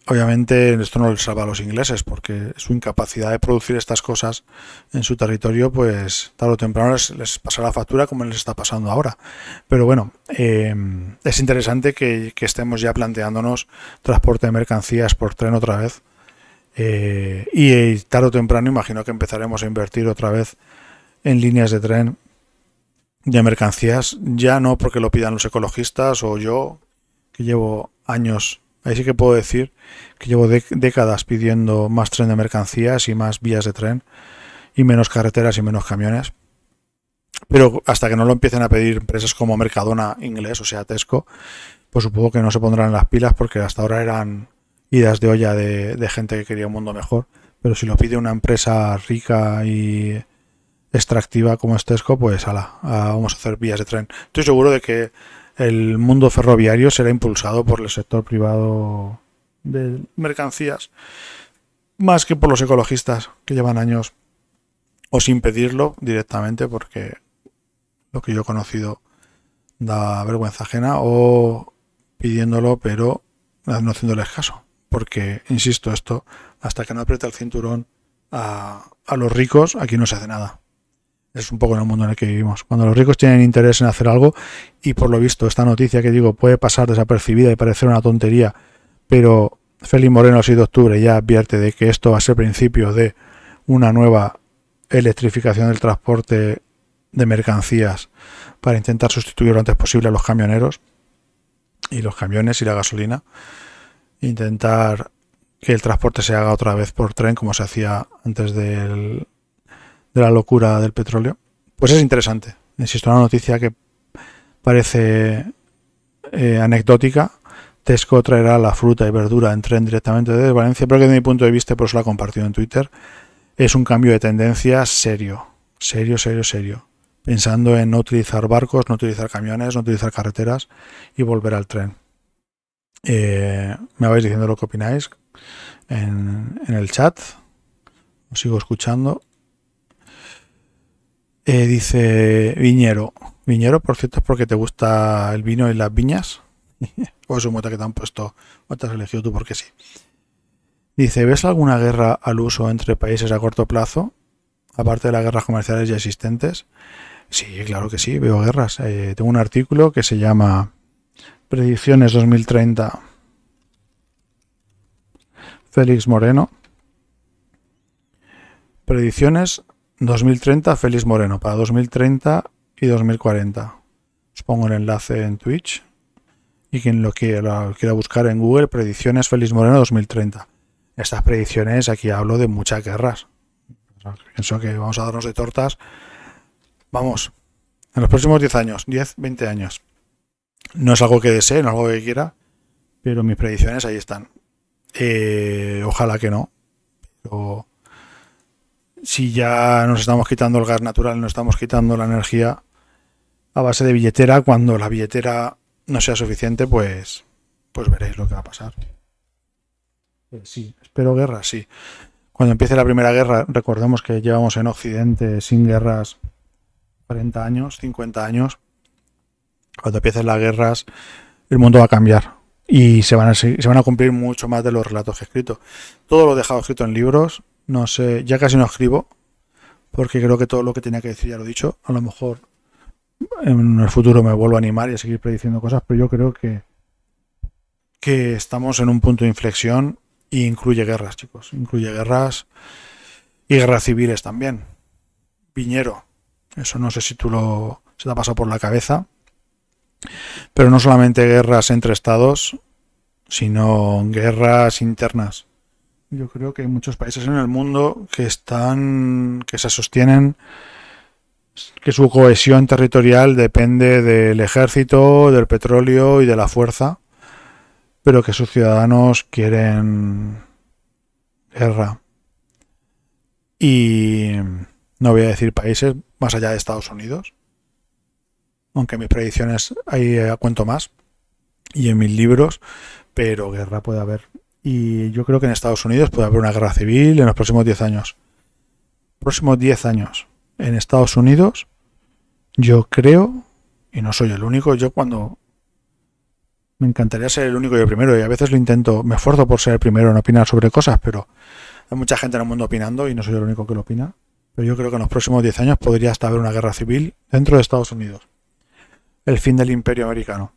Obviamente esto no les salva a los ingleses porque su incapacidad de producir estas cosas en su territorio pues tarde o temprano les, pasa la factura como les está pasando ahora. Pero bueno, em, es interesante que estemos ya planteándonos transporte de mercancías por tren otra vez eh, y eh, tarde o temprano imagino que empezaremos a invertir otra vez en líneas de tren de mercancías, ya no porque lo pidan los ecologistas o yo, que llevo años, ahí sí que puedo decir que llevo décadas pidiendo más tren de mercancías y más vías de tren y menos carreteras y menos camiones. Pero hasta que no lo empiecen a pedir empresas como Mercadona inglés, o sea Tesco, pues supongo que no se pondrán las pilas porque hasta ahora eran de olla de, gente que quería un mundo mejor. Pero si lo pide una empresa rica y extractiva como es Tesco, pues ala, vamos a hacer vías de tren. Estoy seguro de que el mundo ferroviario será impulsado por el sector privado de mercancías, más que por los ecologistas que llevan años, o sin pedirlo directamente, porque lo que yo he conocido da vergüenza ajena, o pidiéndolo, pero no haciéndoles caso porque, insisto, esto, hasta que no aprieta el cinturón a, los ricos, aquí no se hace nada. Es un poco en el mundo en el que vivimos. Cuando los ricos tienen interés en hacer algo, y por lo visto esta noticia que digo puede pasar desapercibida y parecer una tontería, pero Félix Moreno, el 6 de octubre, ya advierte de que esto va a ser principio de una nueva electrificación del transporte de mercancías para intentar sustituir lo antes posible a los camioneros y los camiones y la gasolina intentar que el transporte se haga otra vez por tren, como se hacía antes de la locura del petróleo. Pues es interesante. Insisto, una noticia que parece eh, anecdótica. Tesco traerá la fruta y verdura en tren directamente desde Valencia, pero que desde mi punto de vista, por eso la he compartido en Twitter, es un cambio de tendencia serio, serio, serio, serio. Pensando en no utilizar barcos, no utilizar camiones, no utilizar carreteras y volver al tren. Eh, me vais diciendo lo que opináis en, el chat. Os sigo escuchando. Eh, dice Viñero. Viñero, por cierto, es porque te gusta el vino y las viñas. o (laughs) pues es un que te han puesto o te has elegido tú porque sí. Dice, ¿ves alguna guerra al uso entre países a corto plazo? Aparte de las guerras comerciales ya existentes. Sí, claro que sí, veo guerras. Eh, tengo un artículo que se llama Predicciones 2030. Félix Moreno. Predicciones 2030, Félix Moreno, para 2030 y 2040. Os pongo el enlace en Twitch y quien lo quiera, quiera buscar en Google, predicciones Félix Moreno 2030. Estas predicciones, aquí hablo de muchas guerras. Pienso que vamos a darnos de tortas. Vamos, en los próximos 10 años, 10, 20 años. No es algo que desee, no es algo que quiera, pero mis predicciones ahí están. Eh, ojalá que no. Pero si ya nos estamos quitando el gas natural, nos estamos quitando la energía a base de billetera, cuando la billetera no sea suficiente, pues, pues veréis lo que va a pasar. Eh, sí, espero guerra, sí. Cuando empiece la primera guerra, recordemos que llevamos en Occidente sin guerras 40 años, 50 años cuando empiecen las guerras, el mundo va a cambiar y se van a, cumplir mucho más de los relatos que he escrito. Todo lo he dejado escrito en libros, no sé, ya casi no escribo, porque creo que todo lo que tenía que decir ya lo he dicho. A lo mejor en el futuro me vuelvo a animar y a seguir prediciendo cosas, pero yo creo que, que estamos en un punto de inflexión y incluye guerras, chicos. Incluye guerras y guerras civiles también. Piñero, eso no sé si tú lo se te ha pasado por la cabeza, pero no solamente guerras entre estados, sino guerras internas. Yo creo que hay muchos países en el mundo que están, que se sostienen, que su cohesión territorial depende del ejército, del petróleo y de la fuerza, pero que sus ciudadanos quieren guerra. Y no voy a decir países más allá de Estados Unidos, aunque mis predicciones ahí eh, cuento más y en mis libros, pero guerra puede haber. Y yo creo que en Estados Unidos puede haber una guerra civil en los próximos 10 años. Próximos 10 años en Estados Unidos, yo creo, y no soy el único, yo cuando me encantaría ser el único y el primero, y a veces lo intento, me esfuerzo por ser el primero en opinar sobre cosas, pero hay mucha gente en el mundo opinando y no soy el único que lo opina. Pero yo creo que en los próximos 10 años podría hasta haber una guerra civil dentro de Estados Unidos el fin del imperio americano.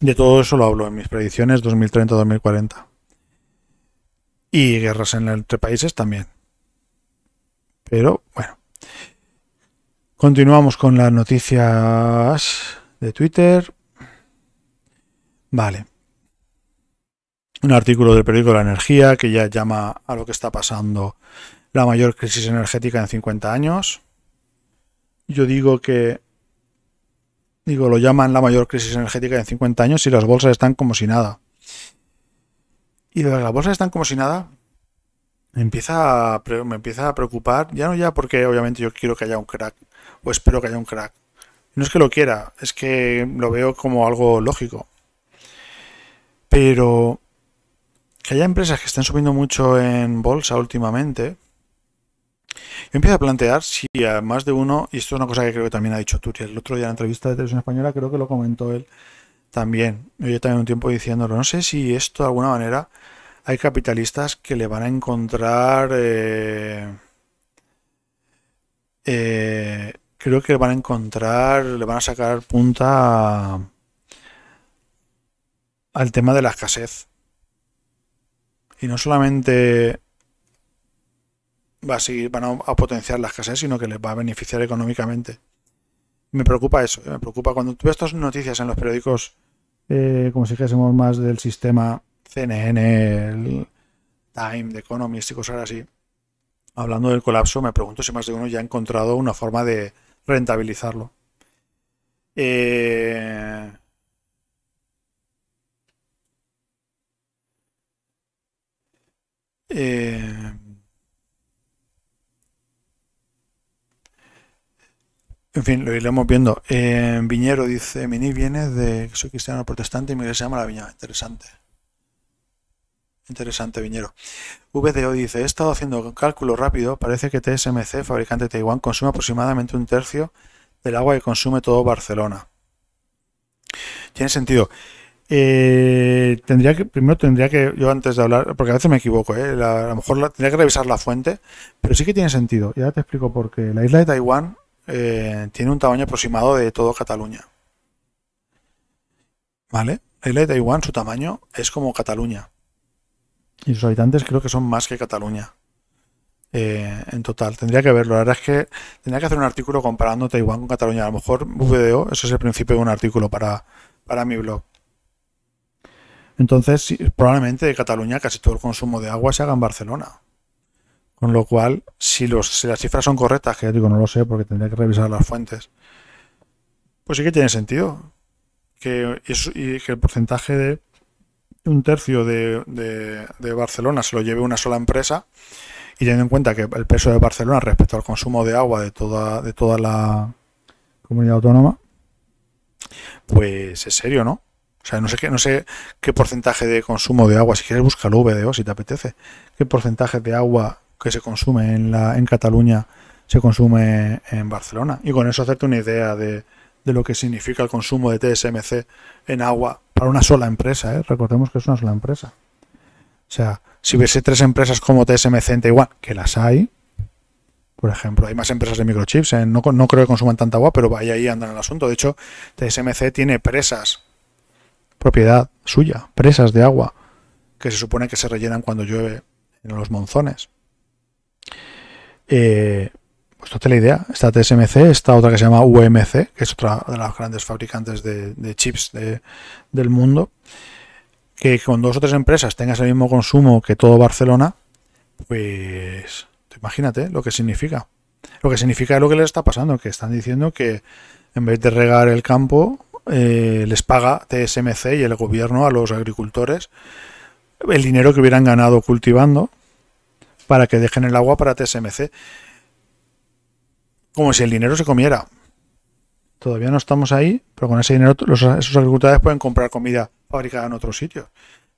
De todo eso lo hablo en mis predicciones 2030-2040. Y guerras en entre países también. Pero bueno. Continuamos con las noticias de Twitter. Vale. Un artículo del periódico La Energía que ya llama a lo que está pasando la mayor crisis energética en 50 años. Yo digo que Digo, lo llaman la mayor crisis energética en 50 años y las bolsas están como si nada. Y las bolsas están como si nada. empieza, me empieza a preocupar, ya no ya porque obviamente yo quiero que haya un crack, o espero que haya un crack. No es que lo quiera, es que lo veo como algo lógico. Pero que haya empresas que estén subiendo mucho en bolsa últimamente, Empiezo a plantear si a más de uno, y esto es una cosa que creo que también ha dicho Turia el otro día en la entrevista de Televisión Española creo que lo comentó él también, yo también un tiempo diciéndolo, no sé si esto de alguna manera hay capitalistas que le van a encontrar... Eh, eh, creo que van a encontrar, le van a sacar punta al tema de la escasez. Y no solamente va a seguir, van a, potenciar las casas, sino que les va a beneficiar económicamente. Me preocupa eso, me preocupa cuando veo estas noticias en los periódicos, eh, como si dijésemos más del sistema CNN, Time, The Economist y cosas así. Hablando del colapso, me pregunto si más de uno ya ha encontrado una forma de rentabilizarlo. Eh, eh En fin, lo iremos viendo. Eh, Viñero dice, Mini viene de soy cristiano protestante y mi iglesia se llama La Viña. Interesante. Interesante, Viñero. VDO dice, he estado haciendo cálculo rápido, parece que TSMC, fabricante de Taiwán, consume aproximadamente un tercio del agua que consume todo Barcelona. Tiene sentido. Eh, tendría que, primero tendría que, yo antes de hablar, porque a veces me equivoco, eh, a lo mejor tendría que revisar la fuente, pero sí que tiene sentido. Ya te explico por qué. La isla de Taiwán eh, tiene un tamaño aproximado de todo Cataluña. ¿Vale? Isla de Taiwán, su tamaño es como Cataluña. Y sus habitantes creo que son más que Cataluña. Eh, en total, tendría que verlo. La verdad es que tendría que hacer un artículo comparando Taiwán con Cataluña. A lo mejor VDO, ese es el principio de un artículo para, mi blog. Entonces, probablemente de Cataluña casi todo el consumo de agua se haga en Barcelona. Con lo cual, si, los, si las cifras son correctas, que ya digo, no lo sé porque tendría que revisar las fuentes, pues sí que tiene sentido. Que, y que el porcentaje de un tercio de, Barcelona se lo lleve una sola empresa y teniendo en cuenta que el peso de Barcelona respecto al consumo de agua de toda, de toda la comunidad autónoma, pues es serio, ¿no? O sea, no sé qué, no sé qué porcentaje de consumo de agua, si quieres buscar el VDO si te apetece, qué porcentaje de agua que se consume en, la, en Cataluña se consume en Barcelona. Y con eso hacerte una idea de, lo que significa el consumo de TSMC en agua para una sola empresa. ¿eh? Recordemos que es una sola empresa. O sea, si hubiese tres empresas como TSMC en Taiwán, que las hay, por ejemplo, hay más empresas de microchips, ¿eh? no, creo que consuman tanta agua, pero vaya ahí andan el asunto. De hecho, TSMC tiene presas, propiedad suya, presas de agua, que se supone que se rellenan cuando llueve en los monzones. Eh, pues la idea, está TSMC, esta otra que se llama UMC, que es otra de las grandes fabricantes de, chips del mundo, que con dos o tres empresas tengas el mismo consumo que todo Barcelona, pues imagínate lo que significa. Lo que significa es lo que les está pasando, que están diciendo que en vez de regar el campo, eh, les paga TSMC y el gobierno a los agricultores el dinero que hubieran ganado cultivando para que dejen el agua para TSMC. Como si el dinero se comiera. Todavía no estamos ahí, pero con ese dinero los, esos agricultores pueden comprar comida fabricada en otros sitios.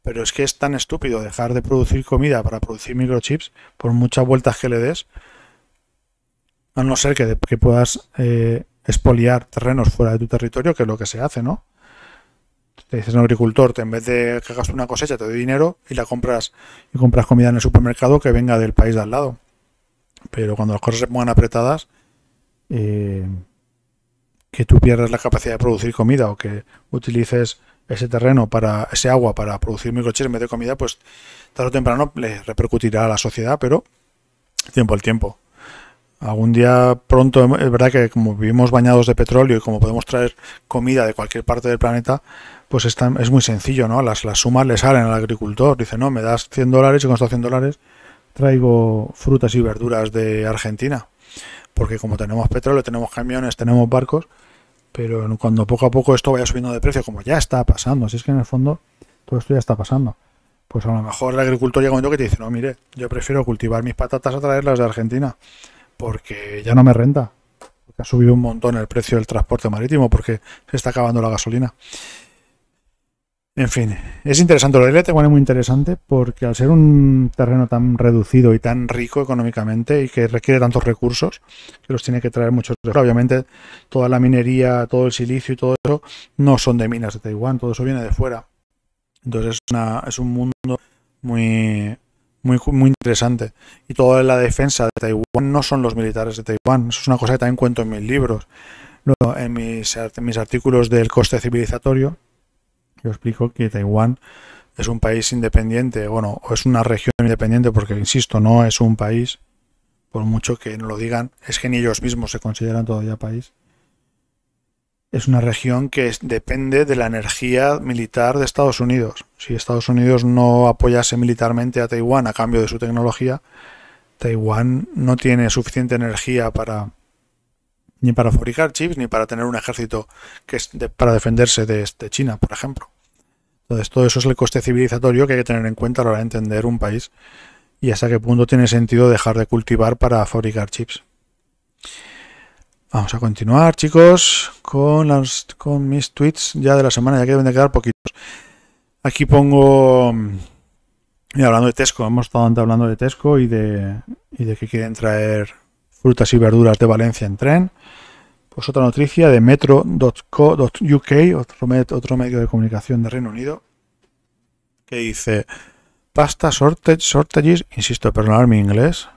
Pero es que es tan estúpido dejar de producir comida para producir microchips, por muchas vueltas que le des, a no ser que, puedas eh, expoliar terrenos fuera de tu territorio, que es lo que se hace, ¿no? te dices un agricultor, te, en vez de que hagas una cosecha, te doy dinero y la compras y compras comida en el supermercado que venga del país de al lado. Pero cuando las cosas se pongan apretadas, eh, que tú pierdas la capacidad de producir comida o que utilices ese terreno para ese agua para producir microchips en vez de comida, pues tarde o temprano le repercutirá a la sociedad, pero tiempo al tiempo. Algún día pronto, es verdad que como vivimos bañados de petróleo y como podemos traer comida de cualquier parte del planeta, pues es, muy sencillo, ¿no? Las, las sumas le salen al agricultor, dice, no, me das 100 dólares y con estos 100 dólares traigo frutas y verduras de Argentina. Porque como tenemos petróleo, tenemos camiones, tenemos barcos, pero cuando poco a poco esto vaya subiendo de precio, como ya está pasando, así es que en el fondo todo esto ya está pasando, pues a lo mejor el agricultor llega un momento que te dice, no, mire, yo prefiero cultivar mis patatas a traerlas de Argentina, porque ya no me renta, porque ha subido un montón el precio del transporte marítimo, porque se está acabando la gasolina. En fin, es interesante. Lo de Taiwán, es muy interesante porque al ser un terreno tan reducido y tan rico económicamente y que requiere tantos recursos, que los tiene que traer muchos Obviamente, toda la minería, todo el silicio y todo eso no son de minas de Taiwán, todo eso viene de fuera. Entonces, es, un mundo muy, muy, muy interesante. Y toda la defensa de Taiwán no son los militares de Taiwán. Eso es una cosa que también cuento en mis libros. en mis, en mis artículos del coste civilizatorio, yo explico que Taiwán es un país independiente, bueno, o es una región independiente, porque insisto, no es un país, por mucho que no lo digan, es que ni ellos mismos se consideran todavía país. Es una región que depende de la energía militar de Estados Unidos. Si Estados Unidos no apoyase militarmente a Taiwán a cambio de su tecnología, Taiwán no tiene suficiente energía para ni para fabricar chips ni para tener un ejército que para defenderse de este, China, por ejemplo. Entonces, todo eso es el coste civilizatorio que hay que tener en cuenta a la hora de entender un país y hasta qué punto tiene sentido dejar de cultivar para fabricar chips. Vamos a continuar, chicos, con, mis tweets ya de la semana, ya que deben de quedar poquitos. Aquí pongo... y mm, hablando de Tesco, hemos estado antes hablando de Tesco y de, y de que quieren traer frutas y verduras de Valencia en tren. Pues otra noticia de metro.co.uk, otro, medio de comunicación de Reino Unido, que dice pasta shortage, shortages, insisto, perdonar mi inglés,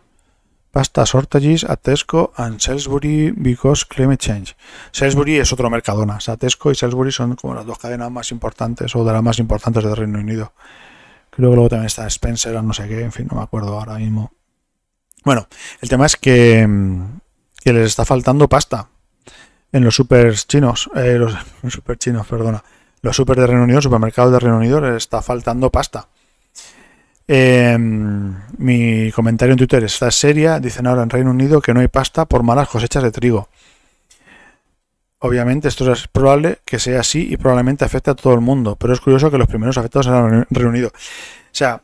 pasta shortages at Tesco and Salisbury because climate change. Salisbury es otro mercadona, o sea, Tesco y Salisbury son como las dos cadenas más importantes o de las más importantes de Reino Unido. Creo que luego también está Spencer, no sé qué, en fin, no me acuerdo ahora mismo. Bueno, el tema es que mm, les está faltando pasta en los supers chinos, eh, (laughs) los super chinos, perdona, los super de Reino Unido, supermercados de Reino Unido, está faltando pasta. Em, mi comentario en Twitter está seria, dicen ahora en Reino Unido que no hay pasta por malas cosechas de trigo. Obviamente esto es probable que sea así y probablemente afecte a todo el mundo, pero es curioso que los primeros afectados sean Reino Unido. O sea,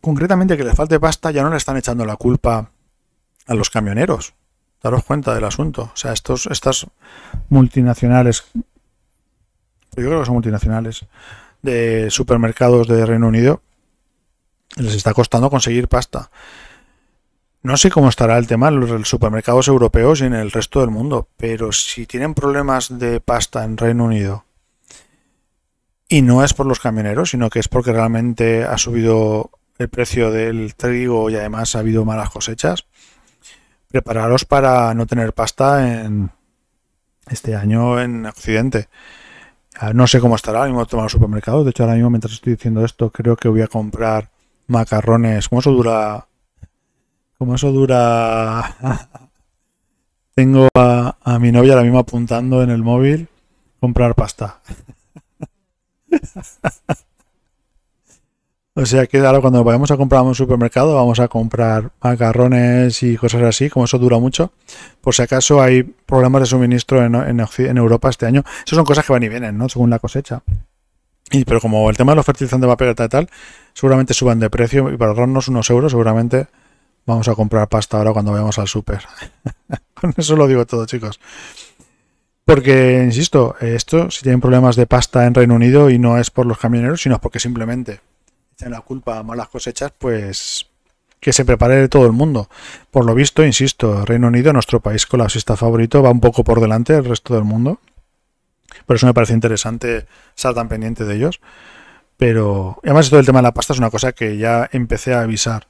concretamente que le falte pasta ya no le están echando la culpa a los camioneros, daros cuenta del asunto. O sea, estos, estas multinacionales, yo creo que son multinacionales, de supermercados de Reino Unido, les está costando conseguir pasta. No sé cómo estará el tema en los supermercados europeos y en el resto del mundo, pero si tienen problemas de pasta en Reino Unido, y no es por los camioneros, sino que es porque realmente ha subido el precio del trigo y además ha habido malas cosechas, prepararos para no tener pasta en este año en Occidente. Ah, no sé cómo estará, el mismo tomar el supermercado. De hecho, ahora mismo, mientras estoy diciendo esto, creo que voy a comprar macarrones. ¿Cómo eso dura? ¿Cómo eso dura? (laughs) Tengo a, a mi novia ahora mismo apuntando en el móvil comprar pasta. (laughs) O sea que ahora cuando vayamos a comprar a un supermercado vamos a comprar macarrones y cosas así, como eso dura mucho. Por si acaso hay problemas de suministro en, Europa este año. Esas son cosas que van y vienen, ¿no? Según la cosecha. Y, pero como el tema de los fertilizantes va a pegar y tal, seguramente suban de precio y para ahorrarnos unos euros seguramente vamos a comprar pasta ahora cuando vayamos al super. (laughs) Con eso lo digo todo, chicos. Porque, insisto, esto, si tienen problemas de pasta en Reino Unido y no es por los camioneros, sino porque simplemente en la culpa a malas cosechas, pues que se prepare todo el mundo. Por lo visto, insisto, Reino Unido, nuestro país colapsista favorito, va un poco por delante del resto del mundo. Por eso me parece interesante estar tan pendiente de ellos. Pero además todo el tema de la pasta es una cosa que ya empecé a avisar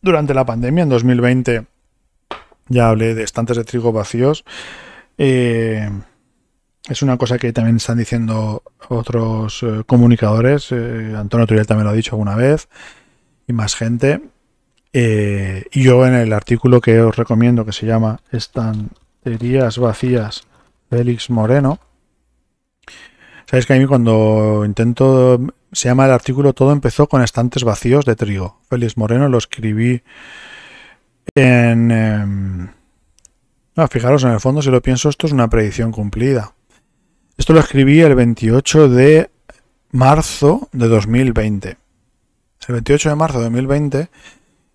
durante la pandemia, en 2020, ya hablé de estantes de trigo vacíos. Eh, es una cosa que también están diciendo otros eh, comunicadores. Eh, Antonio Turiel también lo ha dicho alguna vez. Y más gente. Eh, y yo en el artículo que os recomiendo, que se llama Estanterías vacías, Félix Moreno. Sabéis que a mí cuando intento... Se llama el artículo Todo empezó con estantes vacíos de trigo. Félix Moreno lo escribí en... Em, fijaros, en el fondo, si lo pienso, esto es una predicción cumplida. Esto lo escribí el 28 de marzo de 2020. El 28 de marzo de 2020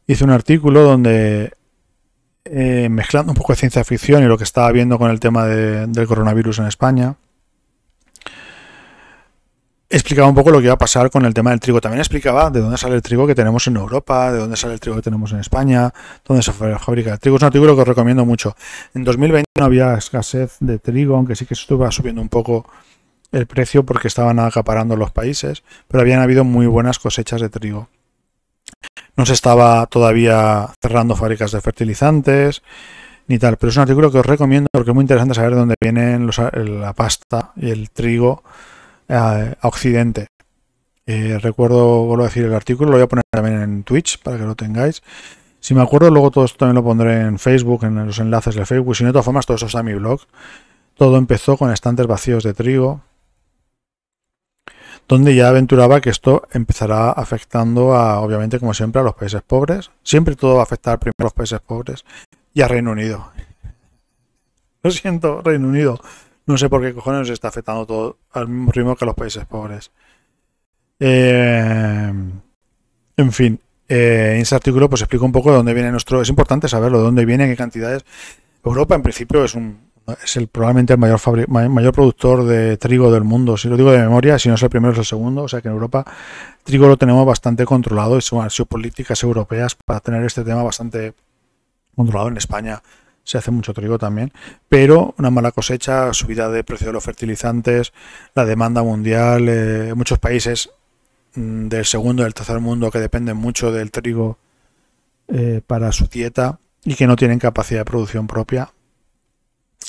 hice un artículo donde, eh, mezclando un poco de ciencia ficción y lo que estaba viendo con el tema del coronavirus en España, explicaba un poco lo que iba a pasar con el tema del trigo. También explicaba de dónde sale el trigo que tenemos en Europa, de dónde sale el trigo que tenemos en España, dónde se fabrica el trigo. Es un artículo que os recomiendo mucho. En 2020 no había escasez de trigo, aunque sí que estuvo subiendo un poco el precio porque estaban acaparando los países, pero habían habido muy buenas cosechas de trigo. No se estaba todavía cerrando fábricas de fertilizantes ni tal, pero es un artículo que os recomiendo porque es muy interesante saber de dónde vienen la pasta y el trigo a, Occidente. Eh, recuerdo, volver a decir el artículo, lo voy a poner también en Twitch para que lo tengáis. Si me acuerdo, luego todo esto también lo pondré en Facebook, en los enlaces de Facebook. Si no, de todas formas, todo eso está en mi blog. Todo empezó con estantes vacíos de trigo, donde ya aventuraba que esto empezará afectando, a, obviamente, como siempre, a los países pobres. Siempre todo va a afectar primero a los países pobres y a Reino Unido. (laughs) Lo siento, Reino Unido, no sé por qué cojones nos está afectando todo al mismo ritmo que los países pobres. Eh, en fin, eh, en ese artículo pues explico un poco de dónde viene nuestro... Es importante saberlo, de dónde viene, qué cantidades. Europa en principio es un es el probablemente el mayor, mayor productor de trigo del mundo. Si lo digo de memoria, si no es el primero es el segundo. O sea que en Europa trigo lo tenemos bastante controlado y son, políticas europeas para tener este tema bastante controlado en España se hace mucho trigo también, pero una mala cosecha, subida de precio de los fertilizantes, la demanda mundial, eh, muchos países mm, del segundo y del tercer mundo que dependen mucho del trigo eh, para su dieta y que no tienen capacidad de producción propia.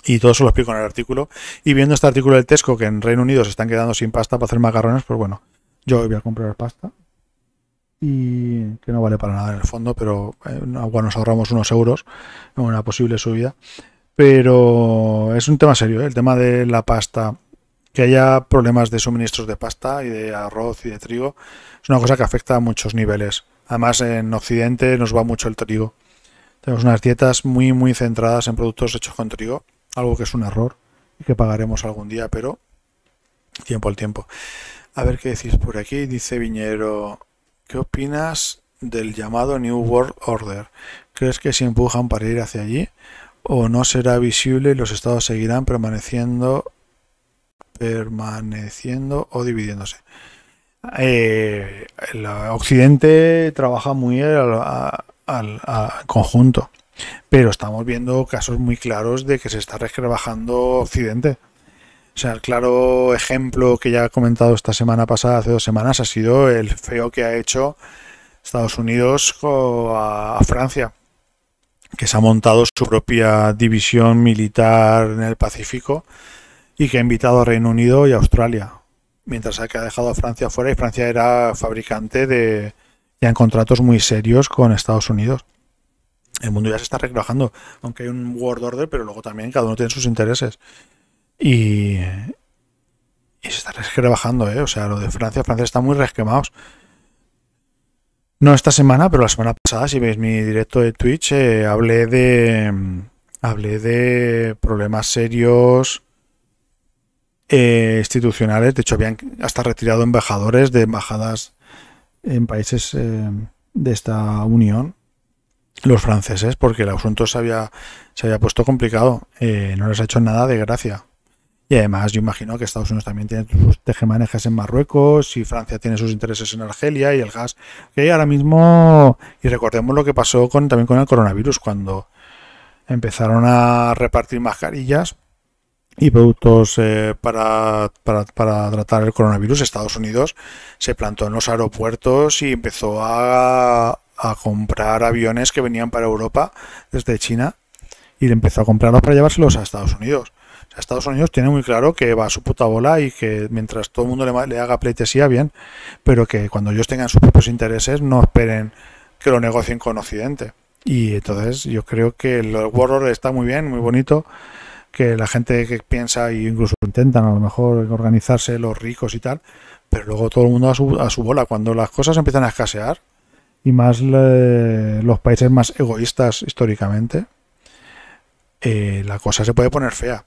Y todo eso lo explico en el artículo. Y viendo este artículo del Tesco, que en Reino Unido se están quedando sin pasta para hacer macarrones, pues bueno, yo voy a comprar pasta, y que no vale para nada en el fondo, pero agua eh, nos ahorramos unos euros en una posible subida. Pero es un tema serio, ¿eh? el tema de la pasta, que haya problemas de suministros de pasta y de arroz y de trigo, es una cosa que afecta a muchos niveles. Además, en Occidente nos va mucho el trigo. Tenemos unas dietas muy, muy centradas en productos hechos con trigo, algo que es un error y que pagaremos algún día, pero tiempo al tiempo. A ver qué decís por aquí. Dice Viñero, ¿Qué opinas del llamado New World Order? ¿Crees que se empujan para ir hacia allí? ¿O no será visible y los estados seguirán permaneciendo, permaneciendo o dividiéndose? el eh, Occidente trabaja muy al, al conjunto, pero estamos viendo casos muy claros de que se está rebajando Occidente. O sea, el claro ejemplo que ya he comentado esta semana pasada, hace dos semanas, ha sido el feo que ha hecho Estados Unidos a Francia, que se ha montado su propia división militar en el Pacífico y que ha invitado a Reino Unido y Australia, mientras que ha dejado a Francia fuera y Francia era fabricante de ya en contratos muy serios con Estados Unidos. El mundo ya se está relajando, aunque hay un world order, pero luego también cada uno tiene sus intereses. Y, se está resquebajando, ¿eh? O sea, lo de Francia, Francia está muy resquemados. No esta semana, pero la semana pasada, si veis mi directo de Twitch, eh, hablé de. Mm, hablé de problemas serios eh, institucionales. De hecho, habían hasta retirado embajadores de embajadas en países eh, de esta unión, los franceses, porque el asunto se había, se había puesto complicado. no les ha hecho nada de gracia. Y además yo imagino que Estados Unidos también tiene sus tejemanejes en Marruecos y Francia tiene sus intereses en Argelia y el gas. Que ahora mismo, y recordemos lo que pasó con, también con el coronavirus, cuando empezaron a repartir mascarillas y productos eh, para, para, tratar el coronavirus, Estados Unidos se plantó en los aeropuertos y empezó a, a comprar aviones que venían para Europa desde China y empezó a comprarlos para llevárselos a Estados Unidos. Estados Unidos tiene muy claro que va a su puta bola y que mientras todo el mundo le, haga pleitesía, bien, pero que cuando ellos tengan sus propios intereses no esperen que lo negocien con Occidente. Y entonces yo creo que el Warlord está muy bien, muy bonito, que la gente que piensa e incluso intentan a lo mejor organizarse los ricos y tal, pero luego todo el mundo a su, a su bola. Cuando las cosas empiezan a escasear, y más los países más egoístas históricamente, eh, la cosa se puede poner fea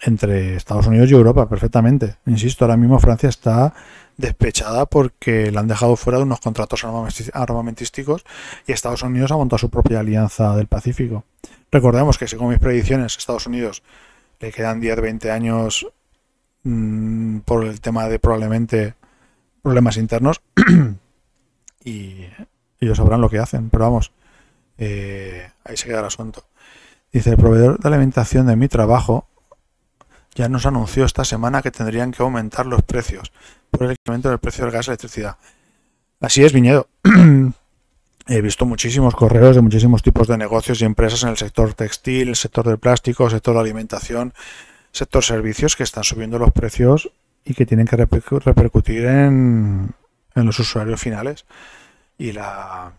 entre Estados Unidos y Europa perfectamente. Insisto, ahora mismo Francia está despechada porque la han dejado fuera de unos contratos armamentísticos y Estados Unidos ha montado su propia alianza del Pacífico. Recordemos que según mis predicciones, Estados Unidos le quedan 10-20 años mm, por el tema de probablemente problemas internos (clears throat) y ellos sabrán lo que hacen, pero vamos, eh, ahí se queda el asunto. Dice, el proveedor de alimentación de mi trabajo ya nos anunció esta semana que tendrían que aumentar los precios por el incremento del precio del gas y electricidad. Así es, Viñedo. (clears throat) He visto muchísimos correos de muchísimos tipos de negocios y empresas en el sector textil, el sector del plástico, el sector de alimentación, sector servicios que están subiendo los precios y que tienen que repercutir en, en los usuarios finales. Y la,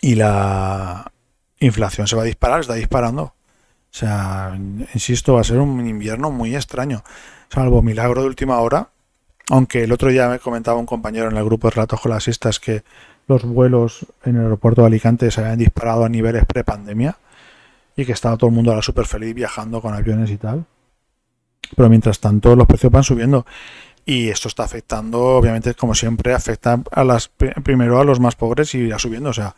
y la inflación se va a disparar, está disparando. O sea, insisto, va a ser un invierno muy extraño, salvo milagro de última hora. Aunque el otro día me comentaba un compañero en el grupo de relatos colasistas que los vuelos en el aeropuerto de Alicante se habían disparado a niveles prepandemia y que estaba todo el mundo ahora súper feliz viajando con aviones y tal. Pero mientras tanto, los precios van subiendo y esto está afectando, obviamente, como siempre, afecta a las, primero a los más pobres y irá subiendo. O sea,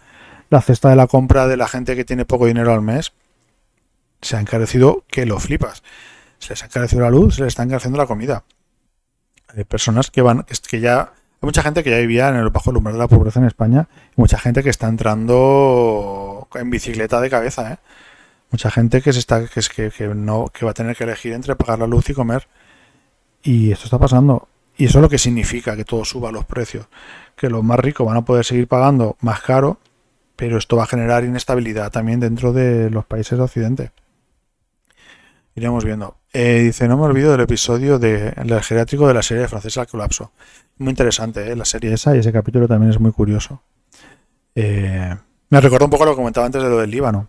la cesta de la compra de la gente que tiene poco dinero al mes se ha encarecido que lo flipas. Se les ha encarecido la luz, se les está encareciendo la comida. Hay personas que van, que ya. Hay mucha gente que ya vivía en el bajo el de la pobreza en España. mucha gente que está entrando en bicicleta de cabeza, ¿eh? Mucha gente que se está, que es que, no, que va a tener que elegir entre pagar la luz y comer. Y esto está pasando. Y eso es lo que significa que todo suba los precios. Que los más ricos van a poder seguir pagando más caro, pero esto va a generar inestabilidad también dentro de los países occidentales. Occidente. Iremos viendo. Eh, dice, no me olvido del episodio del geriátrico de la serie francesa Colapso. Muy interesante, ¿eh? la serie esa y ese capítulo también es muy curioso. Eh, me recuerda un poco lo que comentaba antes de lo del Líbano.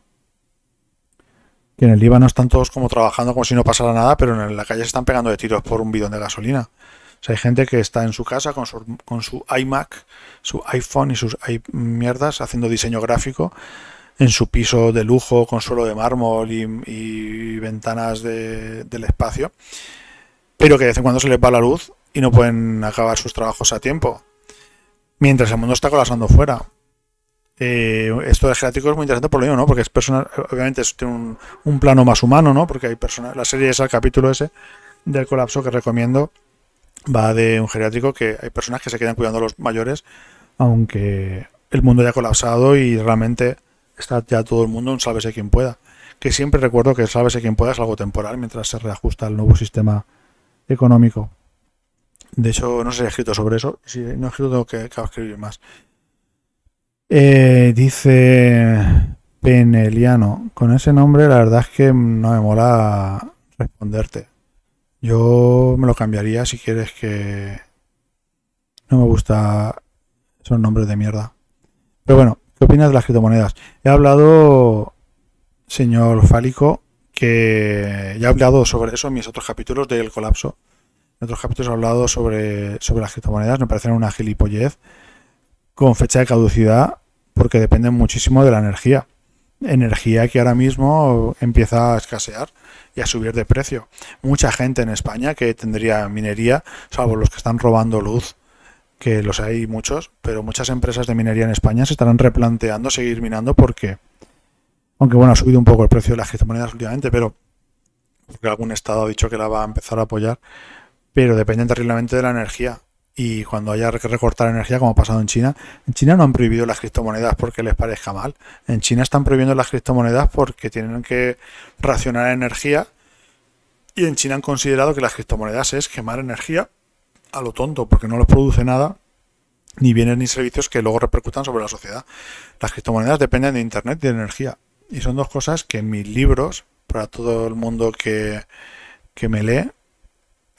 Que en el Líbano están todos como trabajando como si no pasara nada, pero en la calle se están pegando de tiros por un bidón de gasolina. O sea, hay gente que está en su casa con su, con su iMac, su iPhone y sus mierdas haciendo diseño gráfico en su piso de lujo con suelo de mármol y, ventanas del espacio, pero que de vez en cuando se les va la luz y no pueden acabar sus trabajos a tiempo, mientras el mundo está colapsando fuera. Eh, esto de geriátrico es muy interesante por lo mismo, ¿no? Porque es personal, obviamente tiene un, plano más humano, ¿no? Porque hay personas, la serie es el capítulo ese del colapso que recomiendo va de un geriátrico que hay personas que se quedan cuidando a los mayores, aunque el mundo haya colapsado y realmente está ya todo el mundo en sálvese quien pueda. Que siempre recuerdo que sálvese quien pueda es algo temporal mientras se reajusta el nuevo sistema económico. De hecho, no sé si he escrito sobre eso. Si no he escrito, tengo que, que escribir más. Eh, dice Peneliano. Con ese nombre, la verdad es que no me mola responderte. Yo me lo cambiaría si quieres que. No me gusta. Son nombres de mierda. Pero bueno, ¿Qué opinas de las criptomonedas? He hablado, señor Fálico, que ya he hablado sobre eso en mis otros capítulos del colapso. En otros capítulos he hablado sobre, sobre las criptomonedas, me parecen una gilipollez con fecha de caducidad porque dependen muchísimo de la energía. Energía que ahora mismo empieza a escasear y a subir de precio. Mucha gente en España que tendría minería, salvo los que están robando luz que los hay muchos, pero muchas empresas de minería en España se estarán replanteando seguir minando porque, aunque bueno, ha subido un poco el precio de las criptomonedas últimamente, pero porque algún estado ha dicho que la va a empezar a apoyar, pero dependen terriblemente de la energía. Y cuando haya que recortar energía, como ha pasado en China, en China no han prohibido las criptomonedas porque les parezca mal. En China están prohibiendo las criptomonedas porque tienen que racionar energía. Y en China han considerado que las criptomonedas es quemar energía a lo tonto, porque no les produce nada, ni bienes ni servicios que luego repercutan sobre la sociedad. Las criptomonedas dependen de Internet y de energía. Y son dos cosas que en mis libros, para todo el mundo que, me lee,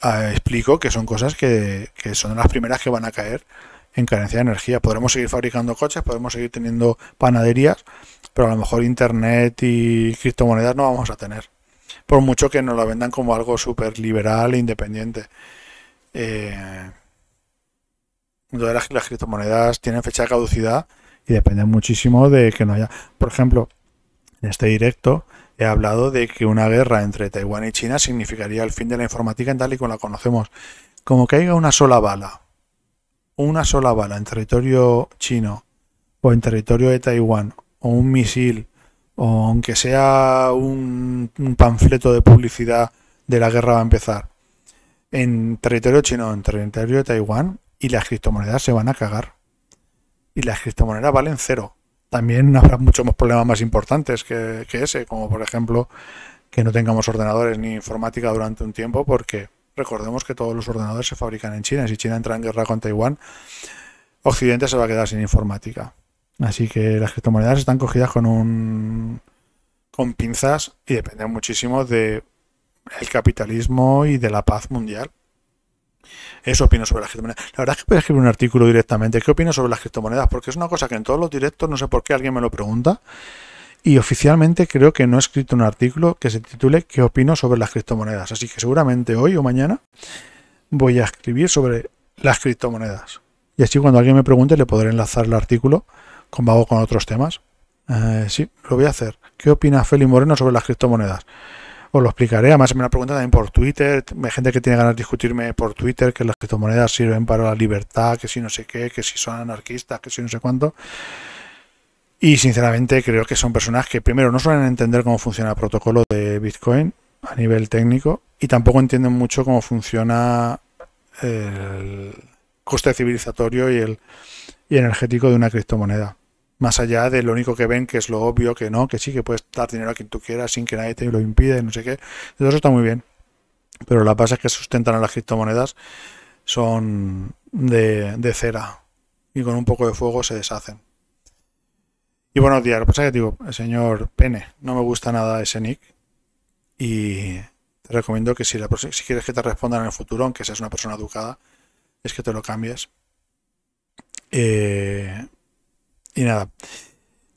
ah, explico que son cosas que, que son las primeras que van a caer en carencia de energía. Podremos seguir fabricando coches, podemos seguir teniendo panaderías, pero a lo mejor Internet y criptomonedas no vamos a tener. Por mucho que nos la vendan como algo súper liberal e independiente eh, las, criptomonedas tienen fecha de caducidad y dependen muchísimo de que no haya. Por ejemplo, en este directo he hablado de que una guerra entre Taiwán y China significaría el fin de la informática en tal y como la conocemos. Como caiga una sola bala, una sola bala en territorio chino o en territorio de Taiwán o un misil o aunque sea un panfleto de publicidad de la guerra va a empezar en territorio chino, en territorio de Taiwán, y las criptomonedas se van a cagar. Y las criptomonedas valen cero. También habrá muchos más problemas más importantes que, ese, como por ejemplo que no tengamos ordenadores ni informática durante un tiempo, porque recordemos que todos los ordenadores se fabrican en China. Si China entra en guerra con Taiwán, Occidente se va a quedar sin informática. Así que las criptomonedas están cogidas con un con pinzas y dependen muchísimo de el capitalismo y de la paz mundial. Eso opino sobre las criptomonedas. La verdad es que voy a escribir un artículo directamente. ¿Qué opino sobre las criptomonedas? Porque es una cosa que en todos los directos, no sé por qué alguien me lo pregunta. Y oficialmente creo que no he escrito un artículo que se titule ¿Qué opino sobre las criptomonedas? Así que seguramente hoy o mañana voy a escribir sobre las criptomonedas. Y así cuando alguien me pregunte le podré enlazar el artículo con hago con otros temas. Eh, sí, lo voy a hacer. ¿Qué opina Feli Moreno sobre las criptomonedas? os lo explicaré. Además, me lo pregunta también por Twitter. Hay gente que tiene ganas de discutirme por Twitter que las criptomonedas sirven para la libertad, que si no sé qué, que si son anarquistas, que si no sé cuánto. Y sinceramente creo que son personas que primero no suelen entender cómo funciona el protocolo de Bitcoin a nivel técnico y tampoco entienden mucho cómo funciona el coste civilizatorio y el y energético de una criptomoneda más allá de lo único que ven, que es lo obvio, que no, que sí, que puedes dar dinero a quien tú quieras sin que nadie te lo impide, no sé qué. Todo eso está muy bien. Pero las bases que sustentan a las criptomonedas son de, de cera y con un poco de fuego se deshacen. Y bueno, días, lo que pasa es que digo, el señor Pene, no me gusta nada ese nick y te recomiendo que si, si quieres que te respondan en el futuro, aunque seas una persona educada, es que te lo cambies. Eh, y nada.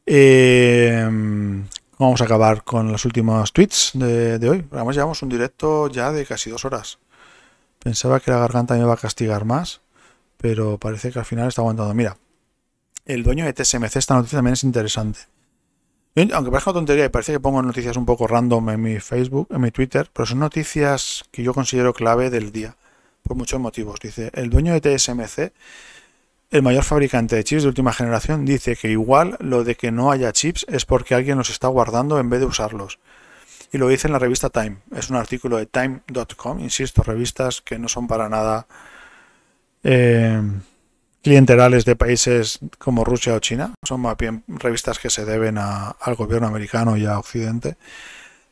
Em, vamos a acabar con los últimos tweets de, hoy. Además, llevamos un directo ya de casi dos horas. Pensaba que la garganta me iba a castigar más, pero parece que al final está aguantando. Mira, el dueño de TSMC, esta noticia también es interesante. Aunque parezca una tontería y parece que pongo noticias un poco random en mi Facebook, en mi Twitter, pero son noticias que yo considero clave del día, por muchos motivos. Dice, el dueño de TSMC el mayor fabricante de chips de última generación dice que igual lo de que no haya chips es porque alguien los está guardando en vez de usarlos. Y lo dice en la revista Time. Es un artículo de time.com, insisto, revistas que no son para nada eh, clienterales de países como Rusia o China. Son más bien revistas que se deben al gobierno americano y a Occidente.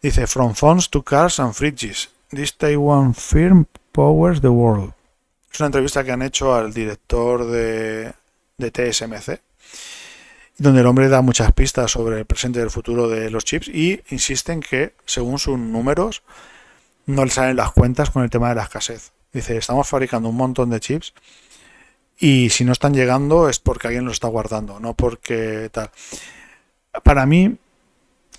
Dice, From phones to cars and fridges. This Taiwan firm powers the world. Es una entrevista que han hecho al director de, TSMC, donde el hombre da muchas pistas sobre el presente y el futuro de los chips y insisten que, según sus números, no le salen las cuentas con el tema de la escasez. Dice, estamos fabricando un montón de chips y si no están llegando es porque alguien los está guardando, no porque tal. Para mí,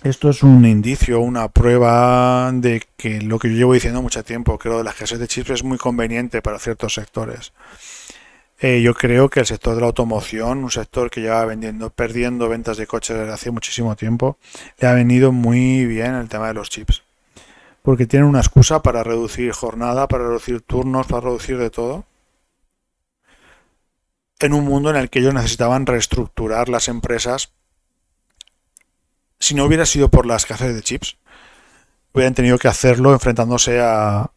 esto es un indicio, una prueba de que lo que yo llevo diciendo mucho tiempo, creo de la escasez de chips es muy conveniente para ciertos sectores. Eh, yo creo que el sector de la automoción, un sector que lleva vendiendo, perdiendo ventas de coches desde hace muchísimo tiempo, le ha venido muy bien el tema de los chips. Porque tienen una excusa para reducir jornada, para reducir turnos, para reducir de todo. En un mundo en el que ellos necesitaban reestructurar las empresas si no hubiera sido por la escasez de chips, hubieran tenido que hacerlo enfrentándose a,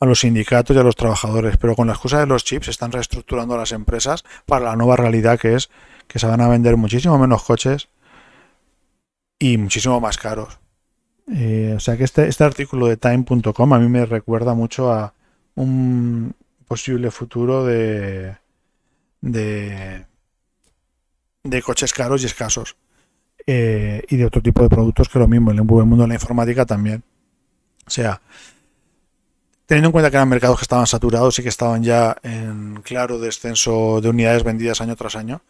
los sindicatos y a los trabajadores. Pero con la excusa de los chips están reestructurando las empresas para la nueva realidad que es que se van a vender muchísimo menos coches y muchísimo más caros. Eh, o sea que este, este artículo de time.com a mí me recuerda mucho a un posible futuro de... de de coches caros y escasos. Eh, y de otro tipo de productos que lo mismo, en el mundo de la informática también. O sea, teniendo en cuenta que eran mercados que estaban saturados y que estaban ya en claro descenso de unidades vendidas año tras año,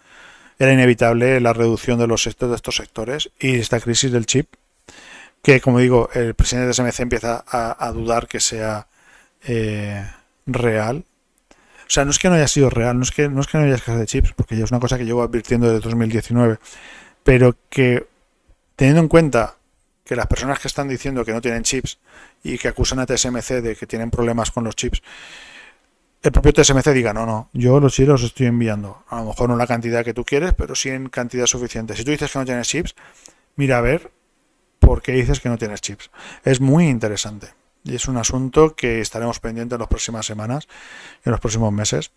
era inevitable la reducción de los sectores de estos sectores y esta crisis del chip, que como digo, el presidente de SMC empieza a, dudar que sea eh, real o sea, no es que no haya sido real, no es que no, es que no haya escasez de chips, porque ya es una cosa que llevo advirtiendo desde 2019, pero que teniendo en cuenta que las personas que están diciendo que no tienen chips y que acusan a TSMC de que tienen problemas con los chips, el propio TSMC diga, no, no, yo los chips los estoy enviando. A lo mejor no la cantidad que tú quieres, pero sí en cantidad suficiente. Si tú dices que no tienes chips, mira a ver por qué dices que no tienes chips. Es muy interesante. Y es un asunto que estaremos pendientes en las próximas semanas y en los próximos meses.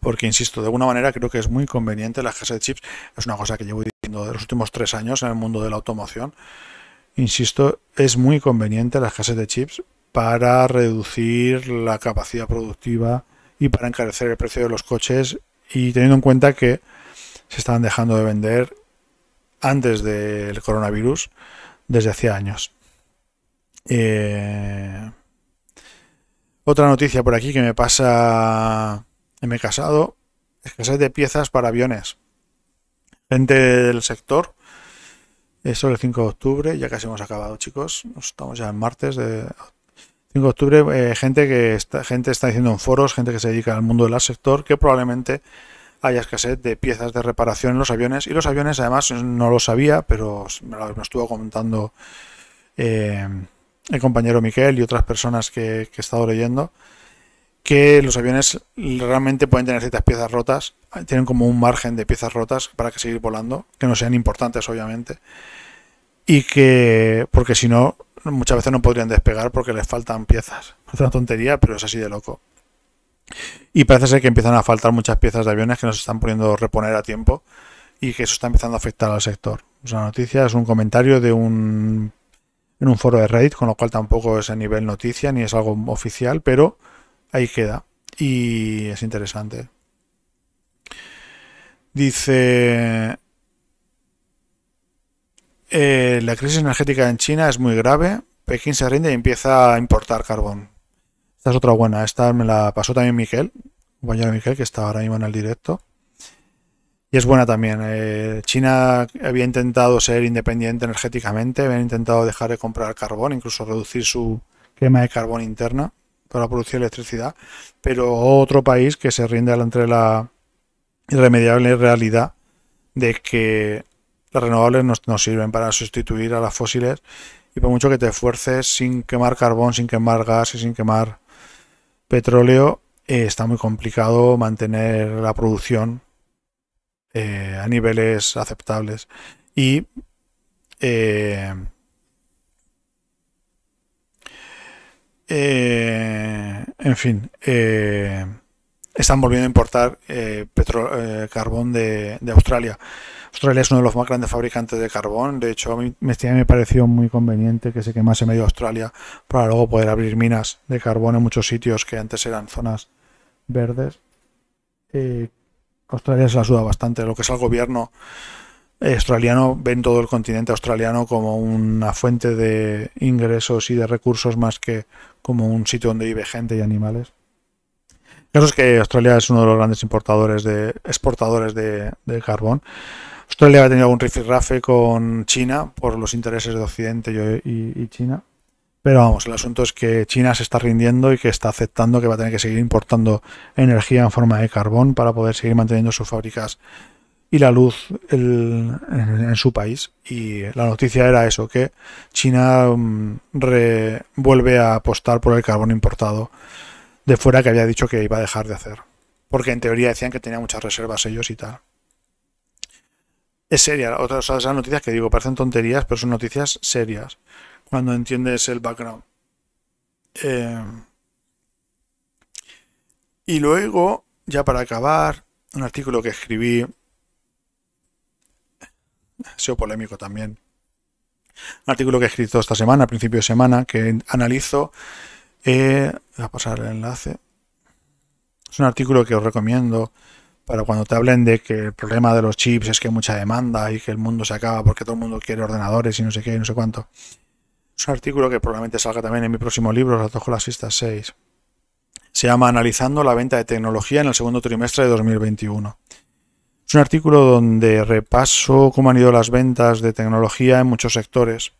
Porque, insisto, de alguna manera creo que es muy conveniente la escasez de chips. Es una cosa que llevo diciendo de los últimos tres años en el mundo de la automoción. Insisto, es muy conveniente la escasez de chips para reducir la capacidad productiva y para encarecer el precio de los coches y teniendo en cuenta que se estaban dejando de vender antes del coronavirus desde hacía años. Eh, otra noticia por aquí que me pasa en he Casado, escasez de piezas para aviones. Gente del sector, eso el 5 de octubre, ya casi hemos acabado chicos, estamos ya en martes de 5 de octubre, eh, gente que está, gente está diciendo en foros, gente que se dedica al mundo del sector, que probablemente haya escasez de piezas de reparación en los aviones. Y los aviones, además, no lo sabía, pero me lo, me estuvo comentando eh, el compañero Miquel y otras personas que, he estado leyendo, que los aviones realmente pueden tener ciertas piezas rotas, tienen como un margen de piezas rotas para que seguir volando, que no sean importantes obviamente, y que, porque si no, muchas veces no podrían despegar porque les faltan piezas. (laughs) Es una tontería, pero es así de loco. Y parece ser que empiezan a faltar muchas piezas de aviones que no se están poniendo a reponer a tiempo y que eso está empezando a afectar al sector. Es noticia, es un comentario de un en un foro de Reddit, con lo cual tampoco es a nivel noticia ni es algo oficial, pero ahí queda. Y es interesante. Dice... Eh, la crisis energética en China es muy grave. Pekín se rinde y empieza a importar carbón. Esta es otra buena. Esta me la pasó también Miquel, compañero Miquel, que está ahora mismo en el directo y es buena también. Eh, China había intentado ser independiente energéticamente, había intentado dejar de comprar carbón, incluso reducir su quema de carbón interna para producir electricidad, pero otro país que se rinde ante la irremediable realidad de que las renovables no, sirven para sustituir a las fósiles y por mucho que te esfuerces sin quemar carbón, sin quemar gas y sin quemar petróleo, eh, está muy complicado mantener la producción eh, a niveles aceptables. Y eh, eh, en fin, están volviendo a importar carbón de, Australia. Australia es uno de los más grandes fabricantes de carbón. De hecho, a mí me, pareció muy conveniente que se quemase medio Australia para luego poder abrir minas de carbón en muchos sitios que antes eran zonas verdes. Australia se la suda bastante. Lo que es el gobierno eh, australiano, ven todo el continente australiano como una fuente de ingresos y de recursos más que como un sitio donde vive gente y animales. Eso es que Australia es uno de los grandes importadores de exportadores de, carbón. Australia ha tenido algún rifirrafe con China por los intereses de Occidente y China. Pero vamos, el asunto es que China se está rindiendo y que está aceptando que va a tener que seguir importando energía en forma de carbón para poder seguir manteniendo sus fábricas y la luz en, su país. Y la noticia era eso, que China mm, vuelve a apostar por el carbón importado de fuera que había dicho que iba a dejar de hacer. Porque en teoría decían que tenía muchas reservas ellos y tal. Es seria, otras esas noticias que digo parecen tonterías, pero son noticias serias cuando entiendes el background. Eh, y luego, ya para acabar, un artículo que escribí, seo polémico también, un artículo que he escrito esta semana, principio de semana, que analizo, eh, voy a pasar el enlace, es un artículo que os recomiendo para cuando te hablen de que el problema de los chips es que hay mucha demanda y que el mundo se acaba porque todo el mundo quiere ordenadores y no sé qué y no sé cuánto. Es un artículo que probablemente salga también en mi próximo libro, las sexta 6. Se llama Analizando la venta de tecnología en el segundo trimestre de 2021. Es un artículo donde repaso cómo han ido las ventas de tecnología en muchos sectores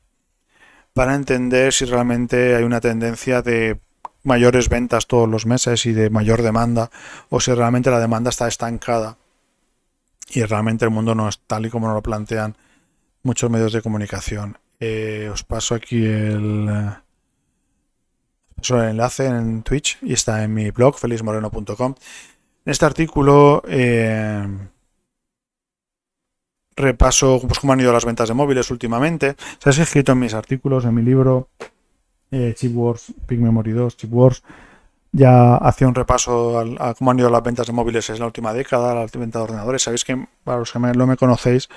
para entender si realmente hay una tendencia de mayores ventas todos los meses y de mayor demanda o si realmente la demanda está estancada y realmente el mundo no es tal y como lo plantean muchos medios de comunicación. Eh, os paso aquí eh, el, enlace en Twitch y está en mi blog, felizmoreno.com. En este artículo eh, repaso pues, cómo han ido las ventas de móviles últimamente. Se ha escrito en mis artículos, en mi libro, eh, Chip Wars, Big Memory 2, Chip Wars. Ya hacía un repaso a, cómo han ido las ventas de móviles en la última década, las venta de ordenadores. Sabéis que para los que no me conocéis,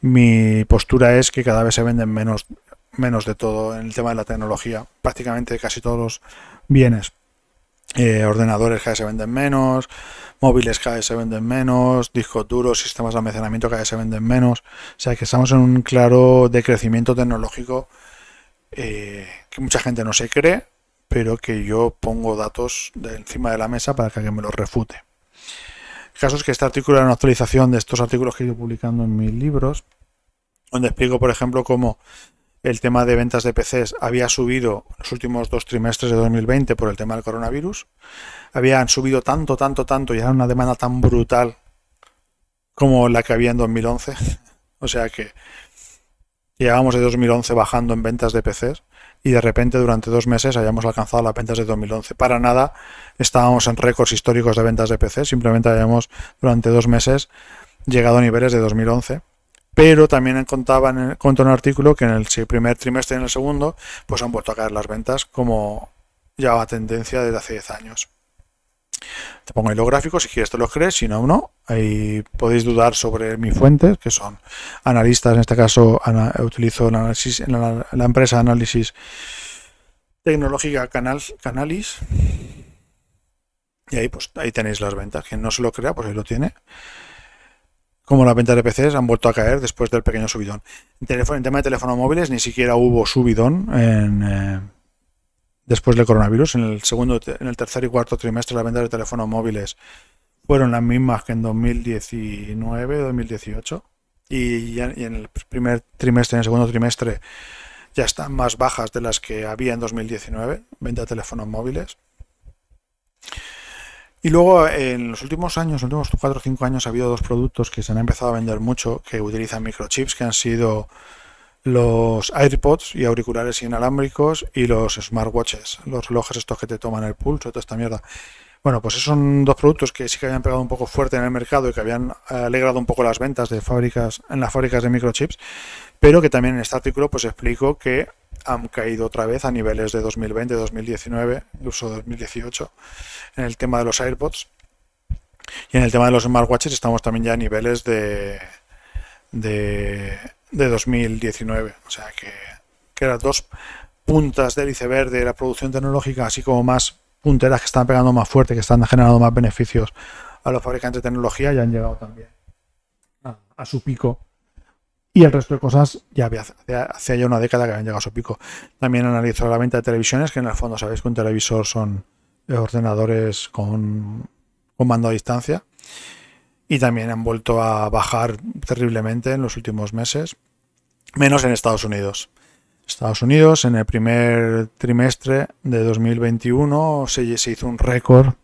mi postura es que cada vez se venden menos, menos de todo en el tema de la tecnología, prácticamente casi todos los bienes. Eh, ordenadores cada vez se venden menos, móviles cada vez se venden menos, discos duros, sistemas de almacenamiento cada vez se venden menos. O sea que estamos en un claro decrecimiento tecnológico eh, que mucha gente no se cree, pero que yo pongo datos de encima de la mesa para que alguien me los refute caso es que este artículo era una actualización de estos artículos que he ido publicando en mis libros, donde explico, por ejemplo, cómo el tema de ventas de PCs había subido en los últimos dos trimestres de 2020 por el tema del coronavirus. Habían subido tanto, tanto, tanto y era una demanda tan brutal como la que había en 2011. (laughs) o sea que llegamos de 2011 bajando en ventas de PCs y de repente durante dos meses hayamos alcanzado las ventas de 2011. Para nada estábamos en récords históricos de ventas de PC, simplemente hayamos durante dos meses llegado a niveles de 2011. Pero también contaba en el, artículo que en el primer trimestre y en el segundo pues han vuelto a caer las ventas como ya va tendencia desde hace 10 años. Te pongo ahí los gráficos, si quieres te los crees, si no, no. Ahí podéis dudar sobre mis fuentes, que son analistas, en este caso utilizo análisis, la, la empresa análisis tecnológica Canal, Canalis. Y ahí, pues, ahí tenéis las ventas. Quien no se lo crea, pues ahí lo tiene. Como las ventas de PCs han vuelto a caer después del pequeño subidón. En, tema de teléfonos móviles, ni siquiera hubo subidón en... Eh, después del coronavirus. En el segundo, en el tercer y cuarto trimestre las ventas de teléfonos móviles fueron las mismas que en 2019, 2018. Y, en el primer trimestre, en el segundo trimestre, ya están más bajas de las que había en 2019, venta de teléfonos móviles. Y luego en los últimos años, los últimos 4 o 5 años, ha habido dos productos que se han empezado a vender mucho, que utilizan microchips, que han sido los AirPods y auriculares inalámbricos y los smartwatches, los relojes estos que te toman el pulso, toda esta mierda. Bueno, pues esos son dos productos que sí que habían pegado un poco fuerte en el mercado y que habían alegrado un poco las ventas de fábricas en las fábricas de microchips, pero que también en este artículo pues explico que han caído otra vez a niveles de 2020, 2019, incluso 2018 en el tema de los AirPods. Y en el tema de los smartwatches estamos también ya a niveles de de de 2019. O sea que, que las dos puntas del iceberg de la producción tecnológica, así como más punteras que están pegando más fuerte, que están generando más beneficios a los fabricantes de tecnología, ya han llegado también a, su pico. Y el resto de cosas ya había hace ya una década que habían llegado a su pico. También analizó la venta de televisiones, que en el fondo sabéis que un televisor son ordenadores con, con mando a distancia y también han vuelto a bajar terriblemente en los últimos meses, menos en Estados Unidos. Estados Unidos en el primer trimestre de 2021 se, hizo un récord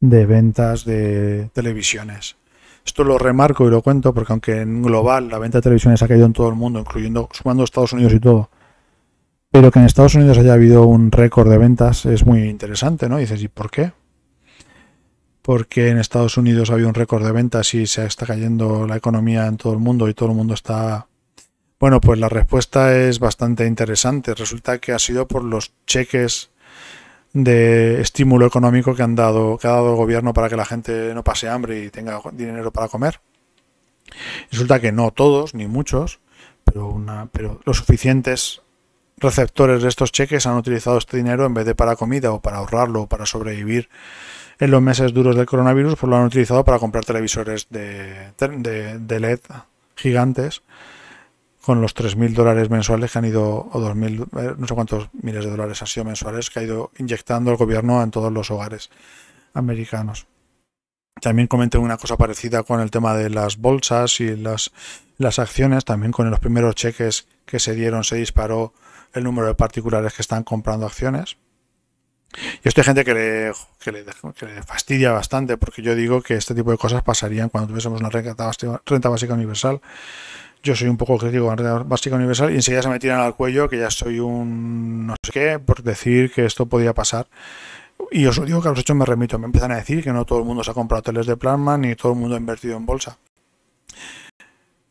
de ventas de televisiones. Esto lo remarco y lo cuento porque aunque en global la venta de televisiones ha caído en todo el mundo, incluyendo sumando Estados Unidos y todo, pero que en Estados Unidos haya habido un récord de ventas es muy interesante, ¿no? Y dices, ¿y por qué? porque en Estados Unidos había un récord de ventas y se está cayendo la economía en todo el mundo y todo el mundo está... Bueno, pues la respuesta es bastante interesante. Resulta que ha sido por los cheques de estímulo económico que han dado, que ha dado el gobierno para que la gente no pase hambre y tenga dinero para comer. Resulta que no todos, ni muchos, pero, una, pero los suficientes receptores de estos cheques han utilizado este dinero en vez de para comida o para ahorrarlo o para sobrevivir en los meses duros del coronavirus, pues lo han utilizado para comprar televisores de, de, LED gigantes con los 3.000 dólares mensuales que han ido, o 2.000, eh, no sé cuántos miles de dólares han sido mensuales, que ha ido inyectando el gobierno en todos los hogares americanos. También comenté una cosa parecida con el tema de las bolsas y las, las acciones, también con los primeros cheques que se dieron se disparó el número de particulares que están comprando acciones. Y esto hay gente que le, que que le, fastidia bastante, porque yo digo que este tipo de cosas pasarían cuando tuviésemos una renta, básica universal. Yo soy un poco crítico con la renta básica universal y enseguida se me tiran al cuello que ya soy un no sé qué por decir que esto podía pasar. Y os digo que a los hechos me remito, me empiezan a decir que no todo el mundo se ha comprado teles de plasma ni todo el mundo ha invertido en bolsa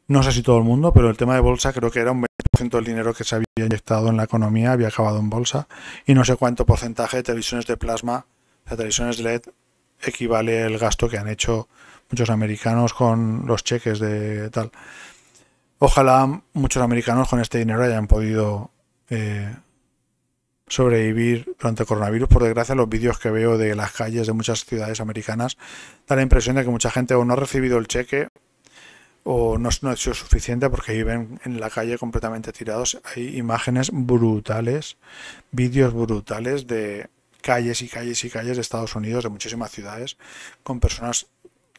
no sé si todo el mundo, pero el tema de bolsa creo que era un 20% del dinero que se había inyectado en la economía, había acabado en bolsa, y no sé cuánto porcentaje de televisiones de plasma, de televisiones LED, equivale el gasto que han hecho muchos americanos con los cheques de tal. Ojalá muchos americanos con este dinero hayan podido eh, sobrevivir durante el coronavirus. Por desgracia, los vídeos que veo de las calles de muchas ciudades americanas da la impresión de que mucha gente aún no ha recibido el cheque o no, no ha suficiente porque viven en la calle completamente tirados. Hay imágenes brutales, vídeos brutales de calles y calles y calles de Estados Unidos, de muchísimas ciudades, con personas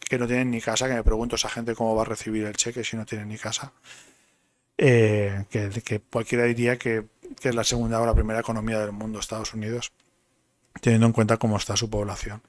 que no tienen ni casa, que me pregunto a esa gente cómo va a recibir el cheque si no tienen ni casa. Eh, que, cualquiera diría que, es la segunda o la primera economía del mundo, Estados Unidos, teniendo en cuenta cómo está su población.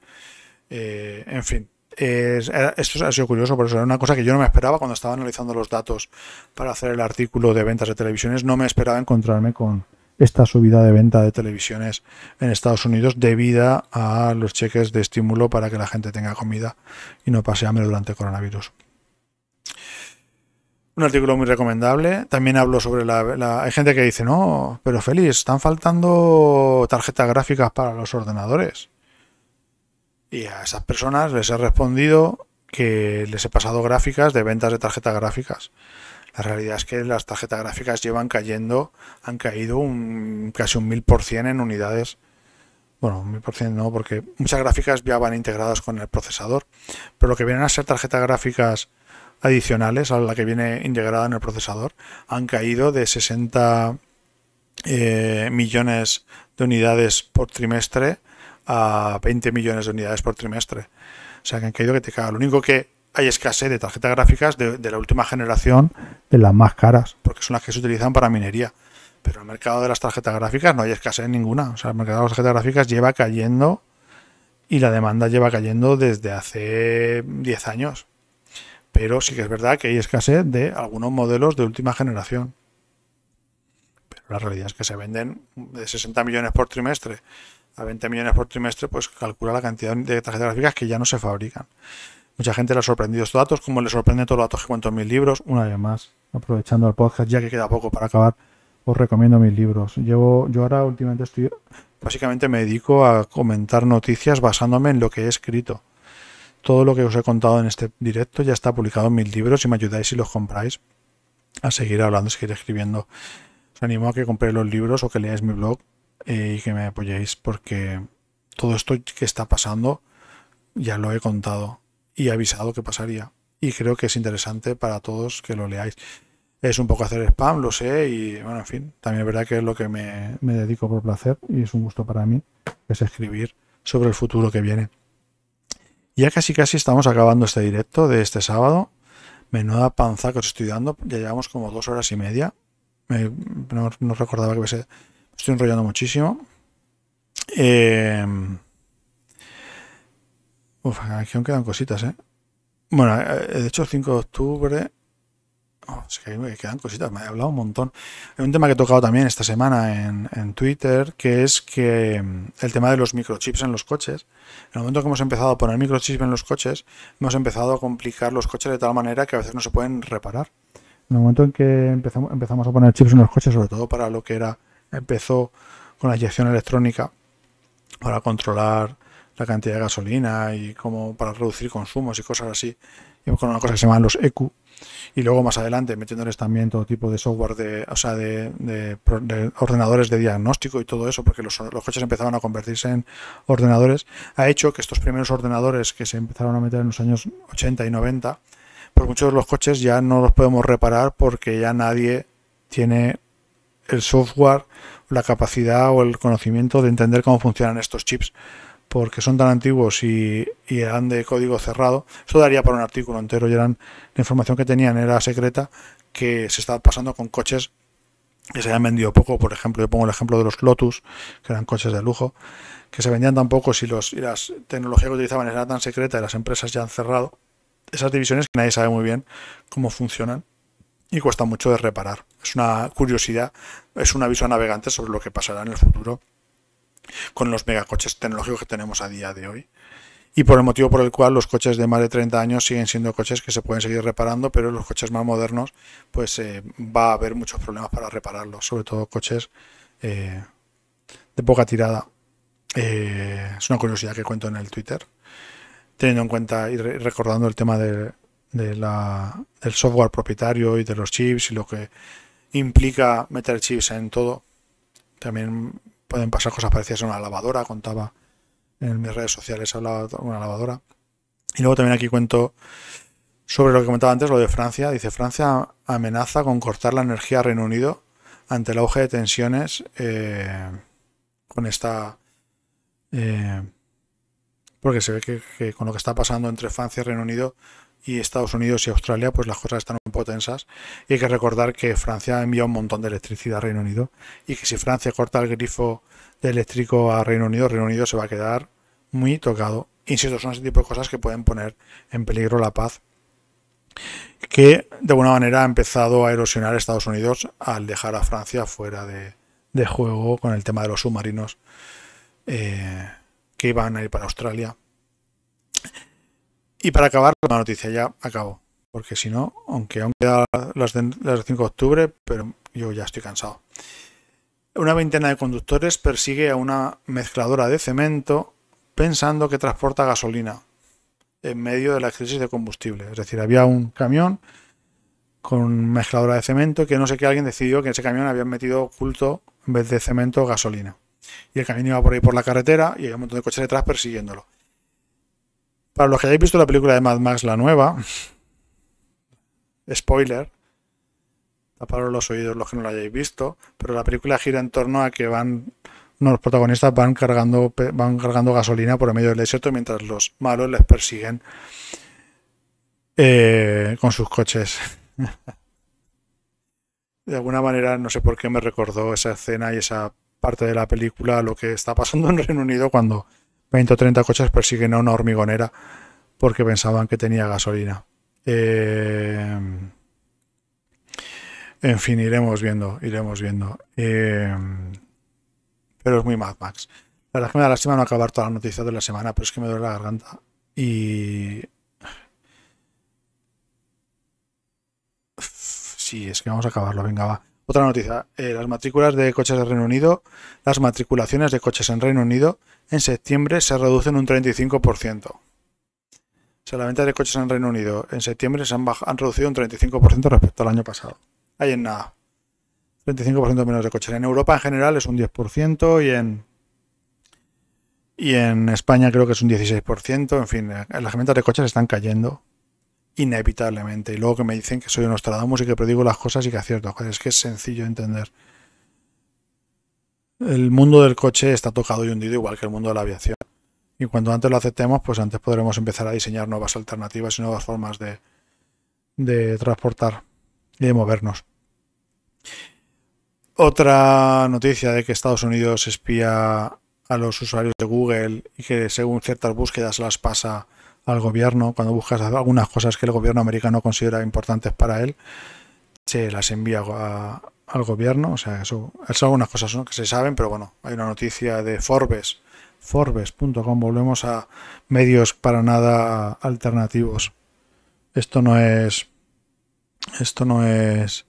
Eh, en fin, esto ha sido curioso, por eso era una cosa que yo no me esperaba cuando estaba analizando los datos para hacer el artículo de ventas de televisiones. No me esperaba encontrarme con esta subida de venta de televisiones en Estados Unidos debido a los cheques de estímulo para que la gente tenga comida y no pase hambre durante el coronavirus. Un artículo muy recomendable. También hablo sobre la, la, Hay gente que dice, no, pero feliz están faltando tarjetas gráficas para los ordenadores. Y a esas personas les he respondido que les he pasado gráficas de ventas de tarjetas gráficas. La realidad es que las tarjetas gráficas llevan cayendo, han caído un, casi un cien en unidades. Bueno, un cien no, porque muchas gráficas ya van integradas con el procesador. Pero lo que vienen a ser tarjetas gráficas adicionales a la que viene integrada en el procesador han caído de 60 eh, millones de unidades por trimestre a 20 millones de unidades por trimestre. O sea que han caído que te caga. Lo único que hay escasez de tarjetas gráficas de, la última generación, de las más caras, porque son las que se utilizan para minería. Pero el mercado de las tarjetas gráficas no hay escasez ninguna. O sea, el mercado de las tarjetas gráficas lleva cayendo y la demanda lleva cayendo desde hace 10 años. Pero sí que es verdad que hay escasez de algunos modelos de última generación. Pero la realidad es que se venden de 60 millones por trimestre a 20 millones por trimestre, pues calcula la cantidad de tarjetas gráficas que ya no se fabrican. Mucha gente le ha sorprendido estos datos, como le sorprenden todos los datos que cuento en mis libros. Una vez más, aprovechando el podcast, ya que queda poco para acabar, os recomiendo mis libros. Llevo, yo ahora últimamente estoy, básicamente me dedico a comentar noticias basándome en lo que he escrito. Todo lo que os he contado en este directo ya está publicado en mis libros y me ayudáis si los compráis a seguir hablando, seguir escribiendo. Os animo a que compréis los libros o que leáis mi blog eh, y que me apoyéis porque todo esto que está pasando ya lo he contado y he avisado que pasaría. Y creo que es interesante para todos que lo leáis. Es un poco hacer spam, lo sé, y bueno, en fin, también es verdad que es lo que me, me dedico por placer y es un gusto para mí, es escribir sobre el futuro que viene. Ya casi casi estamos acabando este directo de este sábado. Menuda panza que os estoy dando. Ya llevamos como dos horas y media. no, recordaba que hubiese estoy enrollando muchísimo. Em, uf, aquí aún quedan cositas, ¿eh? Bueno, eh, de hecho, 5 de octubre. Oh, quedan cositas, me he hablado un montón. Hay un tema que he tocado también esta semana en, Twitter, que es que em, el tema de los microchips en los coches. En el momento que hemos empezado a poner microchips en los coches, hemos empezado a complicar los coches de tal manera que a veces no se pueden reparar. En el momento en que empezamos a poner chips en los coches, sobre todo para lo que era empezó con la inyección electrónica para controlar la cantidad de gasolina y como para reducir consumos y cosas así, con una cosa que se llaman los EQ, y luego más adelante metiéndoles también todo tipo de software, de, o sea, de, ordenadores de diagnóstico y todo eso, porque los, los, coches empezaban a convertirse en ordenadores, ha hecho que estos primeros ordenadores que se empezaron a meter en los años 80 y 90, por pues muchos de los coches ya no los podemos reparar porque ya nadie tiene el software, la capacidad o el conocimiento de entender cómo funcionan estos chips, porque son tan antiguos y, eran de código cerrado. Eso daría para un artículo entero y eran, la información que tenían era secreta que se estaba pasando con coches que se habían vendido poco, por ejemplo, yo pongo el ejemplo de los Lotus, que eran coches de lujo, que se vendían tan poco si los, y las tecnologías que utilizaban era tan secreta y las empresas ya han cerrado, esas divisiones que nadie sabe muy bien cómo funcionan y cuesta mucho de reparar. Es una curiosidad, es un aviso a navegantes sobre lo que pasará en el futuro con los megacoches tecnológicos que tenemos a día de hoy. Y por el motivo por el cual los coches de más de 30 años siguen siendo coches que se pueden seguir reparando, pero los coches más modernos, pues eh, va a haber muchos problemas para repararlos, sobre todo coches eh, de poca tirada. Eh, es una curiosidad que cuento en el Twitter, teniendo en cuenta y recordando el tema de, de la, del software propietario y de los chips y lo que implica meter chips en todo. También pueden pasar cosas parecidas a una lavadora, contaba en mis redes sociales, hablaba de una lavadora. Y luego también aquí cuento sobre lo que comentaba antes, lo de Francia. Dice, Francia amenaza con cortar la energía a Reino Unido ante el auge de tensiones eh, con esta... Eh, porque se ve que, con lo que está pasando entre Francia y Reino Unido y Estados Unidos y Australia, pues las cosas están un poco tensas. Y hay que recordar que Francia envía un montón de electricidad a Reino Unido y que si Francia corta el grifo de eléctrico a Reino Unido, Reino Unido se va a quedar muy tocado. Insisto, son ese tipo de cosas que pueden poner en peligro la paz que de alguna manera ha empezado a erosionar a Estados Unidos al dejar a Francia fuera de, juego con el tema de los submarinos eh, que iban a ir para Australia. Y para acabar, la noticia ya acabo. Porque si no, aunque aún quedan las, de, 5 de octubre, pero yo ya estoy cansado. Una veintena de conductores persigue a una mezcladora de cemento pensando que transporta gasolina en medio de la crisis de combustible. Es decir, había un camión con mezcladora de cemento que no sé qué alguien decidió que en ese camión habían metido oculto en vez de cemento gasolina. Y el camión iba por ahí por la carretera y había un montón de coches detrás persiguiéndolo. Para los que hayáis visto la película de Mad Max, la nueva, spoiler, Para los oídos los que no la hayáis visto, pero la película gira en torno a que van los protagonistas van cargando, van cargando gasolina por el medio del desierto mientras los malos les persiguen eh, con sus coches. (laughs) de alguna manera, no sé por qué me recordó esa escena y esa parte de la película lo que está pasando en Reino Unido cuando 20 o 30 coches persiguen a una hormigonera porque pensaban que tenía gasolina. Eh, en fin, iremos viendo, iremos viendo. Eh, pero es muy Mad Max. La verdad es que me da lástima no acabar todas las noticias de la semana, pero es que me duele la garganta. Y. Sí, es que vamos a acabarlo, venga, va. Otra noticia, eh, las matrículas de coches en Reino Unido, las matriculaciones de coches en Reino Unido en septiembre se reducen un 35%. O sea, la venta de coches en Reino Unido en septiembre se han, reducido un 35% respecto al año pasado. Ahí en nada. 35% menos de coches. En Europa en general es un 10% y en, y en España creo que es un 16%. En fin, eh, las ventas de coches están cayendo inevitablemente. Y luego que me dicen que soy un Nostradamus y que predigo las cosas y que acierto. es que es sencillo entender. El mundo del coche está tocado y hundido igual que el mundo de la aviación. Y cuando antes lo aceptemos, pues antes podremos empezar a diseñar nuevas alternativas y nuevas formas de, de transportar y de movernos. Otra noticia de que Estados Unidos espía a los usuarios de Google y que según ciertas búsquedas las pasa al gobierno, cuando buscas algunas cosas que el gobierno americano considera importantes para él, se las envía al gobierno. O sea, eso, son algunas cosas que se saben, pero bueno, hay una noticia de Forbes, forbes.com, volvemos a medios para nada alternativos. Esto no es... Esto no es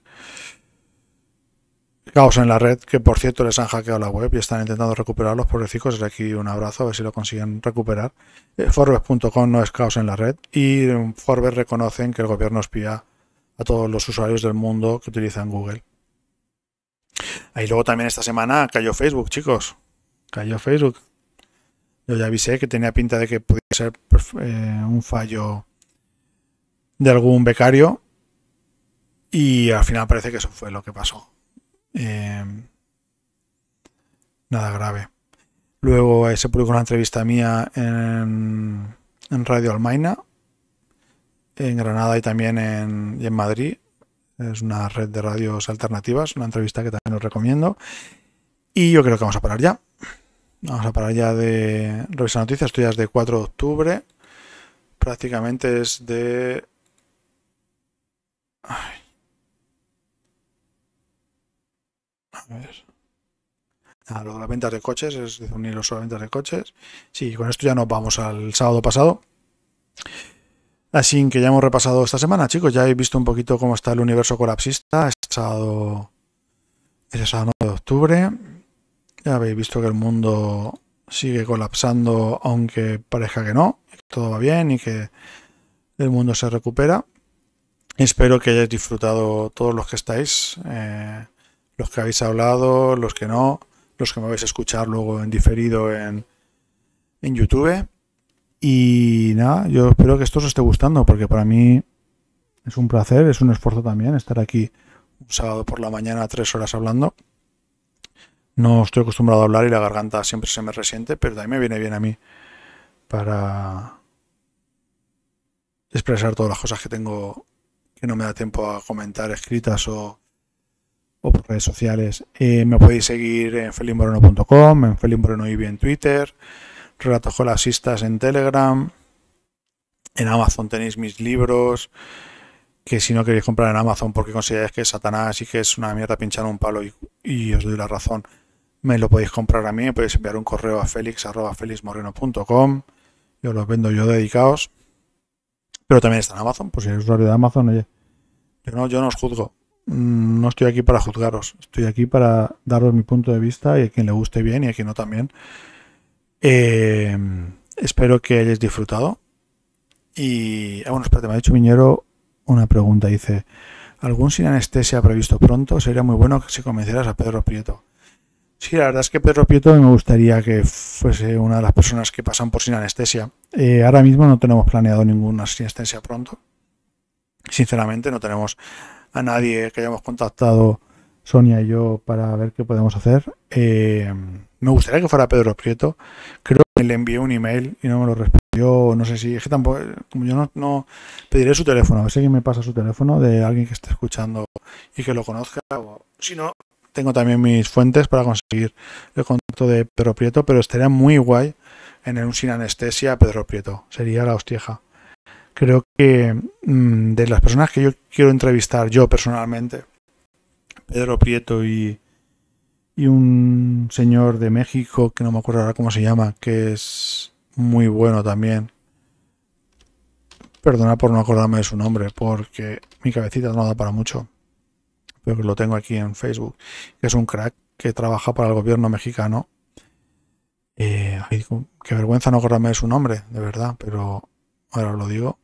caos en la red, que por cierto les han hackeado la web y están intentando recuperarlos, pobrecicos, desde aquí un abrazo, a ver si lo consiguen recuperar. Eh, Forbes.com no es caos en la red y Forbes reconocen que el gobierno espía a todos los usuarios del mundo que utilizan Google. Ahí luego también esta semana cayó Facebook, chicos. Cayó Facebook. Yo ya avisé que tenía pinta de que podía ser pues, eh, un fallo de algún becario y al final parece que eso fue lo que pasó. Eh, nada grave. Luego se publicó una entrevista mía en, Radio Almaina, en Granada y también en, Madrid. Es una red de radios alternativas, una entrevista que también os recomiendo. Y yo creo que vamos a parar ya. Vamos a parar ya de revisar noticias. Esto ya es de 4 de octubre. Prácticamente es de... A ver. de las ventas de coches, es unir los ventas de coches. Sí, con esto ya nos vamos al sábado pasado. Así que ya hemos repasado esta semana, chicos. Ya habéis visto un poquito cómo está el universo colapsista. Este sábado, el sábado de octubre. Ya habéis visto que el mundo sigue colapsando, aunque parezca que no. todo va bien y que el mundo se recupera. Espero que hayáis disfrutado todos los que estáis. Eh, los que habéis hablado, los que no, los que me vais a escuchar luego en diferido en, YouTube. Y nada, yo espero que esto os esté gustando, porque para mí es un placer, es un esfuerzo también estar aquí un sábado por la mañana tres horas hablando. No estoy acostumbrado a hablar y la garganta siempre se me resiente, pero también me viene bien a mí para expresar todas las cosas que tengo que no me da tiempo a comentar escritas o por redes sociales. Eh, me podéis seguir en felizmoreno.com, en felizmorenoibi en Twitter, las listas en Telegram, en Amazon tenéis mis libros, que si no queréis comprar en Amazon porque consideráis que es Satanás y que es una mierda pinchar un palo y, os doy la razón, me lo podéis comprar a mí, me podéis enviar un correo a felix.felixmoreno.com, yo los vendo yo dedicados, pero también está en Amazon, pues si eres usuario de Amazon, oye, yo no os juzgo, Mm, no estoy aquí para juzgaros, estoy aquí para daros mi punto de vista y a quien le guste bien y a quien no también. Eh, espero que hayáis disfrutado. Y, ah, bueno, espérate, me ha dicho Miñero una pregunta. Dice, ¿algún sin anestesia previsto pronto? Sería muy bueno que se convencieras a Pedro Prieto. Sí, la verdad es que Pedro Prieto me gustaría que fuese una de las personas que pasan por sin anestesia. Eh, ahora mismo no tenemos planeado ninguna sin anestesia pronto. Sinceramente no tenemos a nadie que hayamos contactado Sonia y yo para ver qué podemos hacer. Eh, me gustaría que fuera Pedro Prieto. Creo que le envié un email y no me lo respondió. No sé si es que tampoco. Como yo no, pediré su teléfono. A ver si alguien me pasa su teléfono de alguien que esté escuchando y que lo conozca. si no, tengo también mis fuentes para conseguir el contacto de Pedro Prieto, pero estaría muy guay en un sin anestesia Pedro Prieto. Sería la hostieja creo que mm, de las personas que yo quiero entrevistar yo personalmente, Pedro Prieto y, un señor de México, que no me acuerdo ahora cómo se llama, que es muy bueno también. Perdona por no acordarme de su nombre, porque mi cabecita no da para mucho. Pero lo tengo aquí en Facebook. Que es un crack que trabaja para el gobierno mexicano. Eh, qué vergüenza no acordarme de su nombre, de verdad, pero ahora lo digo.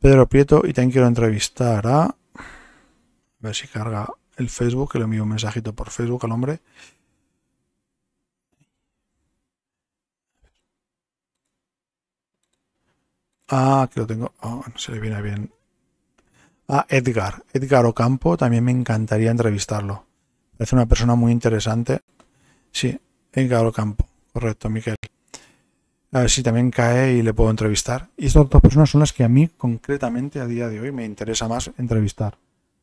Pedro Prieto y también quiero entrevistar a... A ver si carga el Facebook, que le envío un mensajito por Facebook al hombre. Ah, que lo tengo. Oh, no se le viene bien. ah, Edgar. Edgar Ocampo, también me encantaría entrevistarlo. Parece una persona muy interesante. Sí, Edgar Ocampo. Correcto, Miguel a ver si también cae y le puedo entrevistar. Y estas dos personas son las que a mí concretamente a día de hoy me interesa más entrevistar.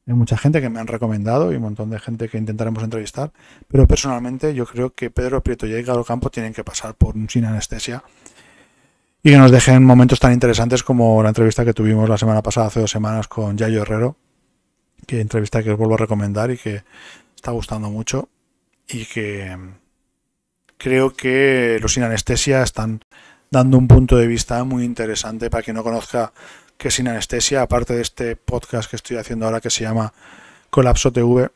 Hay mucha gente que me han recomendado y un montón de gente que intentaremos entrevistar, pero personalmente yo creo que Pedro Prieto y Edgar Campo tienen que pasar por un sin anestesia y que nos dejen momentos tan interesantes como la entrevista que tuvimos la semana pasada, hace dos semanas, con Yayo Herrero, que entrevista que os vuelvo a recomendar y que está gustando mucho y que creo que los sin anestesia están dando un punto de vista muy interesante para quien no conozca es sin anestesia, aparte de este podcast que estoy haciendo ahora que se llama Colapso TV,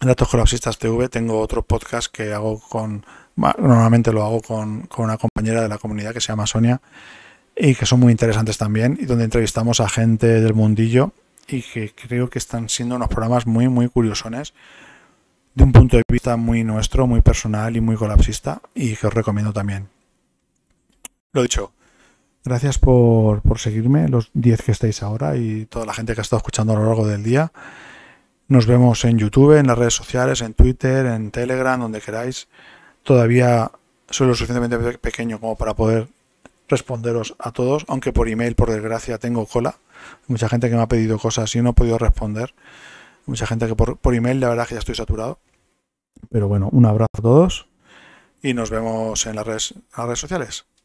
Datos Colapsistas TV, tengo otro podcast que hago con, normalmente lo hago con, con una compañera de la comunidad que se llama Sonia y que son muy interesantes también y donde entrevistamos a gente del mundillo y que creo que están siendo unos programas muy, muy curiosones de un punto de vista muy nuestro, muy personal y muy colapsista y que os recomiendo también. Lo dicho, gracias por, seguirme, los 10 que estáis ahora y toda la gente que ha estado escuchando a lo largo del día. Nos vemos en YouTube, en las redes sociales, en Twitter, en Telegram, donde queráis. Todavía soy lo suficientemente pequeño como para poder responderos a todos, aunque por email, por desgracia, tengo cola. Mucha gente que me ha pedido cosas y no he podido responder. Mucha gente que por, por email, la verdad que ya estoy saturado. Pero bueno, un abrazo a todos y nos vemos en las redes, en las redes sociales.